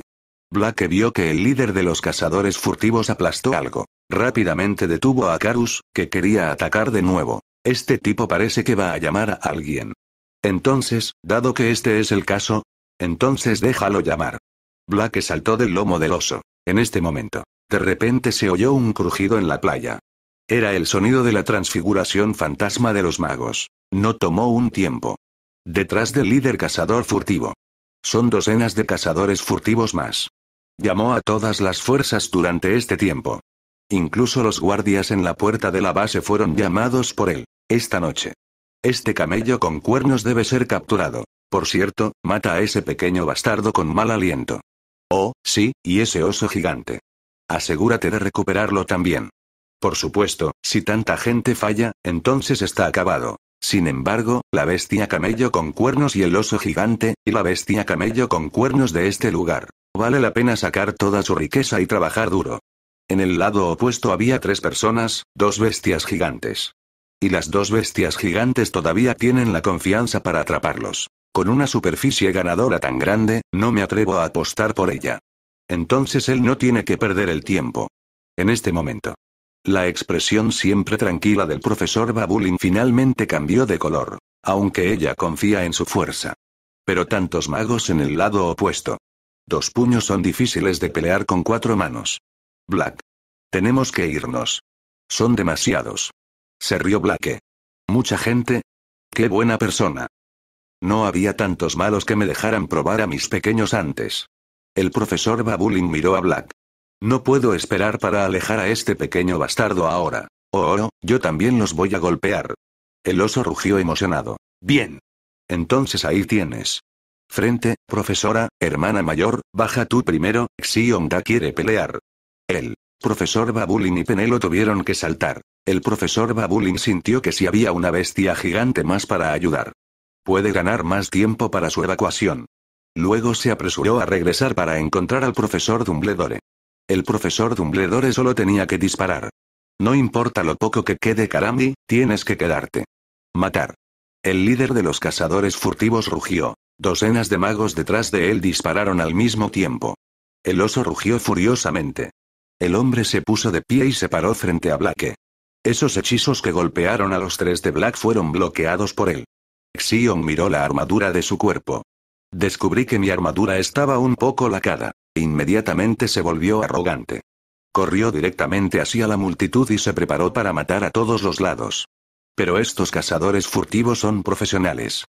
Black vio que el líder de los cazadores furtivos aplastó algo. Rápidamente detuvo a Carus, que quería atacar de nuevo. Este tipo parece que va a llamar a alguien. Entonces, dado que este es el caso, entonces déjalo llamar. Black saltó del lomo del oso. En este momento, de repente se oyó un crujido en la playa. Era el sonido de la transfiguración fantasma de los magos. No tomó un tiempo. Detrás del líder cazador furtivo. Son docenas de cazadores furtivos más. Llamó a todas las fuerzas durante este tiempo. Incluso los guardias en la puerta de la base fueron llamados por él, esta noche. Este camello con cuernos debe ser capturado. Por cierto, mata a ese pequeño bastardo con mal aliento. Oh, sí, y ese oso gigante. Asegúrate de recuperarlo también. Por supuesto, si tanta gente falla, entonces está acabado. Sin embargo, la bestia camello con cuernos y el oso gigante, y la bestia camello con cuernos de este lugar. Vale la pena sacar toda su riqueza y trabajar duro. En el lado opuesto había tres personas, dos bestias gigantes. Y las dos bestias gigantes todavía tienen la confianza para atraparlos. Con una superficie ganadora tan grande, no me atrevo a apostar por ella. Entonces él no tiene que perder el tiempo. En este momento. La expresión siempre tranquila del profesor Babulin finalmente cambió de color, aunque ella confía en su fuerza. Pero tantos magos en el lado opuesto. Dos puños son difíciles de pelear con cuatro manos. Black. Tenemos que irnos. Son demasiados. Se rió Black. Mucha gente. Qué buena persona. No había tantos malos que me dejaran probar a mis pequeños antes. El profesor Babulin miró a Black. No puedo esperar para alejar a este pequeño bastardo ahora. Oh, oh, yo también los voy a golpear. El oso rugió emocionado. Bien. Entonces ahí tienes. Frente, profesora, hermana mayor, baja tú primero, Xionda quiere pelear. El profesor Babulin y Penelo tuvieron que saltar. El profesor Babulin sintió que si había una bestia gigante más para ayudar. Puede ganar más tiempo para su evacuación. Luego se apresuró a regresar para encontrar al profesor Dumbledore. El profesor Dumbledore solo tenía que disparar. No importa lo poco que quede Karami, tienes que quedarte. Matar. El líder de los cazadores furtivos rugió. Docenas de magos detrás de él dispararon al mismo tiempo. El oso rugió furiosamente. El hombre se puso de pie y se paró frente a Black. Esos hechizos que golpearon a los tres de Black fueron bloqueados por él. Xion miró la armadura de su cuerpo. Descubrí que mi armadura estaba un poco lacada. Inmediatamente se volvió arrogante. Corrió directamente hacia la multitud y se preparó para matar a todos los lados. Pero estos cazadores furtivos son profesionales.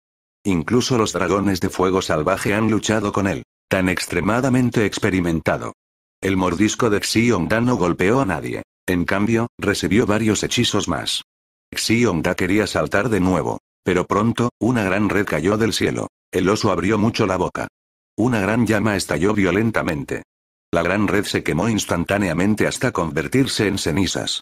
Incluso los dragones de fuego salvaje han luchado con él, tan extremadamente experimentado. El mordisco de Xionda no golpeó a nadie. En cambio, recibió varios hechizos más. Xionda quería saltar de nuevo, pero pronto, una gran red cayó del cielo. El oso abrió mucho la boca. Una gran llama estalló violentamente. La gran red se quemó instantáneamente hasta convertirse en cenizas.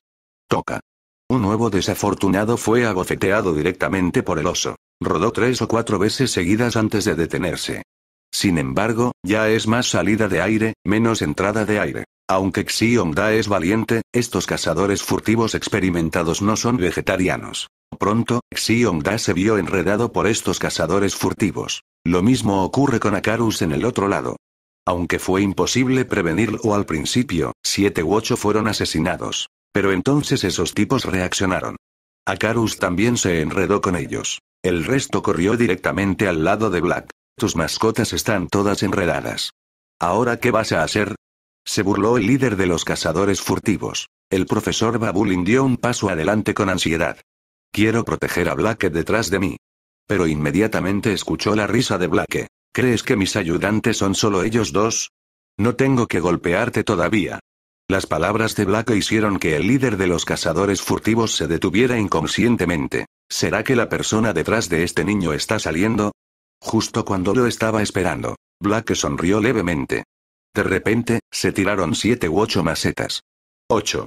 Toca. Un nuevo desafortunado fue abofeteado directamente por el oso. Rodó tres o cuatro veces seguidas antes de detenerse. Sin embargo, ya es más salida de aire, menos entrada de aire. Aunque Xiongda es valiente, estos cazadores furtivos experimentados no son vegetarianos. Pronto, Xiongda se vio enredado por estos cazadores furtivos. Lo mismo ocurre con Akarus en el otro lado. Aunque fue imposible prevenirlo al principio, siete u ocho fueron asesinados. Pero entonces esos tipos reaccionaron. Akarus también se enredó con ellos. El resto corrió directamente al lado de Black. Tus mascotas están todas enredadas. ¿Ahora qué vas a hacer? Se burló el líder de los cazadores furtivos. El profesor Babulin dio un paso adelante con ansiedad. Quiero proteger a Blake detrás de mí. Pero inmediatamente escuchó la risa de Blake. ¿Crees que mis ayudantes son solo ellos dos? No tengo que golpearte todavía. Las palabras de Blake hicieron que el líder de los cazadores furtivos se detuviera inconscientemente. ¿Será que la persona detrás de este niño está saliendo? Justo cuando lo estaba esperando, Blake sonrió levemente. De repente, se tiraron siete u ocho macetas. Ocho.